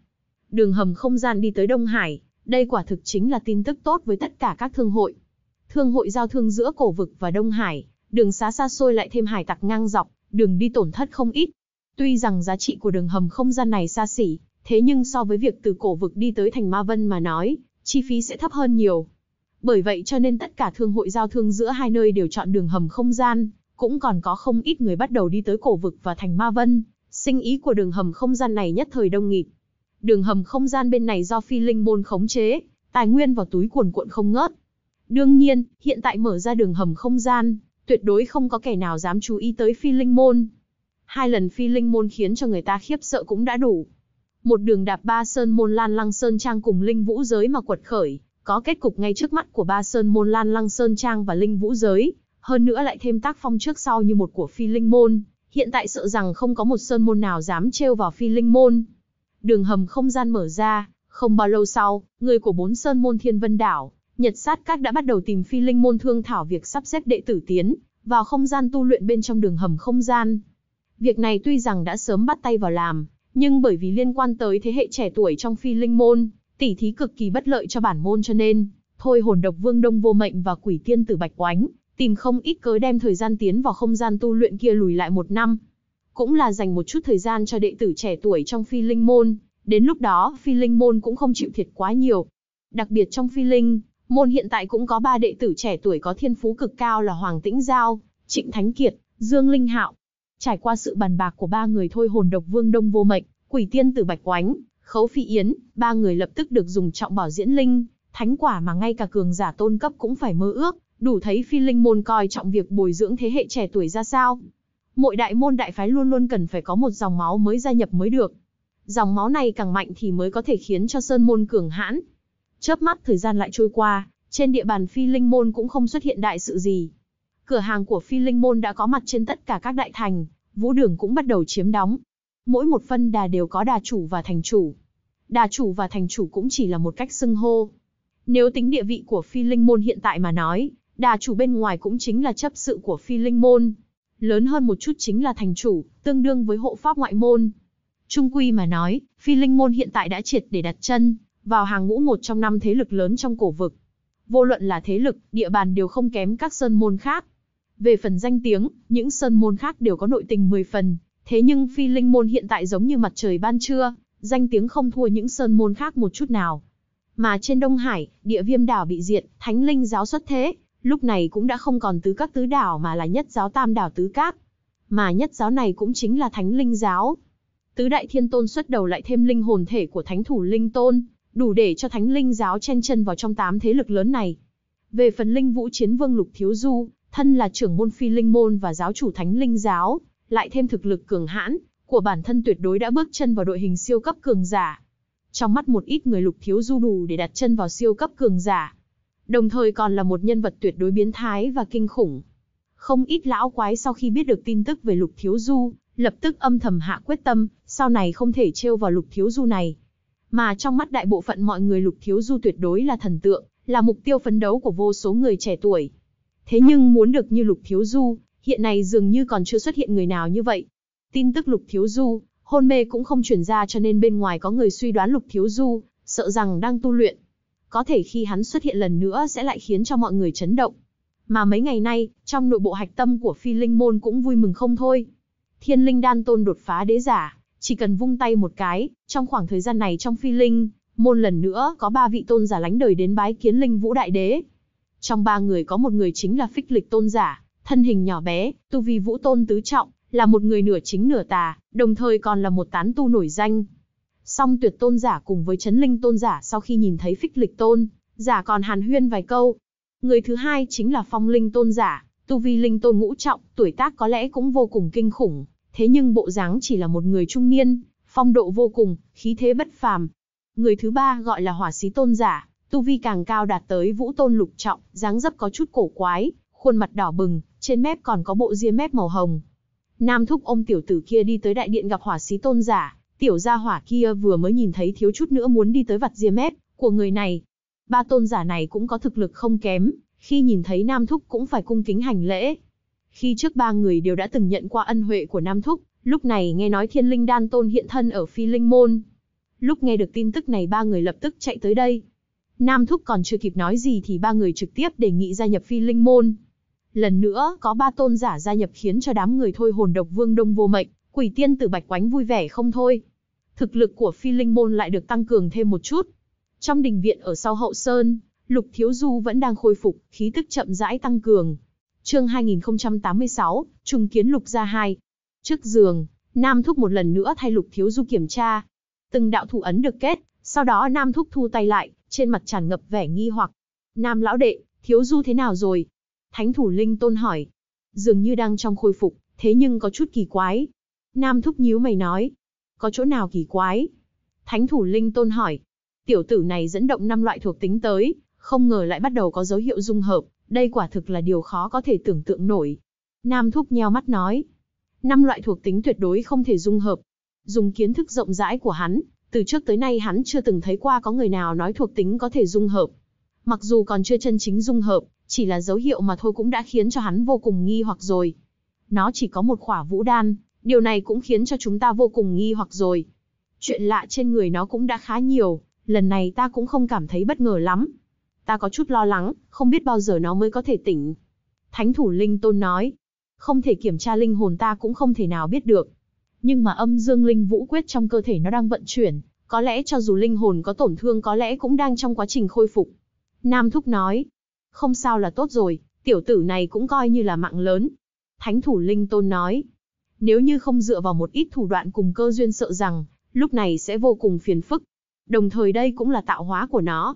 Đường hầm không gian đi tới Đông Hải, đây quả thực chính là tin tức tốt với tất cả các thương hội. Thương hội giao thương giữa cổ vực và Đông Hải, đường xá xa xôi lại thêm hải tặc ngang dọc, đường đi tổn thất không ít. Tuy rằng giá trị của đường hầm không gian này xa xỉ, thế nhưng so với việc từ cổ vực đi tới thành Ma Vân mà nói, chi phí sẽ thấp hơn nhiều. Bởi vậy cho nên tất cả thương hội giao thương giữa hai nơi đều chọn đường hầm không gian, cũng còn có không ít người bắt đầu đi tới cổ vực và thành Ma Vân, sinh ý của đường hầm không gian này nhất thời đông nghịt. Đường hầm không gian bên này do phi linh môn khống chế, tài nguyên vào túi cuồn cuộn không ngớt. Đương nhiên, hiện tại mở ra đường hầm không gian, tuyệt đối không có kẻ nào dám chú ý tới phi linh môn. Hai lần phi linh môn khiến cho người ta khiếp sợ cũng đã đủ. Một đường đạp ba sơn môn lan lăng sơn trang cùng linh vũ giới mà quật khởi, có kết cục ngay trước mắt của ba sơn môn lan lăng sơn trang và linh vũ giới, hơn nữa lại thêm tác phong trước sau như một của phi linh môn, hiện tại sợ rằng không có một sơn môn nào dám trêu vào phi linh môn. Đường hầm không gian mở ra, không bao lâu sau, người của bốn sơn môn thiên vân đảo, Nhật sát các đã bắt đầu tìm phi linh môn thương thảo việc sắp xếp đệ tử tiến vào không gian tu luyện bên trong đường hầm không gian. Việc này tuy rằng đã sớm bắt tay vào làm, nhưng bởi vì liên quan tới thế hệ trẻ tuổi trong phi linh môn, tỉ thí cực kỳ bất lợi cho bản môn cho nên, thôi hồn độc vương đông vô mệnh và quỷ tiên tử bạch oánh, tìm không ít cớ đem thời gian tiến vào không gian tu luyện kia lùi lại một năm. Cũng là dành một chút thời gian cho đệ tử trẻ tuổi trong phi linh môn, đến lúc đó phi linh môn cũng không chịu thiệt quá nhiều. Đặc biệt trong phi linh, Môn hiện tại cũng có ba đệ tử trẻ tuổi có thiên phú cực cao là Hoàng Tĩnh Giao, Trịnh Thánh Kiệt, Dương Linh Hạo. Trải qua sự bàn bạc của ba người thôi hồn độc vương Đông Vô Mệnh, quỷ tiên tử Bạch Oánh, Khấu Phi Yến, ba người lập tức được dùng trọng bảo diễn linh, thánh quả mà ngay cả cường giả tôn cấp cũng phải mơ ước, đủ thấy phi linh môn coi trọng việc bồi dưỡng thế hệ trẻ tuổi ra sao. Mỗi đại môn đại phái luôn luôn cần phải có một dòng máu mới gia nhập mới được. Dòng máu này càng mạnh thì mới có thể khiến cho sơn môn cường hãn, Chớp mắt thời gian lại trôi qua, trên địa bàn Phi Linh Môn cũng không xuất hiện đại sự gì. Cửa hàng của Phi Linh Môn đã có mặt trên tất cả các đại thành, vũ đường cũng bắt đầu chiếm đóng. Mỗi một phân đà đều có đà chủ và thành chủ. Đà chủ và thành chủ cũng chỉ là một cách xưng hô. Nếu tính địa vị của Phi Linh Môn hiện tại mà nói, đà chủ bên ngoài cũng chính là chấp sự của Phi Linh Môn. Lớn hơn một chút chính là thành chủ, tương đương với hộ pháp ngoại môn. Trung quy mà nói, Phi Linh Môn hiện tại đã triệt để đặt chân vào hàng ngũ một trong năm thế lực lớn trong cổ vực. Vô luận là thế lực, địa bàn đều không kém các sơn môn khác. Về phần danh tiếng, những sơn môn khác đều có nội tình 10 phần, thế nhưng phi linh môn hiện tại giống như mặt trời ban trưa, danh tiếng không thua những sơn môn khác một chút nào. Mà trên Đông Hải, địa viêm đảo bị diệt, thánh linh giáo xuất thế, lúc này cũng đã không còn tứ các tứ đảo mà là nhất giáo tam đảo tứ các. Mà nhất giáo này cũng chính là thánh linh giáo. Tứ đại thiên tôn xuất đầu lại thêm linh hồn thể của thánh thủ linh tôn, đủ để cho thánh linh giáo chen chân vào trong tám thế lực lớn này. Về phần linh vũ chiến vương Lục Thiếu Du, thân là trưởng môn phi linh môn và giáo chủ thánh linh giáo, lại thêm thực lực cường hãn, của bản thân tuyệt đối đã bước chân vào đội hình siêu cấp cường giả. Trong mắt một ít người Lục Thiếu Du đủ để đặt chân vào siêu cấp cường giả. Đồng thời còn là một nhân vật tuyệt đối biến thái và kinh khủng. Không ít lão quái sau khi biết được tin tức về Lục Thiếu Du, lập tức âm thầm hạ quyết tâm, sau này không thể trêu vào Lục Thiếu Du này mà trong mắt đại bộ phận mọi người Lục Thiếu Du tuyệt đối là thần tượng, là mục tiêu phấn đấu của vô số người trẻ tuổi. Thế nhưng muốn được như Lục Thiếu Du, hiện nay dường như còn chưa xuất hiện người nào như vậy. Tin tức Lục Thiếu Du, hôn mê cũng không chuyển ra cho nên bên ngoài có người suy đoán Lục Thiếu Du, sợ rằng đang tu luyện. Có thể khi hắn xuất hiện lần nữa sẽ lại khiến cho mọi người chấn động. Mà mấy ngày nay, trong nội bộ hạch tâm của phi linh môn cũng vui mừng không thôi. Thiên linh đan tôn đột phá đế giả, chỉ cần vung tay một cái, trong khoảng thời gian này trong phi linh, môn lần nữa có ba vị tôn giả lánh đời đến bái kiến linh vũ đại đế. Trong ba người có một người chính là phích lịch tôn giả, thân hình nhỏ bé, tu vi vũ tôn tứ trọng, là một người nửa chính nửa tà, đồng thời còn là một tán tu nổi danh. Song tuyệt tôn giả cùng với chấn linh tôn giả sau khi nhìn thấy phích lịch tôn, giả còn hàn huyên vài câu. Người thứ hai chính là phong linh tôn giả, tu vi linh tôn ngũ trọng, tuổi tác có lẽ cũng vô cùng kinh khủng thế nhưng bộ dáng chỉ là một người trung niên, phong độ vô cùng, khí thế bất phàm. Người thứ ba gọi là hỏa sĩ tôn giả, tu vi càng cao đạt tới vũ tôn lục trọng, dáng dấp có chút cổ quái, khuôn mặt đỏ bừng, trên mép còn có bộ ria mép màu hồng. Nam thúc ôm tiểu tử kia đi tới đại điện gặp hỏa sĩ tôn giả, tiểu gia hỏa kia vừa mới nhìn thấy thiếu chút nữa muốn đi tới vặt ria mép của người này. Ba tôn giả này cũng có thực lực không kém, khi nhìn thấy Nam thúc cũng phải cung kính hành lễ. Khi trước ba người đều đã từng nhận qua ân huệ của Nam Thúc, lúc này nghe nói thiên linh đan tôn hiện thân ở phi linh môn. Lúc nghe được tin tức này ba người lập tức chạy tới đây. Nam Thúc còn chưa kịp nói gì thì ba người trực tiếp đề nghị gia nhập phi linh môn. Lần nữa, có ba tôn giả gia nhập khiến cho đám người thôi hồn độc vương đông vô mệnh, quỷ tiên tử bạch quánh vui vẻ không thôi. Thực lực của phi linh môn lại được tăng cường thêm một chút. Trong đình viện ở sau hậu sơn, lục thiếu du vẫn đang khôi phục, khí tức chậm rãi tăng cường chương 2086, trùng kiến lục gia hai. Trước giường, Nam Thúc một lần nữa thay lục thiếu du kiểm tra. Từng đạo thủ ấn được kết, sau đó Nam Thúc thu tay lại, trên mặt tràn ngập vẻ nghi hoặc. Nam lão đệ, thiếu du thế nào rồi? Thánh thủ linh tôn hỏi. Dường như đang trong khôi phục, thế nhưng có chút kỳ quái. Nam Thúc nhíu mày nói. Có chỗ nào kỳ quái? Thánh thủ linh tôn hỏi. Tiểu tử này dẫn động năm loại thuộc tính tới, không ngờ lại bắt đầu có dấu hiệu dung hợp, đây quả thực là điều khó có thể tưởng tượng nổi. Nam Thúc nheo mắt nói. Năm loại thuộc tính tuyệt đối không thể dung hợp. Dùng kiến thức rộng rãi của hắn, từ trước tới nay hắn chưa từng thấy qua có người nào nói thuộc tính có thể dung hợp. Mặc dù còn chưa chân chính dung hợp, chỉ là dấu hiệu mà thôi cũng đã khiến cho hắn vô cùng nghi hoặc rồi. Nó chỉ có một khỏa vũ đan, điều này cũng khiến cho chúng ta vô cùng nghi hoặc rồi. Chuyện lạ trên người nó cũng đã khá nhiều, lần này ta cũng không cảm thấy bất ngờ lắm. Ta có chút lo lắng, không biết bao giờ nó mới có thể tỉnh. Thánh thủ linh tôn nói, không thể kiểm tra linh hồn ta cũng không thể nào biết được. Nhưng mà âm dương linh vũ quyết trong cơ thể nó đang vận chuyển, có lẽ cho dù linh hồn có tổn thương có lẽ cũng đang trong quá trình khôi phục. Nam Thúc nói, không sao là tốt rồi, tiểu tử này cũng coi như là mạng lớn. Thánh thủ linh tôn nói, nếu như không dựa vào một ít thủ đoạn cùng cơ duyên sợ rằng, lúc này sẽ vô cùng phiền phức. Đồng thời đây cũng là tạo hóa của nó.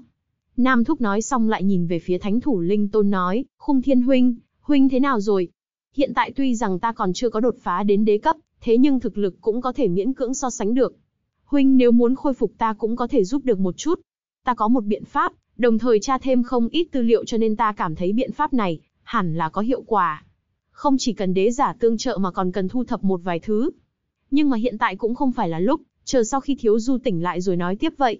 Nam Thúc nói xong lại nhìn về phía thánh thủ linh tôn nói, khung thiên huynh, huynh thế nào rồi? Hiện tại tuy rằng ta còn chưa có đột phá đến đế cấp, thế nhưng thực lực cũng có thể miễn cưỡng so sánh được. Huynh nếu muốn khôi phục ta cũng có thể giúp được một chút. Ta có một biện pháp, đồng thời tra thêm không ít tư liệu cho nên ta cảm thấy biện pháp này hẳn là có hiệu quả. Không chỉ cần đế giả tương trợ mà còn cần thu thập một vài thứ. Nhưng mà hiện tại cũng không phải là lúc, chờ sau khi thiếu du tỉnh lại rồi nói tiếp vậy.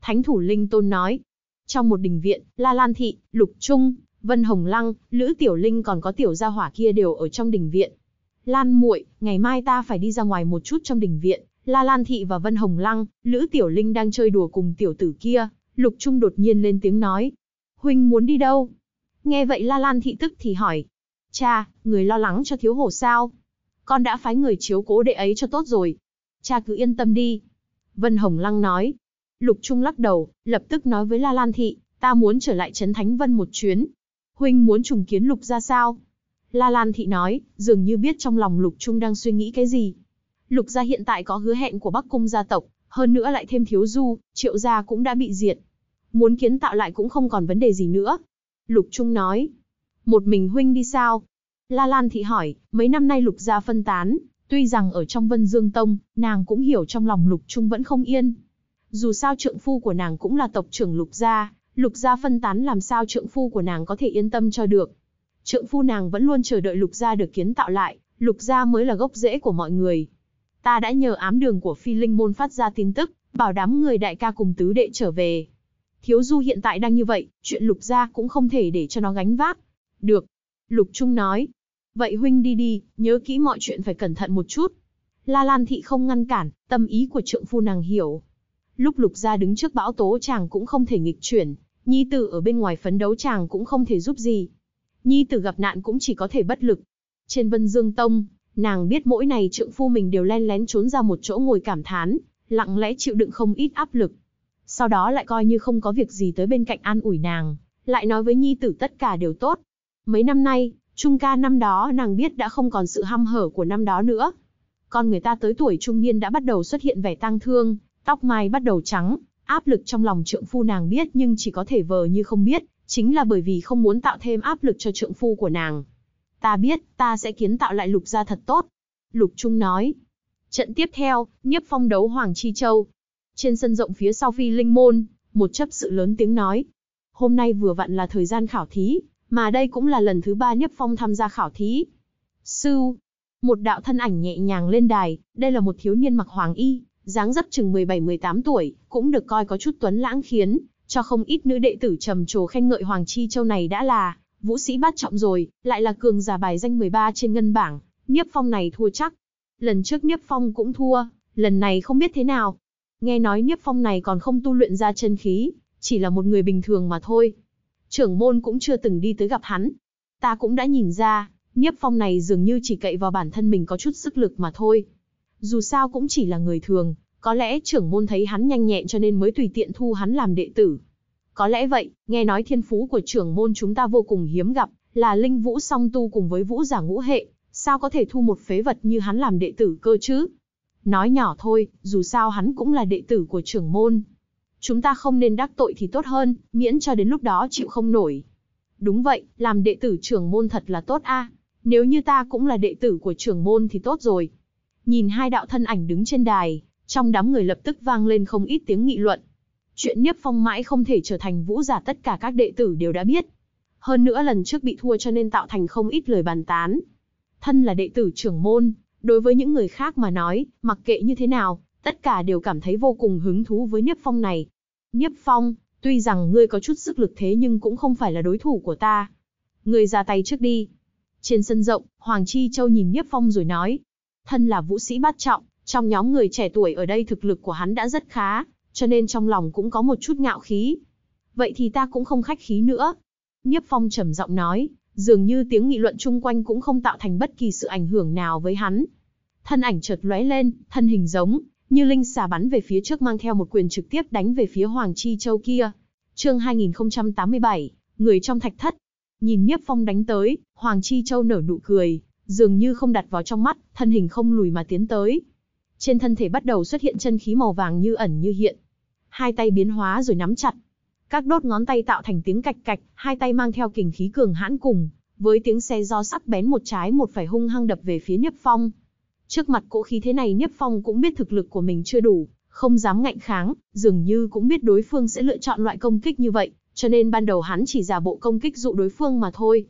Thánh thủ Linh Tôn nói, trong một đình viện, La Lan Thị, Lục Trung, Vân Hồng Lăng, Lữ Tiểu Linh còn có tiểu gia hỏa kia đều ở trong đình viện. Lan muội, ngày mai ta phải đi ra ngoài một chút trong đình viện. La Lan Thị và Vân Hồng Lăng, Lữ Tiểu Linh đang chơi đùa cùng tiểu tử kia. Lục Trung đột nhiên lên tiếng nói. Huynh muốn đi đâu? Nghe vậy La Lan Thị tức thì hỏi. Cha, người lo lắng cho thiếu hổ sao? Con đã phái người chiếu cố đệ ấy cho tốt rồi. Cha cứ yên tâm đi. Vân Hồng Lăng nói. Lục Trung lắc đầu, lập tức nói với La Lan Thị, ta muốn trở lại Trấn Thánh Vân một chuyến. Huynh muốn trùng kiến Lục ra sao? La Lan Thị nói, dường như biết trong lòng Lục Trung đang suy nghĩ cái gì. Lục gia hiện tại có hứa hẹn của Bắc Cung gia tộc, hơn nữa lại thêm thiếu du, triệu gia cũng đã bị diệt. Muốn kiến tạo lại cũng không còn vấn đề gì nữa. Lục Trung nói, một mình huynh đi sao? La Lan Thị hỏi, mấy năm nay Lục gia phân tán, tuy rằng ở trong Vân Dương Tông, nàng cũng hiểu trong lòng Lục Trung vẫn không yên, dù sao trượng phu của nàng cũng là tộc trưởng lục gia, lục gia phân tán làm sao trượng phu của nàng có thể yên tâm cho được. Trượng phu nàng vẫn luôn chờ đợi lục gia được kiến tạo lại, lục gia mới là gốc rễ của mọi người. Ta đã nhờ ám đường của phi linh môn phát ra tin tức, bảo đám người đại ca cùng tứ đệ trở về. Thiếu du hiện tại đang như vậy, chuyện lục gia cũng không thể để cho nó gánh vác. Được. Lục Trung nói. Vậy huynh đi đi, nhớ kỹ mọi chuyện phải cẩn thận một chút. La Lan Thị không ngăn cản, tâm ý của trượng phu nàng hiểu, Lúc lục gia đứng trước bão tố chàng cũng không thể nghịch chuyển, nhi tử ở bên ngoài phấn đấu chàng cũng không thể giúp gì. Nhi tử gặp nạn cũng chỉ có thể bất lực. Trên vân dương tông, nàng biết mỗi này trượng phu mình đều len lén trốn ra một chỗ ngồi cảm thán, lặng lẽ chịu đựng không ít áp lực. Sau đó lại coi như không có việc gì tới bên cạnh an ủi nàng, lại nói với nhi tử tất cả đều tốt. Mấy năm nay, trung ca năm đó nàng biết đã không còn sự hăm hở của năm đó nữa. Con người ta tới tuổi trung niên đã bắt đầu xuất hiện vẻ tang thương, Tóc mai bắt đầu trắng, áp lực trong lòng trượng phu nàng biết nhưng chỉ có thể vờ như không biết, chính là bởi vì không muốn tạo thêm áp lực cho trượng phu của nàng. Ta biết, ta sẽ kiến tạo lại lục gia thật tốt. Lục Trung nói. Trận tiếp theo, nhiếp phong đấu Hoàng Chi Châu. Trên sân rộng phía sau phi linh môn, một chấp sự lớn tiếng nói. Hôm nay vừa vặn là thời gian khảo thí, mà đây cũng là lần thứ ba nhiếp phong tham gia khảo thí. Sư, một đạo thân ảnh nhẹ nhàng lên đài, đây là một thiếu niên mặc hoàng y, dáng dấp chừng 17-18 tuổi, cũng được coi có chút tuấn lãng khiến cho không ít nữ đệ tử trầm trồ khen ngợi Hoàng Chi Châu này đã là vũ sĩ bát trọng rồi, lại là cường giả bài danh 13 trên ngân bảng, Niếp Phong này thua chắc. Lần trước Niếp Phong cũng thua, lần này không biết thế nào. Nghe nói Niếp Phong này còn không tu luyện ra chân khí, chỉ là một người bình thường mà thôi. Trưởng môn cũng chưa từng đi tới gặp hắn. Ta cũng đã nhìn ra, Niếp Phong này dường như chỉ cậy vào bản thân mình có chút sức lực mà thôi, dù sao cũng chỉ là người thường, có lẽ trưởng môn thấy hắn nhanh nhẹn cho nên mới tùy tiện thu hắn làm đệ tử. Có lẽ vậy, nghe nói thiên phú của trưởng môn chúng ta vô cùng hiếm gặp, là linh vũ song tu cùng với vũ giả ngũ hệ, sao có thể thu một phế vật như hắn làm đệ tử cơ chứ? Nói nhỏ thôi, dù sao hắn cũng là đệ tử của trưởng môn. Chúng ta không nên đắc tội thì tốt hơn, miễn cho đến lúc đó chịu không nổi. Đúng vậy, làm đệ tử trưởng môn thật là tốt a. Nếu như ta cũng là đệ tử của trưởng môn thì tốt rồi. Nhìn hai đạo thân ảnh đứng trên đài, trong đám người lập tức vang lên không ít tiếng nghị luận. Chuyện Niếp Phong mãi không thể trở thành vũ giả tất cả các đệ tử đều đã biết. Hơn nữa lần trước bị thua cho nên tạo thành không ít lời bàn tán. Thân là đệ tử trưởng môn, đối với những người khác mà nói, mặc kệ như thế nào, tất cả đều cảm thấy vô cùng hứng thú với Niếp Phong này. Niếp Phong, tuy rằng ngươi có chút sức lực thế nhưng cũng không phải là đối thủ của ta. Ngươi ra tay trước đi. Trên sân rộng, Hoàng Chi Châu nhìn Niếp Phong rồi nói, Thân là vũ sĩ bát trọng, trong nhóm người trẻ tuổi ở đây thực lực của hắn đã rất khá, cho nên trong lòng cũng có một chút ngạo khí. Vậy thì ta cũng không khách khí nữa. Nhiếp Phong trầm giọng nói, dường như tiếng nghị luận chung quanh cũng không tạo thành bất kỳ sự ảnh hưởng nào với hắn. Thân ảnh chợt lóe lên, thân hình giống, như linh xà bắn về phía trước mang theo một quyền trực tiếp đánh về phía Hoàng Chi Châu kia. Chương 2087, người trong thạch thất. Nhìn Nhiếp Phong đánh tới, Hoàng Chi Châu nở nụ cười, dường như không đặt vào trong mắt, thân hình không lùi mà tiến tới. Trên thân thể bắt đầu xuất hiện chân khí màu vàng như ẩn như hiện. Hai tay biến hóa rồi nắm chặt. Các đốt ngón tay tạo thành tiếng cạch cạch, hai tay mang theo kình khí cường hãn cùng, với tiếng xe do sắc bén một trái một phải hung hăng đập về phía Niếp Phong. Trước mặt cỗ khí thế này Niếp Phong cũng biết thực lực của mình chưa đủ, không dám ngạnh kháng, dường như cũng biết đối phương sẽ lựa chọn loại công kích như vậy, cho nên ban đầu hắn chỉ giả bộ công kích dụ đối phương mà thôi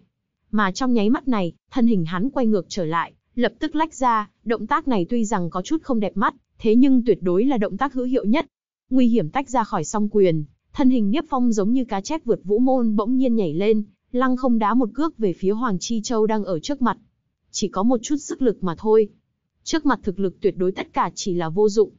mà trong nháy mắt này, thân hình hắn quay ngược trở lại, lập tức lách ra, động tác này tuy rằng có chút không đẹp mắt, thế nhưng tuyệt đối là động tác hữu hiệu nhất. Nguy hiểm tách ra khỏi song quyền, thân hình Niếp Phong giống như cá chép vượt vũ môn bỗng nhiên nhảy lên, lăng không đá một cước về phía Hoàng Chi Châu đang ở trước mặt. Chỉ có một chút sức lực mà thôi. Trước mặt thực lực tuyệt đối tất cả chỉ là vô dụng.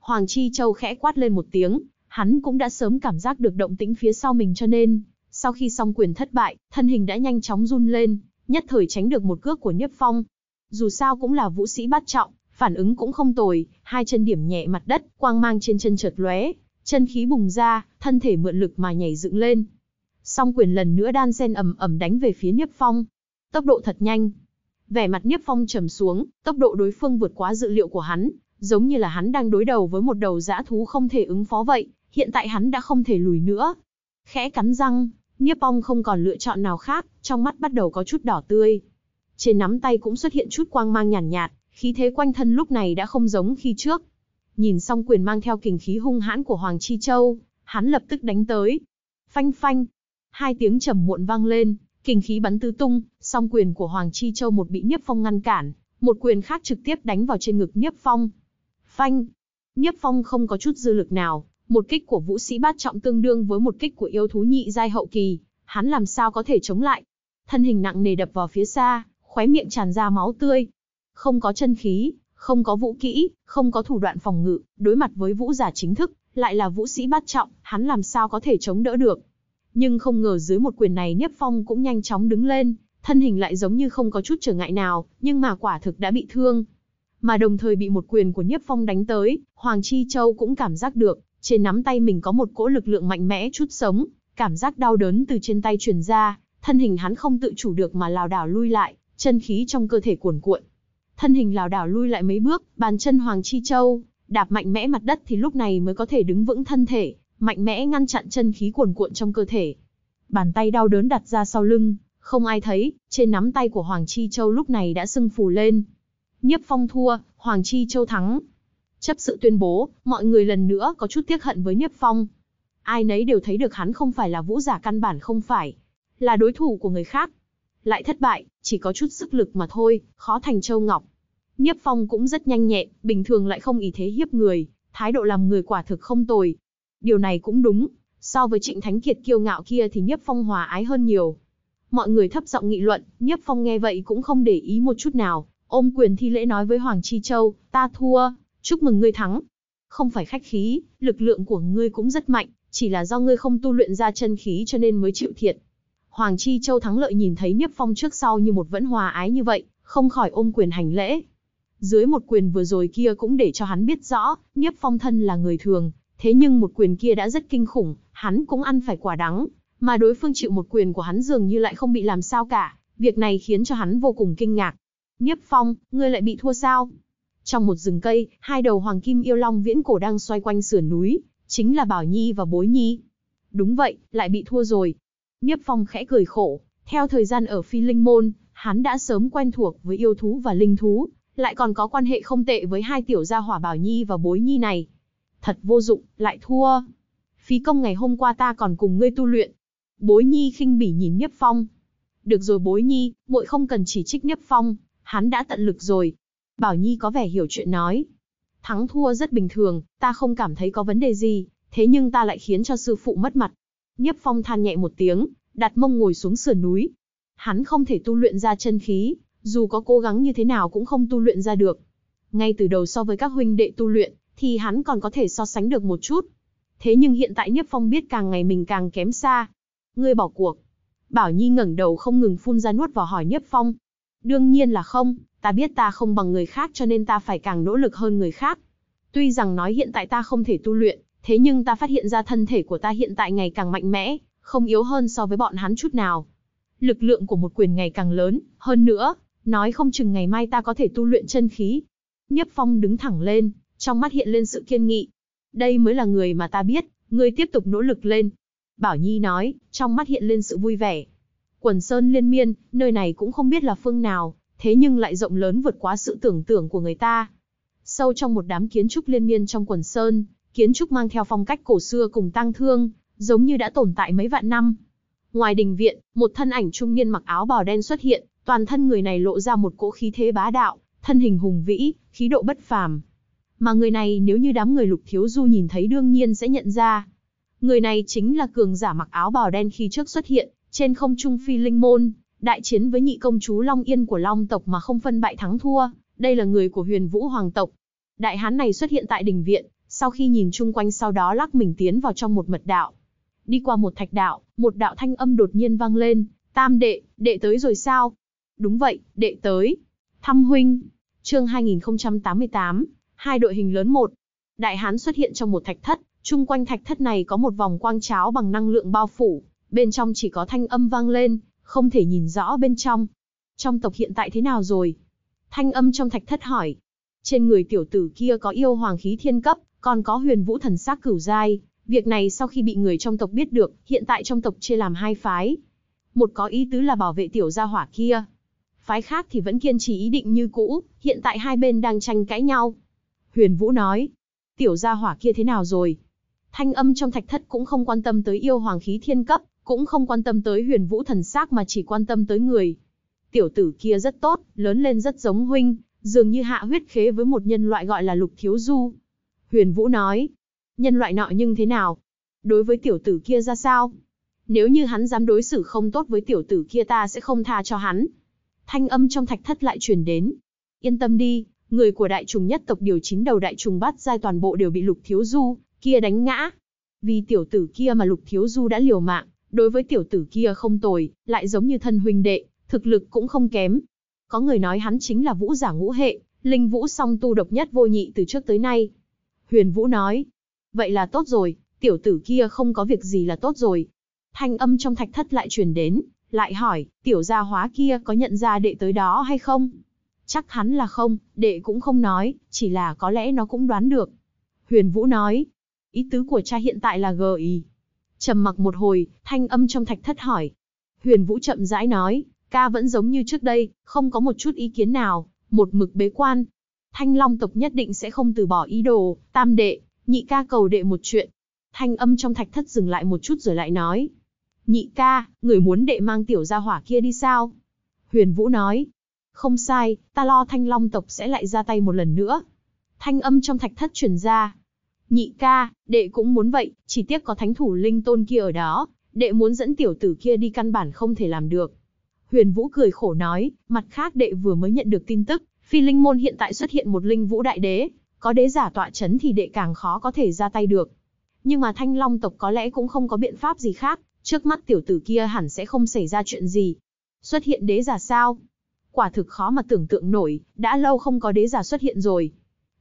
Hoàng Chi Châu khẽ quát lên một tiếng, hắn cũng đã sớm cảm giác được động tĩnh phía sau mình cho nên, sau khi song quyền thất bại, thân hình đã nhanh chóng run lên, nhất thời tránh được một cước của Niếp Phong. Dù sao cũng là vũ sĩ bắt trọng, phản ứng cũng không tồi, hai chân điểm nhẹ mặt đất, quang mang trên chân chợt lóe, chân khí bùng ra, thân thể mượn lực mà nhảy dựng lên. Song quyền lần nữa đan xen ầm ầm đánh về phía Niếp Phong. Tốc độ thật nhanh. Vẻ mặt Niếp Phong trầm xuống, tốc độ đối phương vượt quá dự liệu của hắn, giống như là hắn đang đối đầu với một đầu dã thú không thể ứng phó vậy, hiện tại hắn đã không thể lùi nữa. Khẽ cắn răng, Niếp ong không còn lựa chọn nào khác, trong mắt bắt đầu có chút đỏ tươi. Trên nắm tay cũng xuất hiện chút quang mang nhàn nhạt, nhạt, khí thế quanh thân lúc này đã không giống khi trước. Nhìn xong quyền mang theo kình khí hung hãn của Hoàng Chi Châu, hắn lập tức đánh tới. Phanh phanh, hai tiếng trầm muộn vang lên, kình khí bắn tứ tung, song quyền của Hoàng Chi Châu một bị Niếp Phong ngăn cản, một quyền khác trực tiếp đánh vào trên ngực Niếp Phong. Phanh, Niếp Phong không có chút dư lực nào, một kích của vũ sĩ bát trọng tương đương với một kích của yêu thú nhị giai hậu kỳ, hắn làm sao có thể chống lại. Thân hình nặng nề đập vào phía xa, khóe miệng tràn ra máu tươi. Không có chân khí, không có vũ kỹ, không có thủ đoạn phòng ngự, đối mặt với vũ giả chính thức, lại là vũ sĩ bát trọng, hắn làm sao có thể chống đỡ được. Nhưng không ngờ dưới một quyền này Niếp Phong cũng nhanh chóng đứng lên, thân hình lại giống như không có chút trở ngại nào, nhưng mà quả thực đã bị thương. Mà đồng thời bị một quyền của Niếp Phong đánh tới, Hoàng Chi Châu cũng cảm giác được, trên nắm tay mình có một cỗ lực lượng mạnh mẽ chút sống, cảm giác đau đớn từ trên tay truyền ra, thân hình hắn không tự chủ được mà lảo đảo lui lại, chân khí trong cơ thể cuồn cuộn. Thân hình lảo đảo lui lại mấy bước, bàn chân Hoàng Chi Châu đạp mạnh mẽ mặt đất thì lúc này mới có thể đứng vững thân thể, mạnh mẽ ngăn chặn chân khí cuồn cuộn trong cơ thể. Bàn tay đau đớn đặt ra sau lưng, không ai thấy, trên nắm tay của Hoàng Chi Châu lúc này đã sưng phù lên. Nhiếp Phong thua, Hoàng Chi Châu thắng. Chấp sự tuyên bố, mọi người lần nữa có chút tiếc hận với Niếp Phong. Ai nấy đều thấy được hắn không phải là vũ giả căn bản không phải, là đối thủ của người khác. Lại thất bại, chỉ có chút sức lực mà thôi, khó thành châu ngọc. Nhiếp Phong cũng rất nhanh nhẹ, bình thường lại không ý thế hiếp người, thái độ làm người quả thực không tồi. Điều này cũng đúng, so với Trịnh Thánh Kiệt kiêu ngạo kia thì Nhiếp Phong hòa ái hơn nhiều. Mọi người thấp giọng nghị luận, Nhiếp Phong nghe vậy cũng không để ý một chút nào, ôm quyền thi lễ nói với Hoàng Chi Châu, ta thua, chúc mừng ngươi thắng. Không phải khách khí, lực lượng của ngươi cũng rất mạnh, chỉ là do ngươi không tu luyện ra chân khí cho nên mới chịu thiệt. Hoàng Chi Châu thắng lợi nhìn thấy Niếp Phong trước sau như một vẫn hòa ái như vậy, không khỏi ôm quyền hành lễ. Dưới một quyền vừa rồi kia cũng để cho hắn biết rõ, Niếp Phong thân là người thường, thế nhưng một quyền kia đã rất kinh khủng, hắn cũng ăn phải quả đắng, mà đối phương chịu một quyền của hắn dường như lại không bị làm sao cả, việc này khiến cho hắn vô cùng kinh ngạc. Niếp Phong, ngươi lại bị thua sao? Trong một rừng cây, hai đầu hoàng kim yêu long viễn cổ đang xoay quanh sườn núi, chính là Bảo Nhi và Bối Nhi. Đúng vậy, lại bị thua rồi. Nhiếp Phong khẽ cười khổ, theo thời gian ở Phi Linh Môn, hắn đã sớm quen thuộc với yêu thú và linh thú, lại còn có quan hệ không tệ với hai tiểu gia hỏa Bảo Nhi và Bối Nhi này. Thật vô dụng, lại thua. Phí công ngày hôm qua ta còn cùng ngươi tu luyện. Bối Nhi khinh bỉ nhìn Nhiếp Phong. Được rồi Bối Nhi, muội không cần chỉ trích Nhiếp Phong, hắn đã tận lực rồi, Bảo Nhi có vẻ hiểu chuyện nói. Thắng thua rất bình thường, ta không cảm thấy có vấn đề gì, thế nhưng ta lại khiến cho sư phụ mất mặt. Nhiếp Phong than nhẹ một tiếng, đặt mông ngồi xuống sườn núi. Hắn không thể tu luyện ra chân khí, dù có cố gắng như thế nào cũng không tu luyện ra được. Ngay từ đầu so với các huynh đệ tu luyện, thì hắn còn có thể so sánh được một chút. Thế nhưng hiện tại Nhiếp Phong biết càng ngày mình càng kém xa. Ngươi bỏ cuộc. Bảo Nhi ngẩng đầu không ngừng phun ra nuốt vào hỏi Nhiếp Phong. Đương nhiên là không, ta biết ta không bằng người khác cho nên ta phải càng nỗ lực hơn người khác. Tuy rằng nói hiện tại ta không thể tu luyện, thế nhưng ta phát hiện ra thân thể của ta hiện tại ngày càng mạnh mẽ, không yếu hơn so với bọn hắn chút nào. Lực lượng của một quyền ngày càng lớn, hơn nữa, nói không chừng ngày mai ta có thể tu luyện chân khí. Nhiếp Phong đứng thẳng lên, trong mắt hiện lên sự kiên nghị. Đây mới là người mà ta biết, ngươi tiếp tục nỗ lực lên. Bảo Nhi nói, trong mắt hiện lên sự vui vẻ. Quần sơn liên miên, nơi này cũng không biết là phương nào, thế nhưng lại rộng lớn vượt quá sự tưởng tượng của người ta. Sâu trong một đám kiến trúc liên miên trong quần sơn, kiến trúc mang theo phong cách cổ xưa cùng tăng thương, giống như đã tồn tại mấy vạn năm. Ngoài đình viện, một thân ảnh trung niên mặc áo bào đen xuất hiện, toàn thân người này lộ ra một cỗ khí thế bá đạo, thân hình hùng vĩ, khí độ bất phàm. Mà người này nếu như đám người lục thiếu du nhìn thấy đương nhiên sẽ nhận ra. Người này chính là cường giả mặc áo bào đen khi trước xuất hiện, trên không trung phi linh môn. Đại chiến với nhị công chúa Long Yên của Long tộc mà không phân bại thắng thua, đây là người của huyền vũ hoàng tộc. Đại hán này xuất hiện tại đình viện, sau khi nhìn chung quanh sau đó lắc mình tiến vào trong một mật đạo. Đi qua một thạch đạo, một đạo thanh âm đột nhiên vang lên, tam đệ, đệ tới rồi sao? Đúng vậy, đệ tới. Thăm huynh. chương 2088, hai đội hình lớn một. Đại hán xuất hiện trong một thạch thất, chung quanh thạch thất này có một vòng quang cháo bằng năng lượng bao phủ, bên trong chỉ có thanh âm vang lên, không thể nhìn rõ bên trong. Trong tộc hiện tại thế nào rồi? Thanh âm trong thạch thất hỏi. Trên người tiểu tử kia có yêu hoàng khí thiên cấp, còn có huyền vũ thần sắc cửu giai. Việc này sau khi bị người trong tộc biết được, hiện tại trong tộc chia làm hai phái. Một có ý tứ là bảo vệ tiểu gia hỏa kia. Phái khác thì vẫn kiên trì ý định như cũ, hiện tại hai bên đang tranh cãi nhau. Huyền Vũ nói, tiểu gia hỏa kia thế nào rồi? Thanh âm trong thạch thất cũng không quan tâm tới yêu hoàng khí thiên cấp, cũng không quan tâm tới huyền vũ thần sắc mà chỉ quan tâm tới người. Tiểu tử kia rất tốt, lớn lên rất giống huynh, dường như hạ huyết khế với một nhân loại gọi là lục thiếu du. Huyền vũ nói, nhân loại nọ nhưng thế nào? Đối với tiểu tử kia ra sao? Nếu như hắn dám đối xử không tốt với tiểu tử kia ta sẽ không tha cho hắn. Thanh âm trong thạch thất lại truyền đến. Yên tâm đi, người của đại trùng nhất tộc điều chính đầu đại trùng bát giai toàn bộ đều bị lục thiếu du, kia đánh ngã. Vì tiểu tử kia mà lục thiếu du đã liều mạng, đối với tiểu tử kia không tồi, lại giống như thân huynh đệ, thực lực cũng không kém. Có người nói hắn chính là vũ giả ngũ hệ, linh vũ song tu độc nhất vô nhị từ trước tới nay. Huyền vũ nói, vậy là tốt rồi, tiểu tử kia không có việc gì là tốt rồi. Thanh âm trong thạch thất lại truyền đến, lại hỏi, tiểu gia hóa kia có nhận ra đệ tới đó hay không? Chắc hắn là không, đệ cũng không nói, chỉ là có lẽ nó cũng đoán được. Huyền Vũ nói, ý tứ của cha hiện tại là gợi ý, Trầm mặc một hồi, thanh âm trong thạch thất hỏi. Huyền Vũ chậm rãi nói, ca vẫn giống như trước đây, không có một chút ý kiến nào, một mực bế quan. Thanh Long tộc nhất định sẽ không từ bỏ ý đồ, tam đệ, nhị ca cầu đệ một chuyện. Thanh âm trong thạch thất dừng lại một chút rồi lại nói. Nhị ca, người muốn đệ mang tiểu gia hỏa kia đi sao? Huyền Vũ nói. Không sai, ta lo Thanh Long tộc sẽ lại ra tay một lần nữa. Thanh âm trong thạch thất truyền ra, Nhị ca, đệ cũng muốn vậy, chỉ tiếc có thánh thủ linh tôn kia ở đó, đệ muốn dẫn tiểu tử kia đi căn bản không thể làm được. Huyền Vũ cười khổ nói, mặt khác đệ vừa mới nhận được tin tức, phi linh môn hiện tại xuất hiện một linh vũ đại đế, có đế giả tọa chấn thì đệ càng khó có thể ra tay được. Nhưng mà thanh long tộc có lẽ cũng không có biện pháp gì khác, trước mắt tiểu tử kia hẳn sẽ không xảy ra chuyện gì. Xuất hiện đế giả sao? Quả thực khó mà tưởng tượng nổi, đã lâu không có đế giả xuất hiện rồi.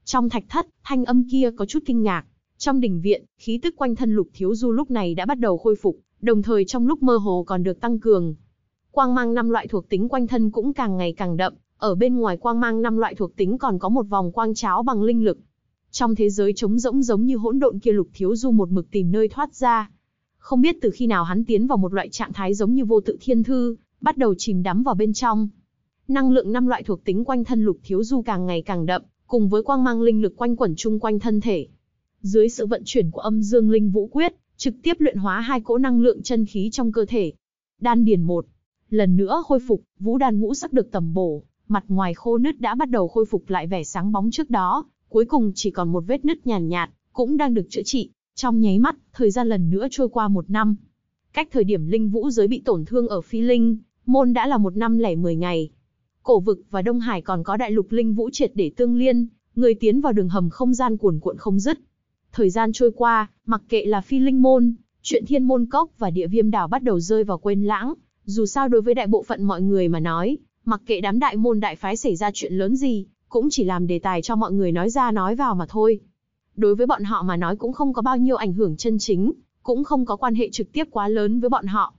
Trong thạch thất, thanh âm kia có chút kinh ngạc. Trong đỉnh viện, khí tức quanh thân lục thiếu du lúc này đã bắt đầu khôi phục, đồng thời trong lúc mơ hồ còn được tăng cường. Quang mang năm loại thuộc tính quanh thân cũng càng ngày càng đậm, ở bên ngoài quang mang năm loại thuộc tính còn có một vòng quang cháo bằng linh lực. Trong thế giới trống rỗng giống như hỗn độn kia lục thiếu du một mực tìm nơi thoát ra. Không biết từ khi nào hắn tiến vào một loại trạng thái giống như vô tự thiên thư, bắt đầu chìm đắm vào bên trong. Năng lượng năm loại thuộc tính quanh thân lục thiếu du càng ngày càng đậm, cùng với quang mang linh lực quanh quẩn chung quanh thân thể. Dưới sự vận chuyển của âm dương linh vũ quyết, trực tiếp luyện hóa hai cỗ năng lượng chân khí trong cơ thể. Đan điền một, lần nữa khôi phục, vũ đan ngũ sắc được tầm bổ, mặt ngoài khô nứt đã bắt đầu khôi phục lại vẻ sáng bóng trước đó, cuối cùng chỉ còn một vết nứt nhàn nhạt, nhạt, cũng đang được chữa trị. Trong nháy mắt, thời gian lần nữa trôi qua một năm. Cách thời điểm linh vũ giới bị tổn thương ở phi linh, môn đã là một năm lẻ mười ngày, Cổ vực và Đông Hải còn có đại lục linh vũ triệt để tương liên, người tiến vào đường hầm không gian cuồn cuộn không dứt. Thời gian trôi qua, mặc kệ là phi linh môn, chuyện thiên môn cốc và địa viêm đảo bắt đầu rơi vào quên lãng. Dù sao đối với đại bộ phận mọi người mà nói, mặc kệ đám đại môn đại phái xảy ra chuyện lớn gì, cũng chỉ làm đề tài cho mọi người nói ra nói vào mà thôi. Đối với bọn họ mà nói cũng không có bao nhiêu ảnh hưởng chân chính, cũng không có quan hệ trực tiếp quá lớn với bọn họ.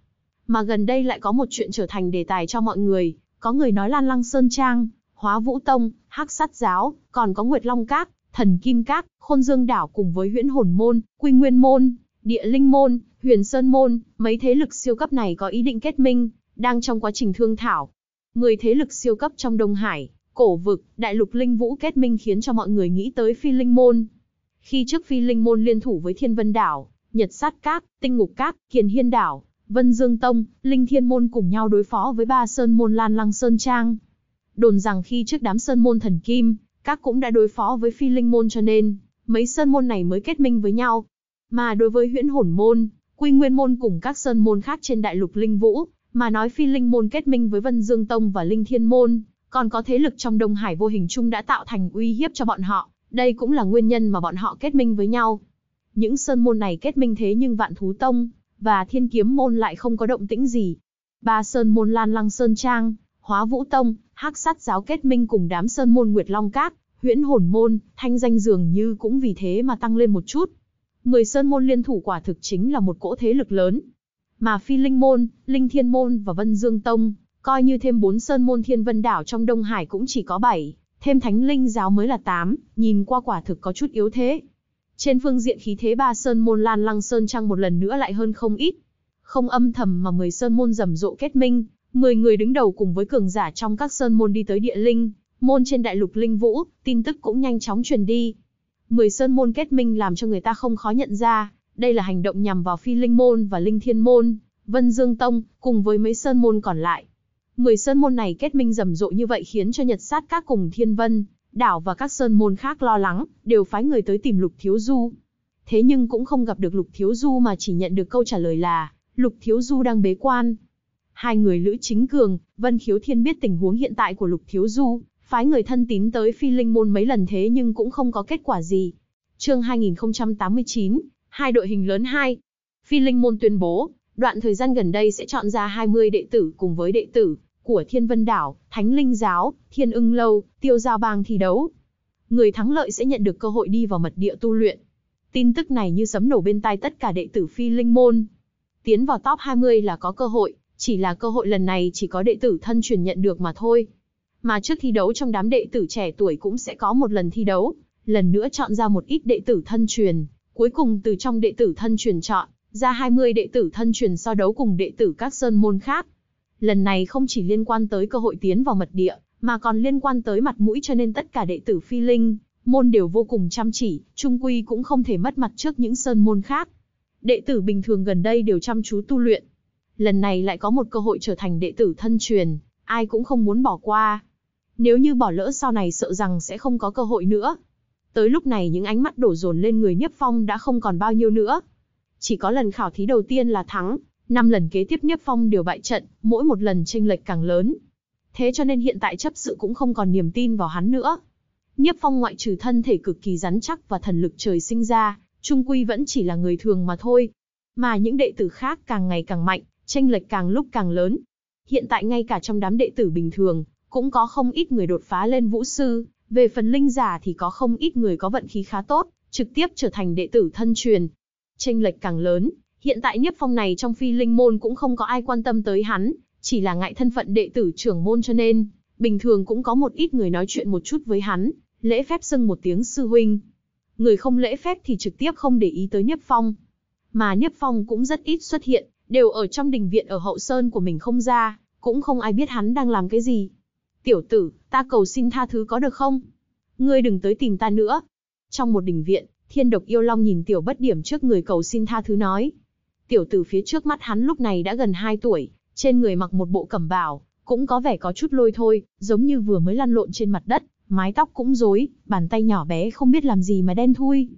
Mà gần đây lại có một chuyện trở thành đề tài cho mọi người, có người nói Lan Lăng Sơn Trang, Hóa Vũ Tông, Hắc Sát Giáo, còn có Nguyệt Long Các, Thần Kim Các, Khôn Dương Đảo cùng với Huyễn Hồn Môn, Quy Nguyên Môn, Địa Linh Môn, Huyền Sơn Môn, mấy thế lực siêu cấp này có ý định kết minh, đang trong quá trình thương thảo. Người thế lực siêu cấp trong Đông Hải, cổ vực, đại lục linh vũ kết minh khiến cho mọi người nghĩ tới phi linh môn. Khi trước phi linh môn liên thủ với thiên vân đảo, nhật sát các, tinh ngục các, kiền hiên đảo, Vân Dương Tông, Linh Thiên Môn cùng nhau đối phó với ba sơn môn Lan Lăng Sơn Trang. Đồn rằng khi trước đám sơn môn thần kim, các cũng đã đối phó với phi linh môn cho nên, mấy sơn môn này mới kết minh với nhau. Mà đối với huyễn hồn môn, quy nguyên môn cùng các sơn môn khác trên đại lục Linh Vũ, mà nói phi linh môn kết minh với Vân Dương Tông và Linh Thiên Môn, còn có thế lực trong Đông Hải vô hình chung đã tạo thành uy hiếp cho bọn họ, đây cũng là nguyên nhân mà bọn họ kết minh với nhau. Những sơn môn này kết minh thế nhưng vạn thú tông, và thiên kiếm môn lại không có động tĩnh gì. Ba sơn môn Lan Lăng Sơn Trang, Hóa Vũ Tông, hắc sát giáo kết minh cùng đám sơn môn Nguyệt Long cát huyễn hồn môn, thanh danh dường như cũng vì thế mà tăng lên một chút. Mười sơn môn liên thủ quả thực chính là một cỗ thế lực lớn. Mà phi linh môn, linh thiên môn và vân dương tông, coi như thêm bốn sơn môn thiên vân đảo trong Đông Hải cũng chỉ có bảy, thêm thánh linh giáo mới là tám, nhìn qua quả thực có chút yếu thế. Trên phương diện khí thế ba sơn môn Lan Lăng Sơn Trang một lần nữa lại hơn không ít. Không âm thầm mà mười sơn môn rầm rộ kết minh, mười người đứng đầu cùng với cường giả trong các sơn môn đi tới địa linh, môn trên đại lục linh vũ, tin tức cũng nhanh chóng truyền đi. mười sơn môn kết minh làm cho người ta không khó nhận ra, đây là hành động nhằm vào phi linh môn và linh thiên môn, Vân Dương Tông, cùng với mấy sơn môn còn lại. Mười sơn môn này kết minh rầm rộ như vậy khiến cho Nhật Sát các cùng Thiên Vân, đảo và các sơn môn khác lo lắng, đều phái người tới tìm Lục Thiếu Du. Thế nhưng cũng không gặp được Lục Thiếu Du mà chỉ nhận được câu trả lời là, Lục Thiếu Du đang bế quan. Hai người Lữ Chính Cường, Vân Khiếu Thiên biết tình huống hiện tại của Lục Thiếu Du, phái người thân tín tới phi linh môn mấy lần thế nhưng cũng không có kết quả gì. chương 2089, hai đội hình lớn hai Phi linh môn tuyên bố, đoạn thời gian gần đây sẽ chọn ra 20 đệ tử cùng với đệ tử của Thiên Vân Đảo, Thánh Linh Giáo, Thiên ưng Lâu, Tiêu Giao Bang thi đấu. Người thắng lợi sẽ nhận được cơ hội đi vào mật địa tu luyện. Tin tức này như sấm nổ bên tai tất cả đệ tử phi linh môn. Tiến vào top 20 là có cơ hội, chỉ là cơ hội lần này chỉ có đệ tử thân truyền nhận được mà thôi. Mà trước thi đấu trong đám đệ tử trẻ tuổi cũng sẽ có một lần thi đấu, lần nữa chọn ra một ít đệ tử thân truyền, cuối cùng từ trong đệ tử thân truyền chọn ra 20 đệ tử thân truyền so đấu cùng đệ tử các sơn môn khác, lần này không chỉ liên quan tới cơ hội tiến vào mật địa, mà còn liên quan tới mặt mũi cho nên tất cả đệ tử phi linh, môn đều vô cùng chăm chỉ, trung quy cũng không thể mất mặt trước những sơn môn khác. Đệ tử bình thường gần đây đều chăm chú tu luyện. Lần này lại có một cơ hội trở thành đệ tử thân truyền, ai cũng không muốn bỏ qua. Nếu như bỏ lỡ sau này sợ rằng sẽ không có cơ hội nữa. Tới lúc này những ánh mắt đổ dồn lên người nhiếp Phong đã không còn bao nhiêu nữa. Chỉ có lần khảo thí đầu tiên là thắng, Năm lần kế tiếp Niếp Phong đều bại trận, mỗi một lần chênh lệch càng lớn. Thế cho nên hiện tại chấp sự cũng không còn niềm tin vào hắn nữa. Niếp Phong ngoại trừ thân thể cực kỳ rắn chắc và thần lực trời sinh ra, trung quy vẫn chỉ là người thường mà thôi. Mà những đệ tử khác càng ngày càng mạnh, chênh lệch càng lúc càng lớn. Hiện tại ngay cả trong đám đệ tử bình thường, cũng có không ít người đột phá lên vũ sư, về phần linh giả thì có không ít người có vận khí khá tốt, trực tiếp trở thành đệ tử thân truyền. tranh lệch càng lớn, Hiện tại Niếp Phong này trong phi linh môn cũng không có ai quan tâm tới hắn, chỉ là ngại thân phận đệ tử trưởng môn cho nên, bình thường cũng có một ít người nói chuyện một chút với hắn, lễ phép xưng một tiếng sư huynh. Người không lễ phép thì trực tiếp không để ý tới Niếp Phong. Mà Niếp Phong cũng rất ít xuất hiện, đều ở trong đình viện ở hậu sơn của mình không ra, cũng không ai biết hắn đang làm cái gì. Tiểu tử, ta cầu xin tha thứ có được không? Ngươi đừng tới tìm ta nữa. Trong một đình viện, thiên độc yêu long nhìn tiểu bất điểm trước người cầu xin tha thứ nói. Tiểu tử phía trước mắt hắn lúc này đã gần 2 tuổi, trên người mặc một bộ cẩm bào, cũng có vẻ có chút lôi thôi, giống như vừa mới lăn lộn trên mặt đất, mái tóc cũng rối, bàn tay nhỏ bé không biết làm gì mà đen thui.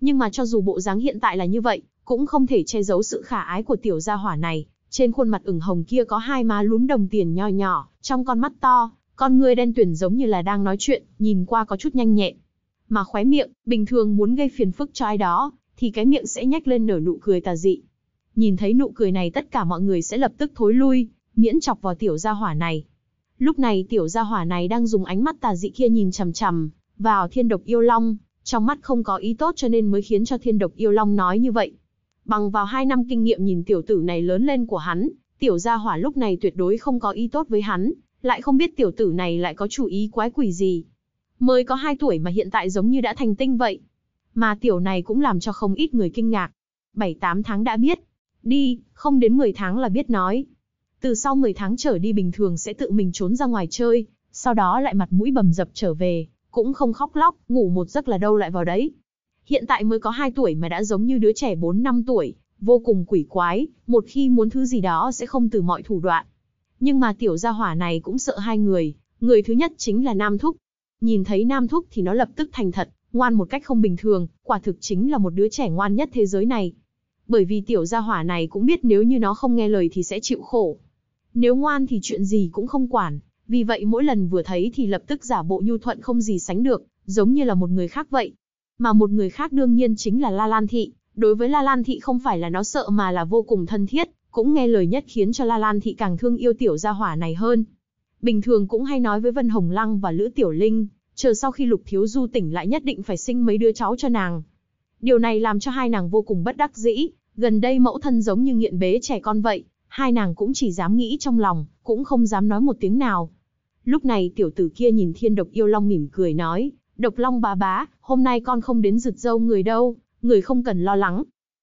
Nhưng mà cho dù bộ dáng hiện tại là như vậy, cũng không thể che giấu sự khả ái của tiểu gia hỏa này, trên khuôn mặt ửng hồng kia có hai má lúm đồng tiền nho nhỏ, trong con mắt to, con người đen tuyền giống như là đang nói chuyện, nhìn qua có chút nhanh nhẹn. Mà khóe miệng, bình thường muốn gây phiền phức cho ai đó, thì cái miệng sẽ nhếch lên nở nụ cười tà dị, Nhìn thấy nụ cười này tất cả mọi người sẽ lập tức thối lui, miễn chọc vào tiểu gia hỏa này. Lúc này tiểu gia hỏa này đang dùng ánh mắt tà dị kia nhìn chằm chằm vào thiên độc yêu long, trong mắt không có ý tốt cho nên mới khiến cho thiên độc yêu long nói như vậy. Bằng vào hai năm kinh nghiệm nhìn tiểu tử này lớn lên của hắn, tiểu gia hỏa lúc này tuyệt đối không có ý tốt với hắn, lại không biết tiểu tử này lại có chủ ý quái quỷ gì. Mới có hai tuổi mà hiện tại giống như đã thành tinh vậy. Mà tiểu này cũng làm cho không ít người kinh ngạc. bảy tám tháng đã biết, đi, không đến 10 tháng là biết nói. Từ sau 10 tháng trở đi bình thường sẽ tự mình trốn ra ngoài chơi, sau đó lại mặt mũi bầm dập trở về, cũng không khóc lóc, ngủ một giấc là đâu lại vào đấy. Hiện tại mới có 2 tuổi mà đã giống như đứa trẻ 4-5 tuổi, vô cùng quỷ quái, một khi muốn thứ gì đó sẽ không từ mọi thủ đoạn. Nhưng mà tiểu gia hỏa này cũng sợ hai người, người thứ nhất chính là Nam Thúc. Nhìn thấy Nam Thúc thì nó lập tức thành thật, ngoan một cách không bình thường, quả thực chính là một đứa trẻ ngoan nhất thế giới này bởi vì tiểu gia hỏa này cũng biết nếu như nó không nghe lời thì sẽ chịu khổ. Nếu ngoan thì chuyện gì cũng không quản, vì vậy mỗi lần vừa thấy thì lập tức giả bộ nhu thuận không gì sánh được, giống như là một người khác vậy. Mà một người khác đương nhiên chính là La Lan Thị, đối với La Lan Thị không phải là nó sợ mà là vô cùng thân thiết, cũng nghe lời nhất khiến cho La Lan Thị càng thương yêu tiểu gia hỏa này hơn. Bình thường cũng hay nói với Vân Hồng Lăng và Lữ Tiểu Linh, chờ sau khi Lục Thiếu Du tỉnh lại nhất định phải sinh mấy đứa cháu cho nàng, Điều này làm cho hai nàng vô cùng bất đắc dĩ, gần đây mẫu thân giống như nghiện bế trẻ con vậy, hai nàng cũng chỉ dám nghĩ trong lòng, cũng không dám nói một tiếng nào. Lúc này tiểu tử kia nhìn thiên độc yêu long mỉm cười nói, độc long bà bá, hôm nay con không đến rượt dâu người đâu, người không cần lo lắng.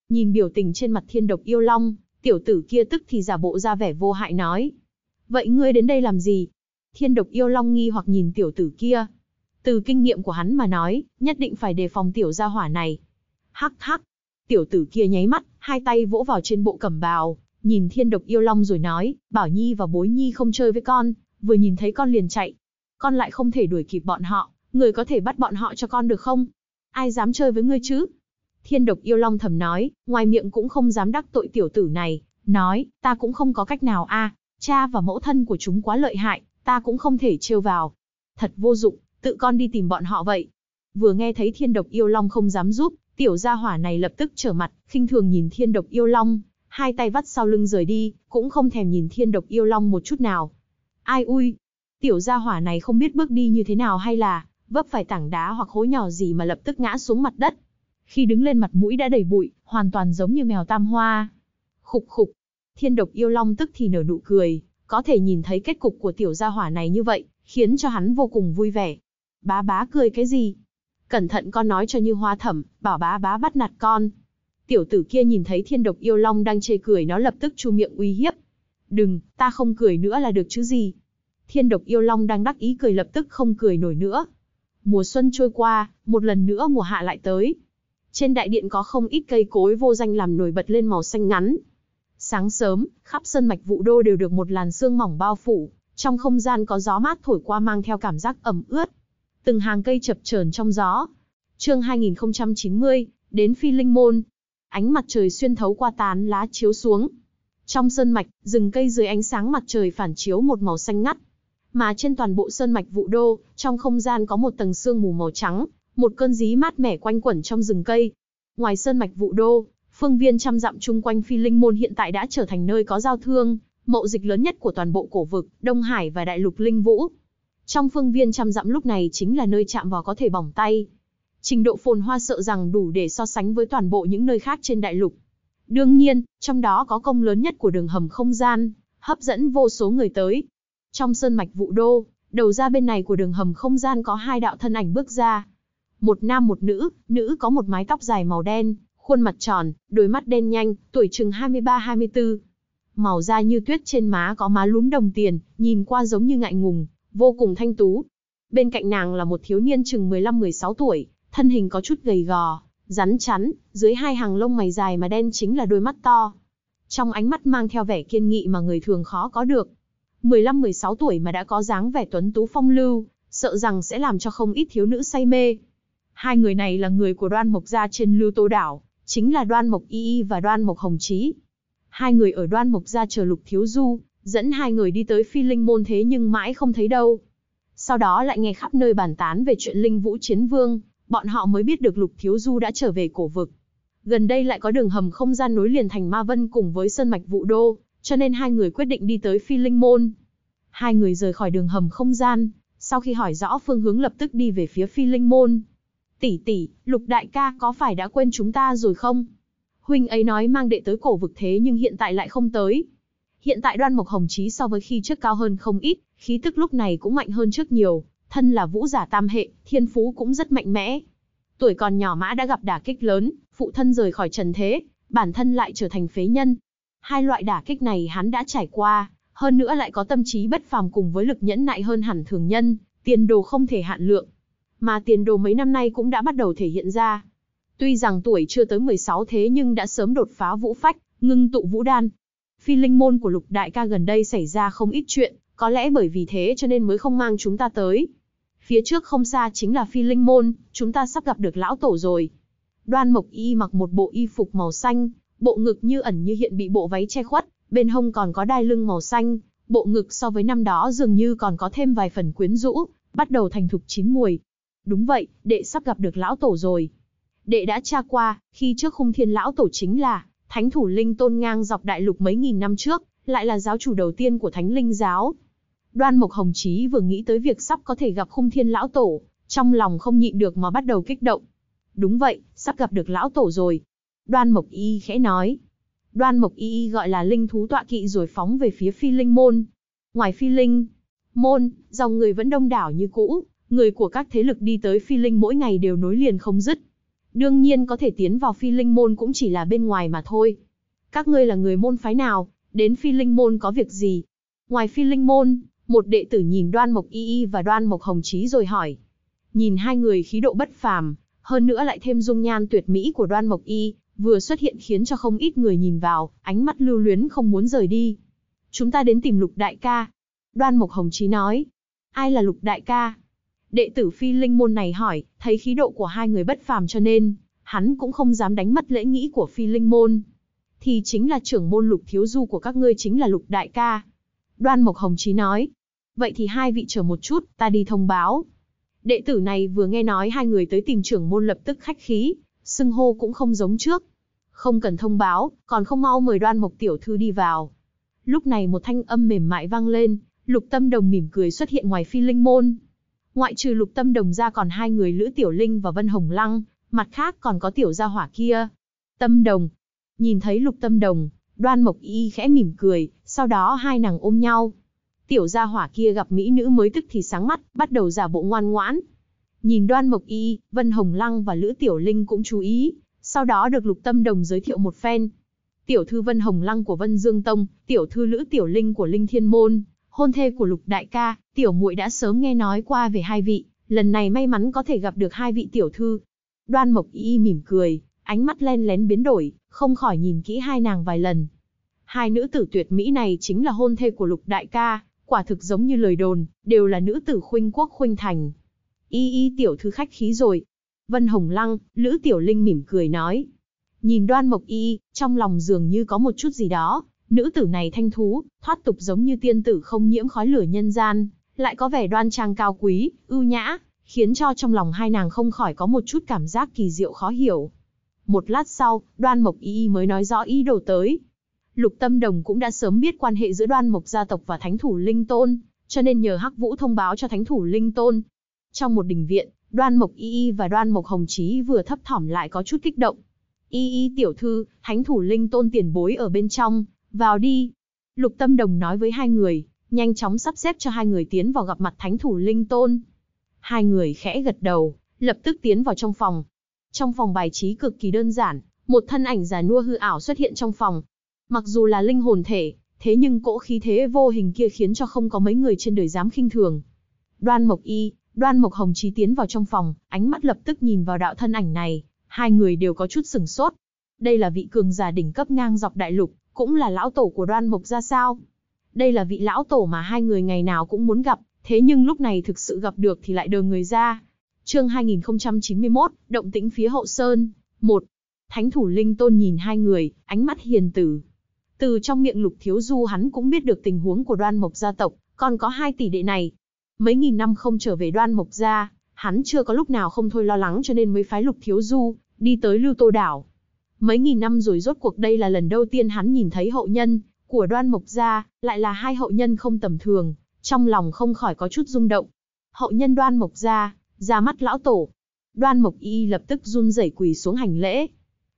Nhìn biểu tình trên mặt thiên độc yêu long, tiểu tử kia tức thì giả bộ ra vẻ vô hại nói. Vậy ngươi đến đây làm gì? Thiên độc yêu long nghi hoặc nhìn tiểu tử kia. Từ kinh nghiệm của hắn mà nói, nhất định phải đề phòng tiểu gia hỏa này. Hắc hắc. Tiểu tử kia nháy mắt, hai tay vỗ vào trên bộ cẩm bào, nhìn thiên độc yêu long rồi nói, bảo nhi và bối nhi không chơi với con, vừa nhìn thấy con liền chạy. Con lại không thể đuổi kịp bọn họ, người có thể bắt bọn họ cho con được không? Ai dám chơi với ngươi chứ? Thiên độc yêu long thầm nói, ngoài miệng cũng không dám đắc tội tiểu tử này, nói, ta cũng không có cách nào a, cha và mẫu thân của chúng quá lợi hại, ta cũng không thể trêu vào. Thật vô dụng, tự con đi tìm bọn họ vậy. Vừa nghe thấy thiên độc yêu long không dám giúp, Tiểu gia hỏa này lập tức trở mặt, khinh thường nhìn thiên độc yêu long, hai tay vắt sau lưng rời đi, cũng không thèm nhìn thiên độc yêu long một chút nào. Ai ui, tiểu gia hỏa này không biết bước đi như thế nào hay là vấp phải tảng đá hoặc hố nhỏ gì mà lập tức ngã xuống mặt đất. Khi đứng lên mặt mũi đã đầy bụi, hoàn toàn giống như mèo tam hoa. Khục khục, thiên độc yêu long tức thì nở nụ cười, có thể nhìn thấy kết cục của tiểu gia hỏa này như vậy, khiến cho hắn vô cùng vui vẻ. Bá bá cười cái gì, Cẩn thận con nói cho như hoa thẩm, bảo bá bá bắt nạt con. Tiểu tử kia nhìn thấy thiên độc yêu long đang chê cười nó lập tức chu miệng uy hiếp. Đừng, ta không cười nữa là được chứ gì. Thiên độc yêu long đang đắc ý cười lập tức không cười nổi nữa. Mùa xuân trôi qua, một lần nữa mùa hạ lại tới. Trên đại điện có không ít cây cối vô danh làm nổi bật lên màu xanh ngắn. Sáng sớm, khắp sân mạch vũ đô đều được một làn sương mỏng bao phủ, trong không gian có gió mát thổi qua mang theo cảm giác ẩm ướt từng hàng cây chập chờn trong gió. Chương 2090, đến Phi Linh Môn. Ánh mặt trời xuyên thấu qua tán lá chiếu xuống. Trong sơn mạch, rừng cây dưới ánh sáng mặt trời phản chiếu một màu xanh ngắt. Mà trên toàn bộ sơn mạch Vũ Đô, trong không gian có một tầng sương mù màu trắng, một cơn gió mát mẻ quanh quẩn trong rừng cây. Ngoài sơn mạch Vũ Đô, phương viên trăm dặm chung quanh Phi Linh Môn hiện tại đã trở thành nơi có giao thương, mậu dịch lớn nhất của toàn bộ cổ vực, Đông Hải và Đại lục Linh Vũ. Trong phương viên trăm dặm lúc này chính là nơi chạm vào có thể bỏng tay. Trình độ phồn hoa sợ rằng đủ để so sánh với toàn bộ những nơi khác trên đại lục. Đương nhiên, trong đó có công lớn nhất của đường hầm không gian, hấp dẫn vô số người tới. Trong sơn mạch vụ đô, đầu ra bên này của đường hầm không gian có hai đạo thân ảnh bước ra. Một nam một nữ, nữ có một mái tóc dài màu đen, khuôn mặt tròn, đôi mắt đen nhanh, tuổi chừng 23-24. Màu da như tuyết trên má có má lúm đồng tiền, nhìn qua giống như ngại ngùng, vô cùng thanh tú. Bên cạnh nàng là một thiếu niên chừng 15-16 tuổi, thân hình có chút gầy gò, rắn chắn, dưới hai hàng lông mày dài mà đen chính là đôi mắt to. Trong ánh mắt mang theo vẻ kiên nghị mà người thường khó có được. 15-16 tuổi mà đã có dáng vẻ tuấn tú phong lưu, sợ rằng sẽ làm cho không ít thiếu nữ say mê. Hai người này là người của đoan mộc gia trên lưu tô đảo, chính là đoan mộc y y và đoan mộc hồng trí. Hai người ở đoan mộc gia chờ lục thiếu du, dẫn hai người đi tới phi linh môn thế nhưng mãi không thấy đâu. Sau đó lại nghe khắp nơi bàn tán về chuyện linh vũ chiến vương, bọn họ mới biết được lục thiếu du đã trở về cổ vực. Gần đây lại có đường hầm không gian nối liền thành Ma Vân cùng với Sơn Mạch Vũ Đô, cho nên hai người quyết định đi tới phi linh môn. Hai người rời khỏi đường hầm không gian, sau khi hỏi rõ phương hướng lập tức đi về phía phi linh môn. Tỷ tỷ, lục đại ca có phải đã quên chúng ta rồi không? Huynh ấy nói mang đệ tới cổ vực thế nhưng hiện tại lại không tới, Hiện tại đoan mục hồng chí so với khi trước cao hơn không ít, khí tức lúc này cũng mạnh hơn trước nhiều, thân là vũ giả tam hệ, thiên phú cũng rất mạnh mẽ. Tuổi còn nhỏ mã đã gặp đả kích lớn, phụ thân rời khỏi trần thế, bản thân lại trở thành phế nhân. Hai loại đả kích này hắn đã trải qua, hơn nữa lại có tâm trí bất phàm cùng với lực nhẫn nại hơn hẳn thường nhân, tiền đồ không thể hạn lượng. Mà tiền đồ mấy năm nay cũng đã bắt đầu thể hiện ra. Tuy rằng tuổi chưa tới 16 thế nhưng đã sớm đột phá vũ phách, ngưng tụ vũ đan, phi linh môn của lục đại ca gần đây xảy ra không ít chuyện, có lẽ bởi vì thế cho nên mới không mang chúng ta tới. Phía trước không xa chính là phi linh môn, chúng ta sắp gặp được lão tổ rồi. Đoan Mộc Y mặc một bộ y phục màu xanh, bộ ngực như ẩn như hiện bị bộ váy che khuất, bên hông còn có đai lưng màu xanh, bộ ngực so với năm đó dường như còn có thêm vài phần quyến rũ, bắt đầu thành thục chín mùi. Đúng vậy, đệ sắp gặp được lão tổ rồi. Đệ đã tra qua, khi trước khung thiên lão tổ chính là thánh thủ linh tôn ngang dọc đại lục mấy nghìn năm trước, lại là giáo chủ đầu tiên của thánh linh giáo. Đoan Mộc Hồng Chí vừa nghĩ tới việc sắp có thể gặp khung thiên lão tổ, trong lòng không nhịn được mà bắt đầu kích động. Đúng vậy, sắp gặp được lão tổ rồi. Đoan Mộc Y khẽ nói. Đoan Mộc Y gọi là linh thú tọa kỵ rồi phóng về phía phi linh môn. Ngoài phi linh, môn, dòng người vẫn đông đảo như cũ, người của các thế lực đi tới phi linh mỗi ngày đều nối liền không dứt đương nhiên có thể tiến vào phi linh môn cũng chỉ là bên ngoài mà thôi. Các ngươi là người môn phái nào, đến phi linh môn có việc gì? Ngoài phi linh môn, một đệ tử nhìn đoan mộc y y và đoan mộc hồng trí rồi hỏi. Nhìn hai người khí độ bất phàm, hơn nữa lại thêm dung nhan tuyệt mỹ của đoan mộc y, vừa xuất hiện khiến cho không ít người nhìn vào, ánh mắt lưu luyến không muốn rời đi. Chúng ta đến tìm lục đại ca. Đoan mộc hồng trí nói. Ai là lục đại ca? Đệ tử phi linh môn này hỏi, thấy khí độ của hai người bất phàm cho nên, hắn cũng không dám đánh mất lễ nghĩ của phi linh môn. Thì chính là trưởng môn lục thiếu du của các ngươi chính là lục đại ca. Đoan Mộc Hồng Chí nói, vậy thì hai vị chờ một chút, ta đi thông báo. Đệ tử này vừa nghe nói hai người tới tìm trưởng môn lập tức khách khí, xưng hô cũng không giống trước. Không cần thông báo, còn không mau mời đoan mộc tiểu thư đi vào. Lúc này một thanh âm mềm mại vang lên, lục tâm đồng mỉm cười xuất hiện ngoài phi linh môn. Ngoại trừ lục tâm đồng ra còn hai người Lữ Tiểu Linh và Vân Hồng Lăng, mặt khác còn có tiểu gia hỏa kia. Tâm đồng. Nhìn thấy lục tâm đồng, đoan mộc y khẽ mỉm cười, sau đó hai nàng ôm nhau. Tiểu gia hỏa kia gặp mỹ nữ mới tức thì sáng mắt, bắt đầu giả bộ ngoan ngoãn. Nhìn đoan mộc y, Vân Hồng Lăng và Lữ Tiểu Linh cũng chú ý, sau đó được lục tâm đồng giới thiệu một phen. Tiểu thư Vân Hồng Lăng của Vân Dương Tông, tiểu thư Lữ Tiểu Linh của Linh Thiên Môn, hôn thê của Lục Đại ca, tiểu muội đã sớm nghe nói qua về hai vị, lần này may mắn có thể gặp được hai vị tiểu thư. Đoan Mộc Y mỉm cười, ánh mắt len lén biến đổi, không khỏi nhìn kỹ hai nàng vài lần. Hai nữ tử tuyệt mỹ này chính là hôn thê của Lục Đại ca, quả thực giống như lời đồn, đều là nữ tử khuynh quốc khuynh thành. Y y tiểu thư khách khí rồi. Vân Hồng Lăng, Lữ Tiểu Linh mỉm cười nói. Nhìn đoan mộc y, trong lòng dường như có một chút gì đó, Nữ tử này thanh thú, thoát tục giống như tiên tử không nhiễm khói lửa nhân gian, lại có vẻ đoan trang cao quý, ưu nhã, khiến cho trong lòng hai nàng không khỏi có một chút cảm giác kỳ diệu khó hiểu. Một lát sau, đoan mộc y y mới nói rõ ý đồ tới. Lục Tâm Đồng cũng đã sớm biết quan hệ giữa đoan mộc gia tộc và thánh thủ Linh Tôn, cho nên nhờ Hắc Vũ thông báo cho thánh thủ Linh Tôn. Trong một đình viện, đoan mộc y y và đoan mộc hồng chí vừa thấp thỏm lại có chút kích động. Y y tiểu thư, thánh thủ Linh Tôn tiền bối ở bên trong, vào đi. Lục Tâm Đồng nói với hai người, nhanh chóng sắp xếp cho hai người tiến vào gặp mặt thánh thủ Linh Tôn. Hai người khẽ gật đầu, lập tức tiến vào trong phòng. Trong phòng bài trí cực kỳ đơn giản, một thân ảnh già nua hư ảo xuất hiện trong phòng. Mặc dù là linh hồn thể, thế nhưng cỗ khí thế vô hình kia khiến cho không có mấy người trên đời dám khinh thường. Đoan Mộc Y, Đoan Mộc Hồng Chí tiến vào trong phòng, ánh mắt lập tức nhìn vào đạo thân ảnh này, hai người đều có chút sừng sốt. Đây là vị cường giả đỉnh cấp ngang dọc đại lục, cũng là lão tổ của đoan Mộc ra sao. Đây là vị lão tổ mà hai người ngày nào cũng muốn gặp, thế nhưng lúc này thực sự gặp được thì lại đờ người ra. Chương 2091, động tĩnh phía hậu sơn, 1. Thánh thủ linh tôn nhìn hai người, ánh mắt hiền tử. Từ trong miệng lục thiếu du hắn cũng biết được tình huống của đoan mộc gia tộc, còn có hai tỷ đệ này. Mấy nghìn năm không trở về đoan mộc gia, hắn chưa có lúc nào không thôi lo lắng cho nên mới phái lục thiếu du, đi tới lưu tô đảo, Mấy nghìn năm rồi rốt cuộc đây là lần đầu tiên hắn nhìn thấy hậu nhân của đoan mộc gia, lại là hai hậu nhân không tầm thường, trong lòng không khỏi có chút rung động. Hậu nhân đoan mộc gia, ra mắt lão tổ. Đoan mộc y lập tức run rẩy quỳ xuống hành lễ.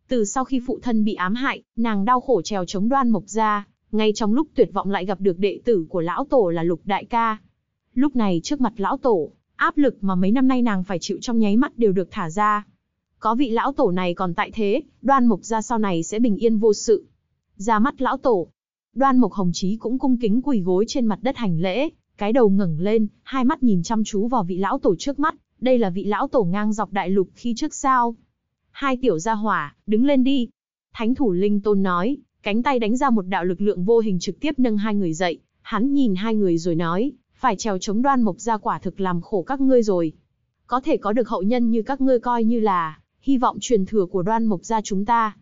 Từ sau khi phụ thân bị ám hại, nàng đau khổ trèo chống đoan mộc gia, ngay trong lúc tuyệt vọng lại gặp được đệ tử của lão tổ là lục đại ca. Lúc này trước mặt lão tổ, áp lực mà mấy năm nay nàng phải chịu trong nháy mắt đều được thả ra có vị lão tổ này còn tại thế, đoan mục ra sau này sẽ bình yên vô sự. Ra mắt lão tổ, đoan mục hồng chí cũng cung kính quỳ gối trên mặt đất hành lễ, cái đầu ngẩng lên, hai mắt nhìn chăm chú vào vị lão tổ trước mắt, đây là vị lão tổ ngang dọc đại lục khi trước sao. Hai tiểu gia hỏa, đứng lên đi. Thánh thủ linh tôn nói, cánh tay đánh ra một đạo lực lượng vô hình trực tiếp nâng hai người dậy, hắn nhìn hai người rồi nói, phải trèo chống đoan mục ra quả thực làm khổ các ngươi rồi. Có thể có được hậu nhân như các ngươi coi như là hy vọng truyền thừa của đoan mộc gia chúng ta.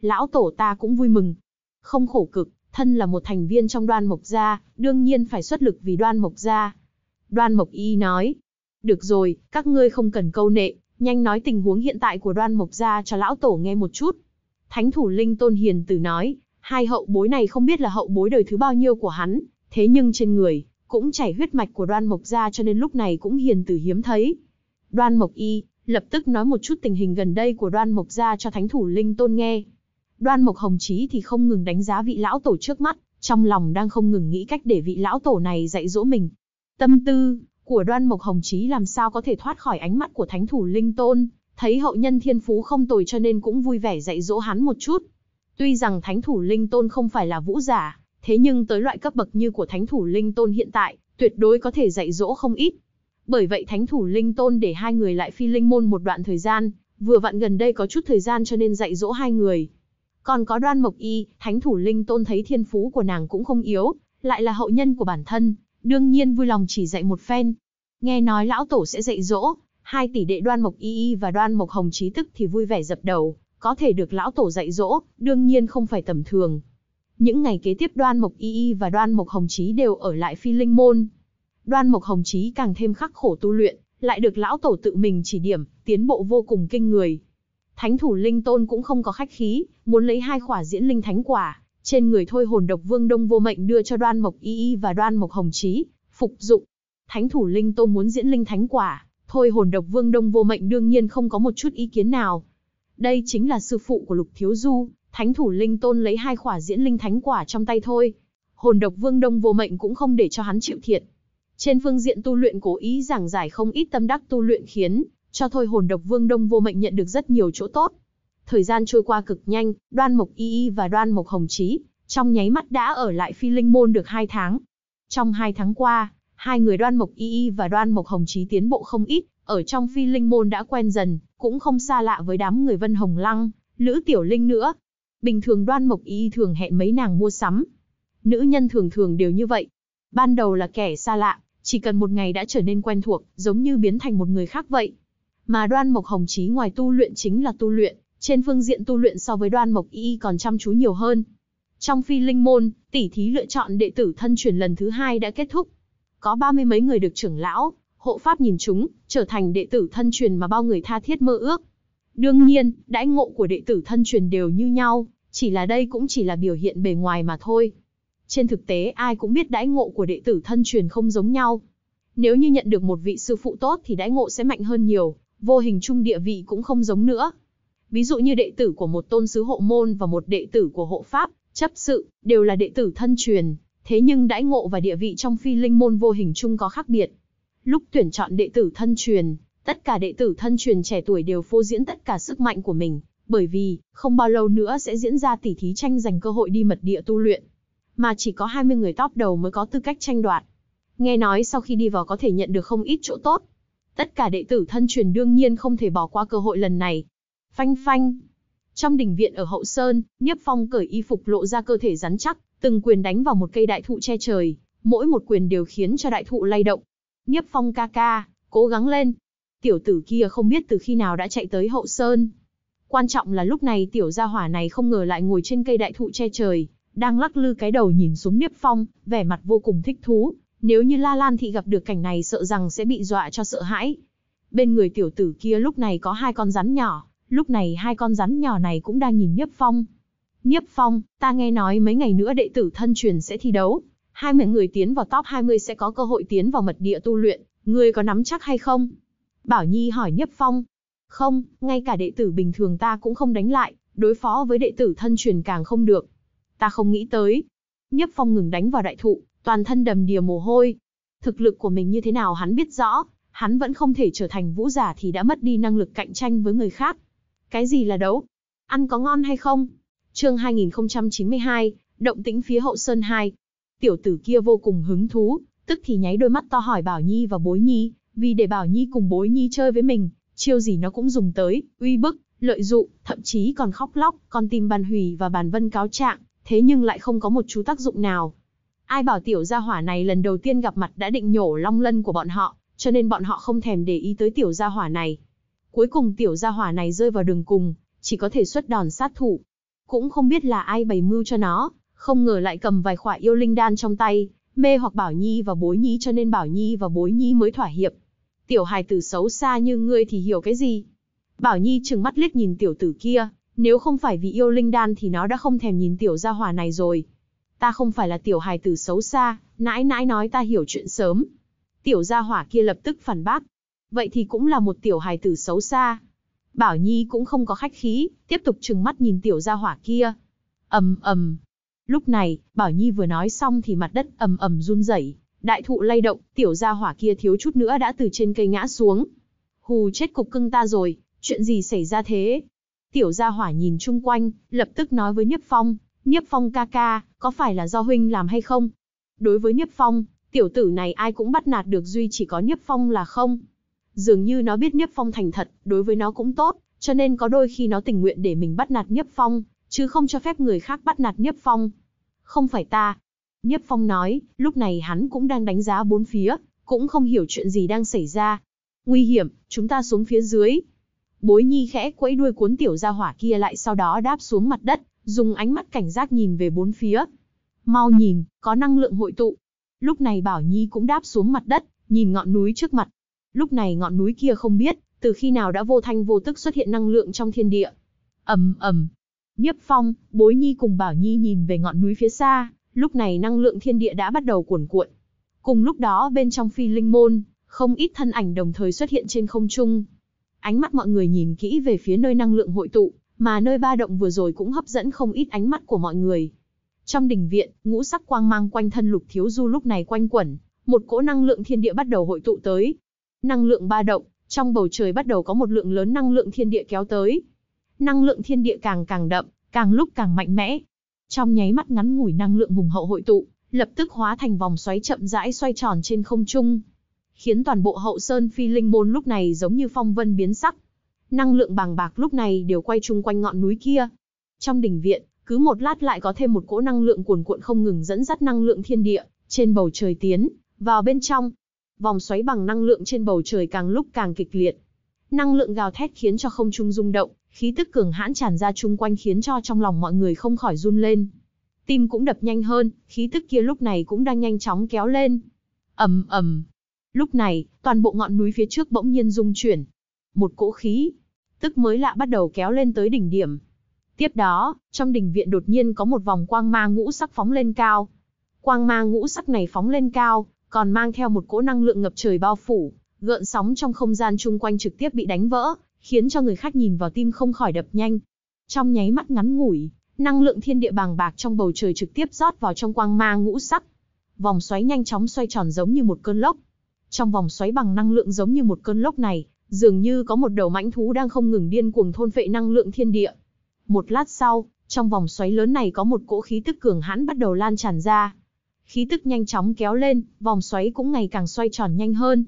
Lão tổ ta cũng vui mừng. Không khổ cực, thân là một thành viên trong đoan mộc gia, đương nhiên phải xuất lực vì đoan mộc gia. Đoan mộc y nói, được rồi, các ngươi không cần câu nệ, nhanh nói tình huống hiện tại của đoan mộc gia cho lão tổ nghe một chút. Thánh thủ linh tôn hiền tử nói, hai hậu bối này không biết là hậu bối đời thứ bao nhiêu của hắn, thế nhưng trên người, cũng chảy huyết mạch của đoan mộc gia cho nên lúc này cũng hiền tử hiếm thấy. Đoan mộc y, lập tức nói một chút tình hình gần đây của đoan mộc gia cho thánh thủ linh tôn nghe. Đoan mộc hồng chí thì không ngừng đánh giá vị lão tổ trước mắt, trong lòng đang không ngừng nghĩ cách để vị lão tổ này dạy dỗ mình. Tâm tư của đoan mộc hồng chí làm sao có thể thoát khỏi ánh mắt của thánh thủ linh tôn, thấy hậu nhân thiên phú không tồi cho nên cũng vui vẻ dạy dỗ hắn một chút. Tuy rằng thánh thủ linh tôn không phải là vũ giả, thế nhưng tới loại cấp bậc như của thánh thủ linh tôn hiện tại, tuyệt đối có thể dạy dỗ không ít. Bởi vậy thánh thủ Linh Tôn để hai người lại phi linh môn một đoạn thời gian, vừa vặn gần đây có chút thời gian cho nên dạy dỗ hai người. Còn có đoan mộc y, thánh thủ Linh Tôn thấy thiên phú của nàng cũng không yếu, lại là hậu nhân của bản thân, đương nhiên vui lòng chỉ dạy một phen. Nghe nói lão tổ sẽ dạy dỗ, hai tỷ đệ đoan mộc y y và đoan mộc hồng trí tức thì vui vẻ dập đầu, có thể được lão tổ dạy dỗ, đương nhiên không phải tầm thường. Những ngày kế tiếp đoan mộc y y và đoan mộc hồng trí đều ở lại phi linh môn, Đoan Mộc Hồng Chí càng thêm khắc khổ tu luyện, lại được lão tổ tự mình chỉ điểm, tiến bộ vô cùng kinh người. Thánh thủ linh tôn cũng không có khách khí, muốn lấy hai quả diễn linh thánh quả, trên người thôi hồn độc vương đông vô mệnh đưa cho Đoan Mộc Y Y và Đoan Mộc Hồng Chí, phục dụng. Thánh thủ linh tôn muốn diễn linh thánh quả, thôi hồn độc vương đông vô mệnh đương nhiên không có một chút ý kiến nào. Đây chính là sư phụ của Lục Thiếu Du, thánh thủ linh tôn lấy hai quả diễn linh thánh quả trong tay thôi. Hồn độc vương đông vô mệnh cũng không để cho hắn chịu thiệt, trên phương diện tu luyện cố ý giảng giải không ít tâm đắc tu luyện khiến cho thôi hồn độc vương Đông Vô Mệnh nhận được rất nhiều chỗ tốt. Thời gian trôi qua cực nhanh, Đoan Mộc Y Y và Đoan Mộc Hồng trí trong nháy mắt đã ở lại Phi Linh môn được 2 tháng. Trong 2 tháng qua, hai người Đoan Mộc Y Y và Đoan Mộc Hồng trí tiến bộ không ít, ở trong Phi Linh môn đã quen dần, cũng không xa lạ với đám người Vân Hồng Lăng, Lữ Tiểu Linh nữa. Bình thường Đoan Mộc Y thường hẹn mấy nàng mua sắm. Nữ nhân thường thường đều như vậy, ban đầu là kẻ xa lạ, chỉ cần một ngày đã trở nên quen thuộc, giống như biến thành một người khác vậy. Mà Đoan Mộc Hồng Chí ngoài tu luyện chính là tu luyện, trên phương diện tu luyện so với Đoan Mộc Y còn chăm chú nhiều hơn. Trong phi linh môn, tỷ thí lựa chọn đệ tử thân truyền lần thứ hai đã kết thúc. Có ba mươi mấy người được trưởng lão, hộ pháp nhìn chúng, trở thành đệ tử thân truyền mà bao người tha thiết mơ ước. Đương nhiên, đãi ngộ của đệ tử thân truyền đều như nhau, chỉ là đây cũng chỉ là biểu hiện bề ngoài mà thôi. Trên thực tế ai cũng biết đãi ngộ của đệ tử thân truyền không giống nhau. Nếu như nhận được một vị sư phụ tốt thì đãi ngộ sẽ mạnh hơn nhiều, vô hình chung địa vị cũng không giống nữa. Ví dụ như đệ tử của một tôn sứ hộ môn và một đệ tử của hộ pháp, chấp sự, đều là đệ tử thân truyền, thế nhưng đãi ngộ và địa vị trong phi linh môn vô hình chung có khác biệt. Lúc tuyển chọn đệ tử thân truyền, tất cả đệ tử thân truyền trẻ tuổi đều phô diễn tất cả sức mạnh của mình, bởi vì, không bao lâu nữa sẽ diễn ra tỉ thí tranh giành cơ hội đi mật địa tu luyện mà chỉ có 20 người top đầu mới có tư cách tranh đoạt. Nghe nói sau khi đi vào có thể nhận được không ít chỗ tốt. Tất cả đệ tử thân truyền đương nhiên không thể bỏ qua cơ hội lần này. Phanh phanh. Trong đỉnh viện ở Hậu Sơn, Nhiếp Phong cởi y phục lộ ra cơ thể rắn chắc, từng quyền đánh vào một cây đại thụ che trời, mỗi một quyền đều khiến cho đại thụ lay động. Nhiếp Phong ca ca, cố gắng lên. Tiểu tử kia không biết từ khi nào đã chạy tới Hậu Sơn. Quan trọng là lúc này tiểu gia hỏa này không ngờ lại ngồi trên cây đại thụ che trời, đang lắc lư cái đầu nhìn xuống Niếp Phong, vẻ mặt vô cùng thích thú, nếu như La Lan thị gặp được cảnh này sợ rằng sẽ bị dọa cho sợ hãi. Bên người tiểu tử kia lúc này có hai con rắn nhỏ, lúc này hai con rắn nhỏ này cũng đang nhìn Niếp Phong. Niếp Phong, ta nghe nói mấy ngày nữa đệ tử thân truyền sẽ thi đấu, hai mươi người tiến vào top 20 sẽ có cơ hội tiến vào mật địa tu luyện, ngươi có nắm chắc hay không? Bảo Nhi hỏi Niếp Phong. Không, ngay cả đệ tử bình thường ta cũng không đánh lại, đối phó với đệ tử thân truyền càng không được, ta không nghĩ tới. Nhấp phong ngừng đánh vào đại thụ, toàn thân đầm đìa mồ hôi. Thực lực của mình như thế nào hắn biết rõ, hắn vẫn không thể trở thành vũ giả thì đã mất đi năng lực cạnh tranh với người khác. Cái gì là đấu? Ăn có ngon hay không? Chương 2092, động tĩnh phía hậu sơn 2. Tiểu tử kia vô cùng hứng thú, tức thì nháy đôi mắt to hỏi Bảo Nhi và Bối Nhi, vì để Bảo Nhi cùng Bối Nhi chơi với mình, chiêu gì nó cũng dùng tới, uy bức, lợi dụng, thậm chí còn khóc lóc, còn tìm Bàn Hủy và Bàn Vân cáo trạng, thế nhưng lại không có một chú tác dụng nào. Ai bảo tiểu gia hỏa này lần đầu tiên gặp mặt đã định nhổ long lân của bọn họ, cho nên bọn họ không thèm để ý tới tiểu gia hỏa này. Cuối cùng tiểu gia hỏa này rơi vào đường cùng, chỉ có thể xuất đòn sát thủ. Cũng không biết là ai bày mưu cho nó, không ngờ lại cầm vài khỏa yêu linh đan trong tay, mê hoặc Bảo Nhi và Bối Nhi cho nên Bảo Nhi và Bối Nhi mới thỏa hiệp. Tiểu hài tử xấu xa như ngươi thì hiểu cái gì? Bảo Nhi trừng mắt liếc nhìn tiểu tử kia, nếu không phải vì yêu linh đan thì nó đã không thèm nhìn tiểu gia hỏa này rồi. Ta không phải là tiểu hài tử xấu xa, nãi nãi nói ta hiểu chuyện sớm. Tiểu gia hỏa kia lập tức phản bác. Vậy thì cũng là một tiểu hài tử xấu xa. Bảo Nhi cũng không có khách khí, tiếp tục trừng mắt nhìn tiểu gia hỏa kia. ầm ầm. Lúc này, Bảo Nhi vừa nói xong thì mặt đất ầm ầm run rẩy, đại thụ lay động, tiểu gia hỏa kia thiếu chút nữa đã từ trên cây ngã xuống. Hù chết cục cưng ta rồi, chuyện gì xảy ra thế? Tiểu gia hỏa nhìn chung quanh, lập tức nói với Niếp Phong, Niếp Phong ca ca, có phải là do huynh làm hay không? Đối với Niếp Phong, tiểu tử này ai cũng bắt nạt được duy chỉ có Niếp Phong là không. Dường như nó biết Niếp Phong thành thật, đối với nó cũng tốt, cho nên có đôi khi nó tình nguyện để mình bắt nạt Niếp Phong, chứ không cho phép người khác bắt nạt Niếp Phong. Không phải ta. Niếp Phong nói, lúc này hắn cũng đang đánh giá bốn phía, cũng không hiểu chuyện gì đang xảy ra. Nguy hiểm, chúng ta xuống phía dưới, Bối nhi khẽ quẫy đuôi cuốn tiểu ra hỏa kia lại sau đó đáp xuống mặt đất, dùng ánh mắt cảnh giác nhìn về bốn phía. Mau nhìn, có năng lượng hội tụ. Lúc này Bảo Nhi cũng đáp xuống mặt đất, nhìn ngọn núi trước mặt. Lúc này ngọn núi kia không biết, từ khi nào đã vô thanh vô tức xuất hiện năng lượng trong thiên địa. ầm ầm, Niếp Phong, Bối Nhi cùng Bảo Nhi nhìn về ngọn núi phía xa, lúc này năng lượng thiên địa đã bắt đầu cuồn cuộn. Cùng lúc đó bên trong phi linh môn, không ít thân ảnh đồng thời xuất hiện trên không trung. Ánh mắt mọi người nhìn kỹ về phía nơi năng lượng hội tụ, mà nơi ba động vừa rồi cũng hấp dẫn không ít ánh mắt của mọi người. Trong đỉnh viện, ngũ sắc quang mang quanh thân Lục Thiếu Du lúc này quanh quẩn, một cỗ năng lượng thiên địa bắt đầu hội tụ tới. Năng lượng ba động, trong bầu trời bắt đầu có một lượng lớn năng lượng thiên địa kéo tới. Năng lượng thiên địa càng càng đậm, càng lúc càng mạnh mẽ. Trong nháy mắt ngắn ngủi năng lượng hùng hậu hội tụ, lập tức hóa thành vòng xoáy chậm rãi xoay tròn trên không trung, khiến toàn bộ hậu sơn phi linh môn lúc này giống như phong vân biến sắc. Năng lượng bàng bạc lúc này đều quay chung quanh ngọn núi kia. Trong đỉnh viện, cứ một lát lại có thêm một cỗ năng lượng cuồn cuộn không ngừng dẫn dắt năng lượng thiên địa, trên bầu trời tiến, vào bên trong. Vòng xoáy bằng năng lượng trên bầu trời càng lúc càng kịch liệt. Năng lượng gào thét khiến cho không trung rung động, khí tức cường hãn tràn ra chung quanh khiến cho trong lòng mọi người không khỏi run lên. Tim cũng đập nhanh hơn, khí tức kia lúc này cũng đang nhanh chóng kéo lên. Ầm ầm, Lúc này, toàn bộ ngọn núi phía trước bỗng nhiên rung chuyển. Một cỗ khí, tức mới lạ bắt đầu kéo lên tới đỉnh điểm. Tiếp đó, trong đỉnh viện đột nhiên có một vòng quang ma ngũ sắc phóng lên cao. Quang ma ngũ sắc này phóng lên cao, còn mang theo một cỗ năng lượng ngập trời bao phủ, gợn sóng trong không gian chung quanh trực tiếp bị đánh vỡ, khiến cho người khác nhìn vào tim không khỏi đập nhanh. Trong nháy mắt ngắn ngủi, năng lượng thiên địa bàng bạc trong bầu trời trực tiếp rót vào trong quang ma ngũ sắc. Vòng xoáy nhanh chóng xoay tròn giống như một cơn lốc, trong vòng xoáy bằng năng lượng giống như một cơn lốc này, dường như có một đầu mãnh thú đang không ngừng điên cuồng thôn phệ năng lượng thiên địa. Một lát sau, trong vòng xoáy lớn này có một cỗ khí tức cường hãn bắt đầu lan tràn ra. Khí tức nhanh chóng kéo lên, vòng xoáy cũng ngày càng xoay tròn nhanh hơn.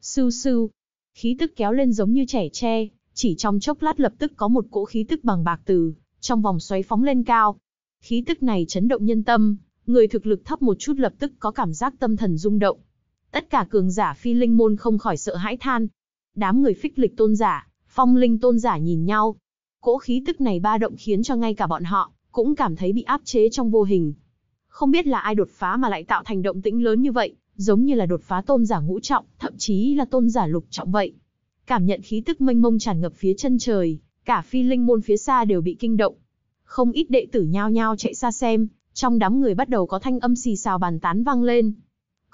Sư sư, khí tức kéo lên giống như trẻ tre, chỉ trong chốc lát lập tức có một cỗ khí tức bằng bạc từ trong vòng xoáy phóng lên cao. Khí tức này chấn động nhân tâm, người thực lực thấp một chút lập tức có cảm giác tâm thần rung động. Tất cả cường giả phi linh môn không khỏi sợ hãi than. Đám người phích lịch tôn giả, phong linh tôn giả nhìn nhau. Cỗ khí tức này ba động khiến cho ngay cả bọn họ, cũng cảm thấy bị áp chế trong vô hình. Không biết là ai đột phá mà lại tạo thành động tĩnh lớn như vậy, giống như là đột phá tôn giả ngũ trọng, thậm chí là tôn giả lục trọng vậy. Cảm nhận khí tức mênh mông tràn ngập phía chân trời, cả phi linh môn phía xa đều bị kinh động. Không ít đệ tử nhao nhao chạy xa xem, trong đám người bắt đầu có thanh âm xì xào bàn tán vang lên.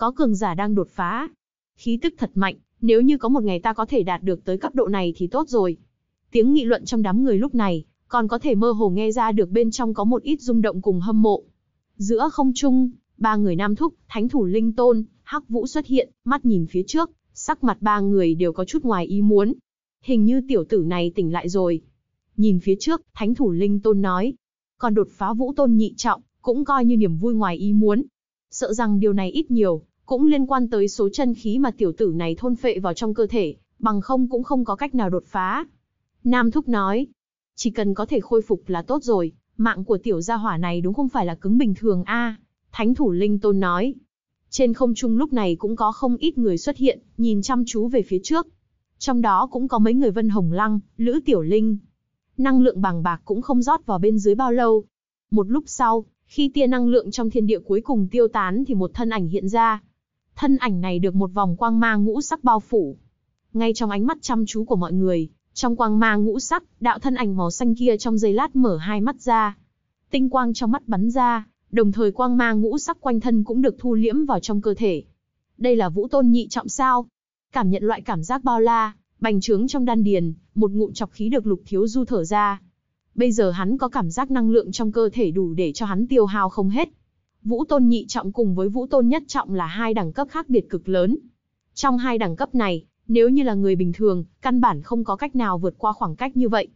Có cường giả đang đột phá. Khí tức thật mạnh, nếu như có một ngày ta có thể đạt được tới cấp độ này thì tốt rồi. Tiếng nghị luận trong đám người lúc này, còn có thể mơ hồ nghe ra được bên trong có một ít rung động cùng hâm mộ. Giữa không trung, ba người nam thúc, thánh thủ linh tôn, hắc vũ xuất hiện, mắt nhìn phía trước, sắc mặt ba người đều có chút ngoài ý muốn. Hình như tiểu tử này tỉnh lại rồi. Nhìn phía trước, thánh thủ linh tôn nói. Còn đột phá vũ tôn nhị trọng, cũng coi như niềm vui ngoài ý muốn. Sợ rằng điều này ít nhiều, cũng liên quan tới số chân khí mà tiểu tử này thôn phệ vào trong cơ thể, bằng không cũng không có cách nào đột phá. Nam Thúc nói, chỉ cần có thể khôi phục là tốt rồi, mạng của tiểu gia hỏa này đúng không phải là cứng bình thường a Thánh thủ Linh Tôn nói. Trên không trung lúc này cũng có không ít người xuất hiện, nhìn chăm chú về phía trước. Trong đó cũng có mấy người Vân Hồng Lăng, Lữ Tiểu Linh. Năng lượng bàng bạc cũng không rót vào bên dưới bao lâu. Một lúc sau, khi tia năng lượng trong thiên địa cuối cùng tiêu tán thì một thân ảnh hiện ra, thân ảnh này được một vòng quang mang ngũ sắc bao phủ. Ngay trong ánh mắt chăm chú của mọi người, trong quang mang ngũ sắc, đạo thân ảnh màu xanh kia trong giây lát mở hai mắt ra. Tinh quang trong mắt bắn ra, đồng thời quang mang ngũ sắc quanh thân cũng được thu liễm vào trong cơ thể. Đây là vũ tôn nhị trọng sao? Cảm nhận loại cảm giác bao la, bành trướng trong đan điền, một ngụm chọc khí được lục thiếu du thở ra. Bây giờ hắn có cảm giác năng lượng trong cơ thể đủ để cho hắn tiêu hao không hết, Vũ Tôn Nhị Trọng cùng với Vũ Tôn Nhất Trọng là hai đẳng cấp khác biệt cực lớn. Trong hai đẳng cấp này, nếu như là người bình thường, căn bản không có cách nào vượt qua khoảng cách như vậy.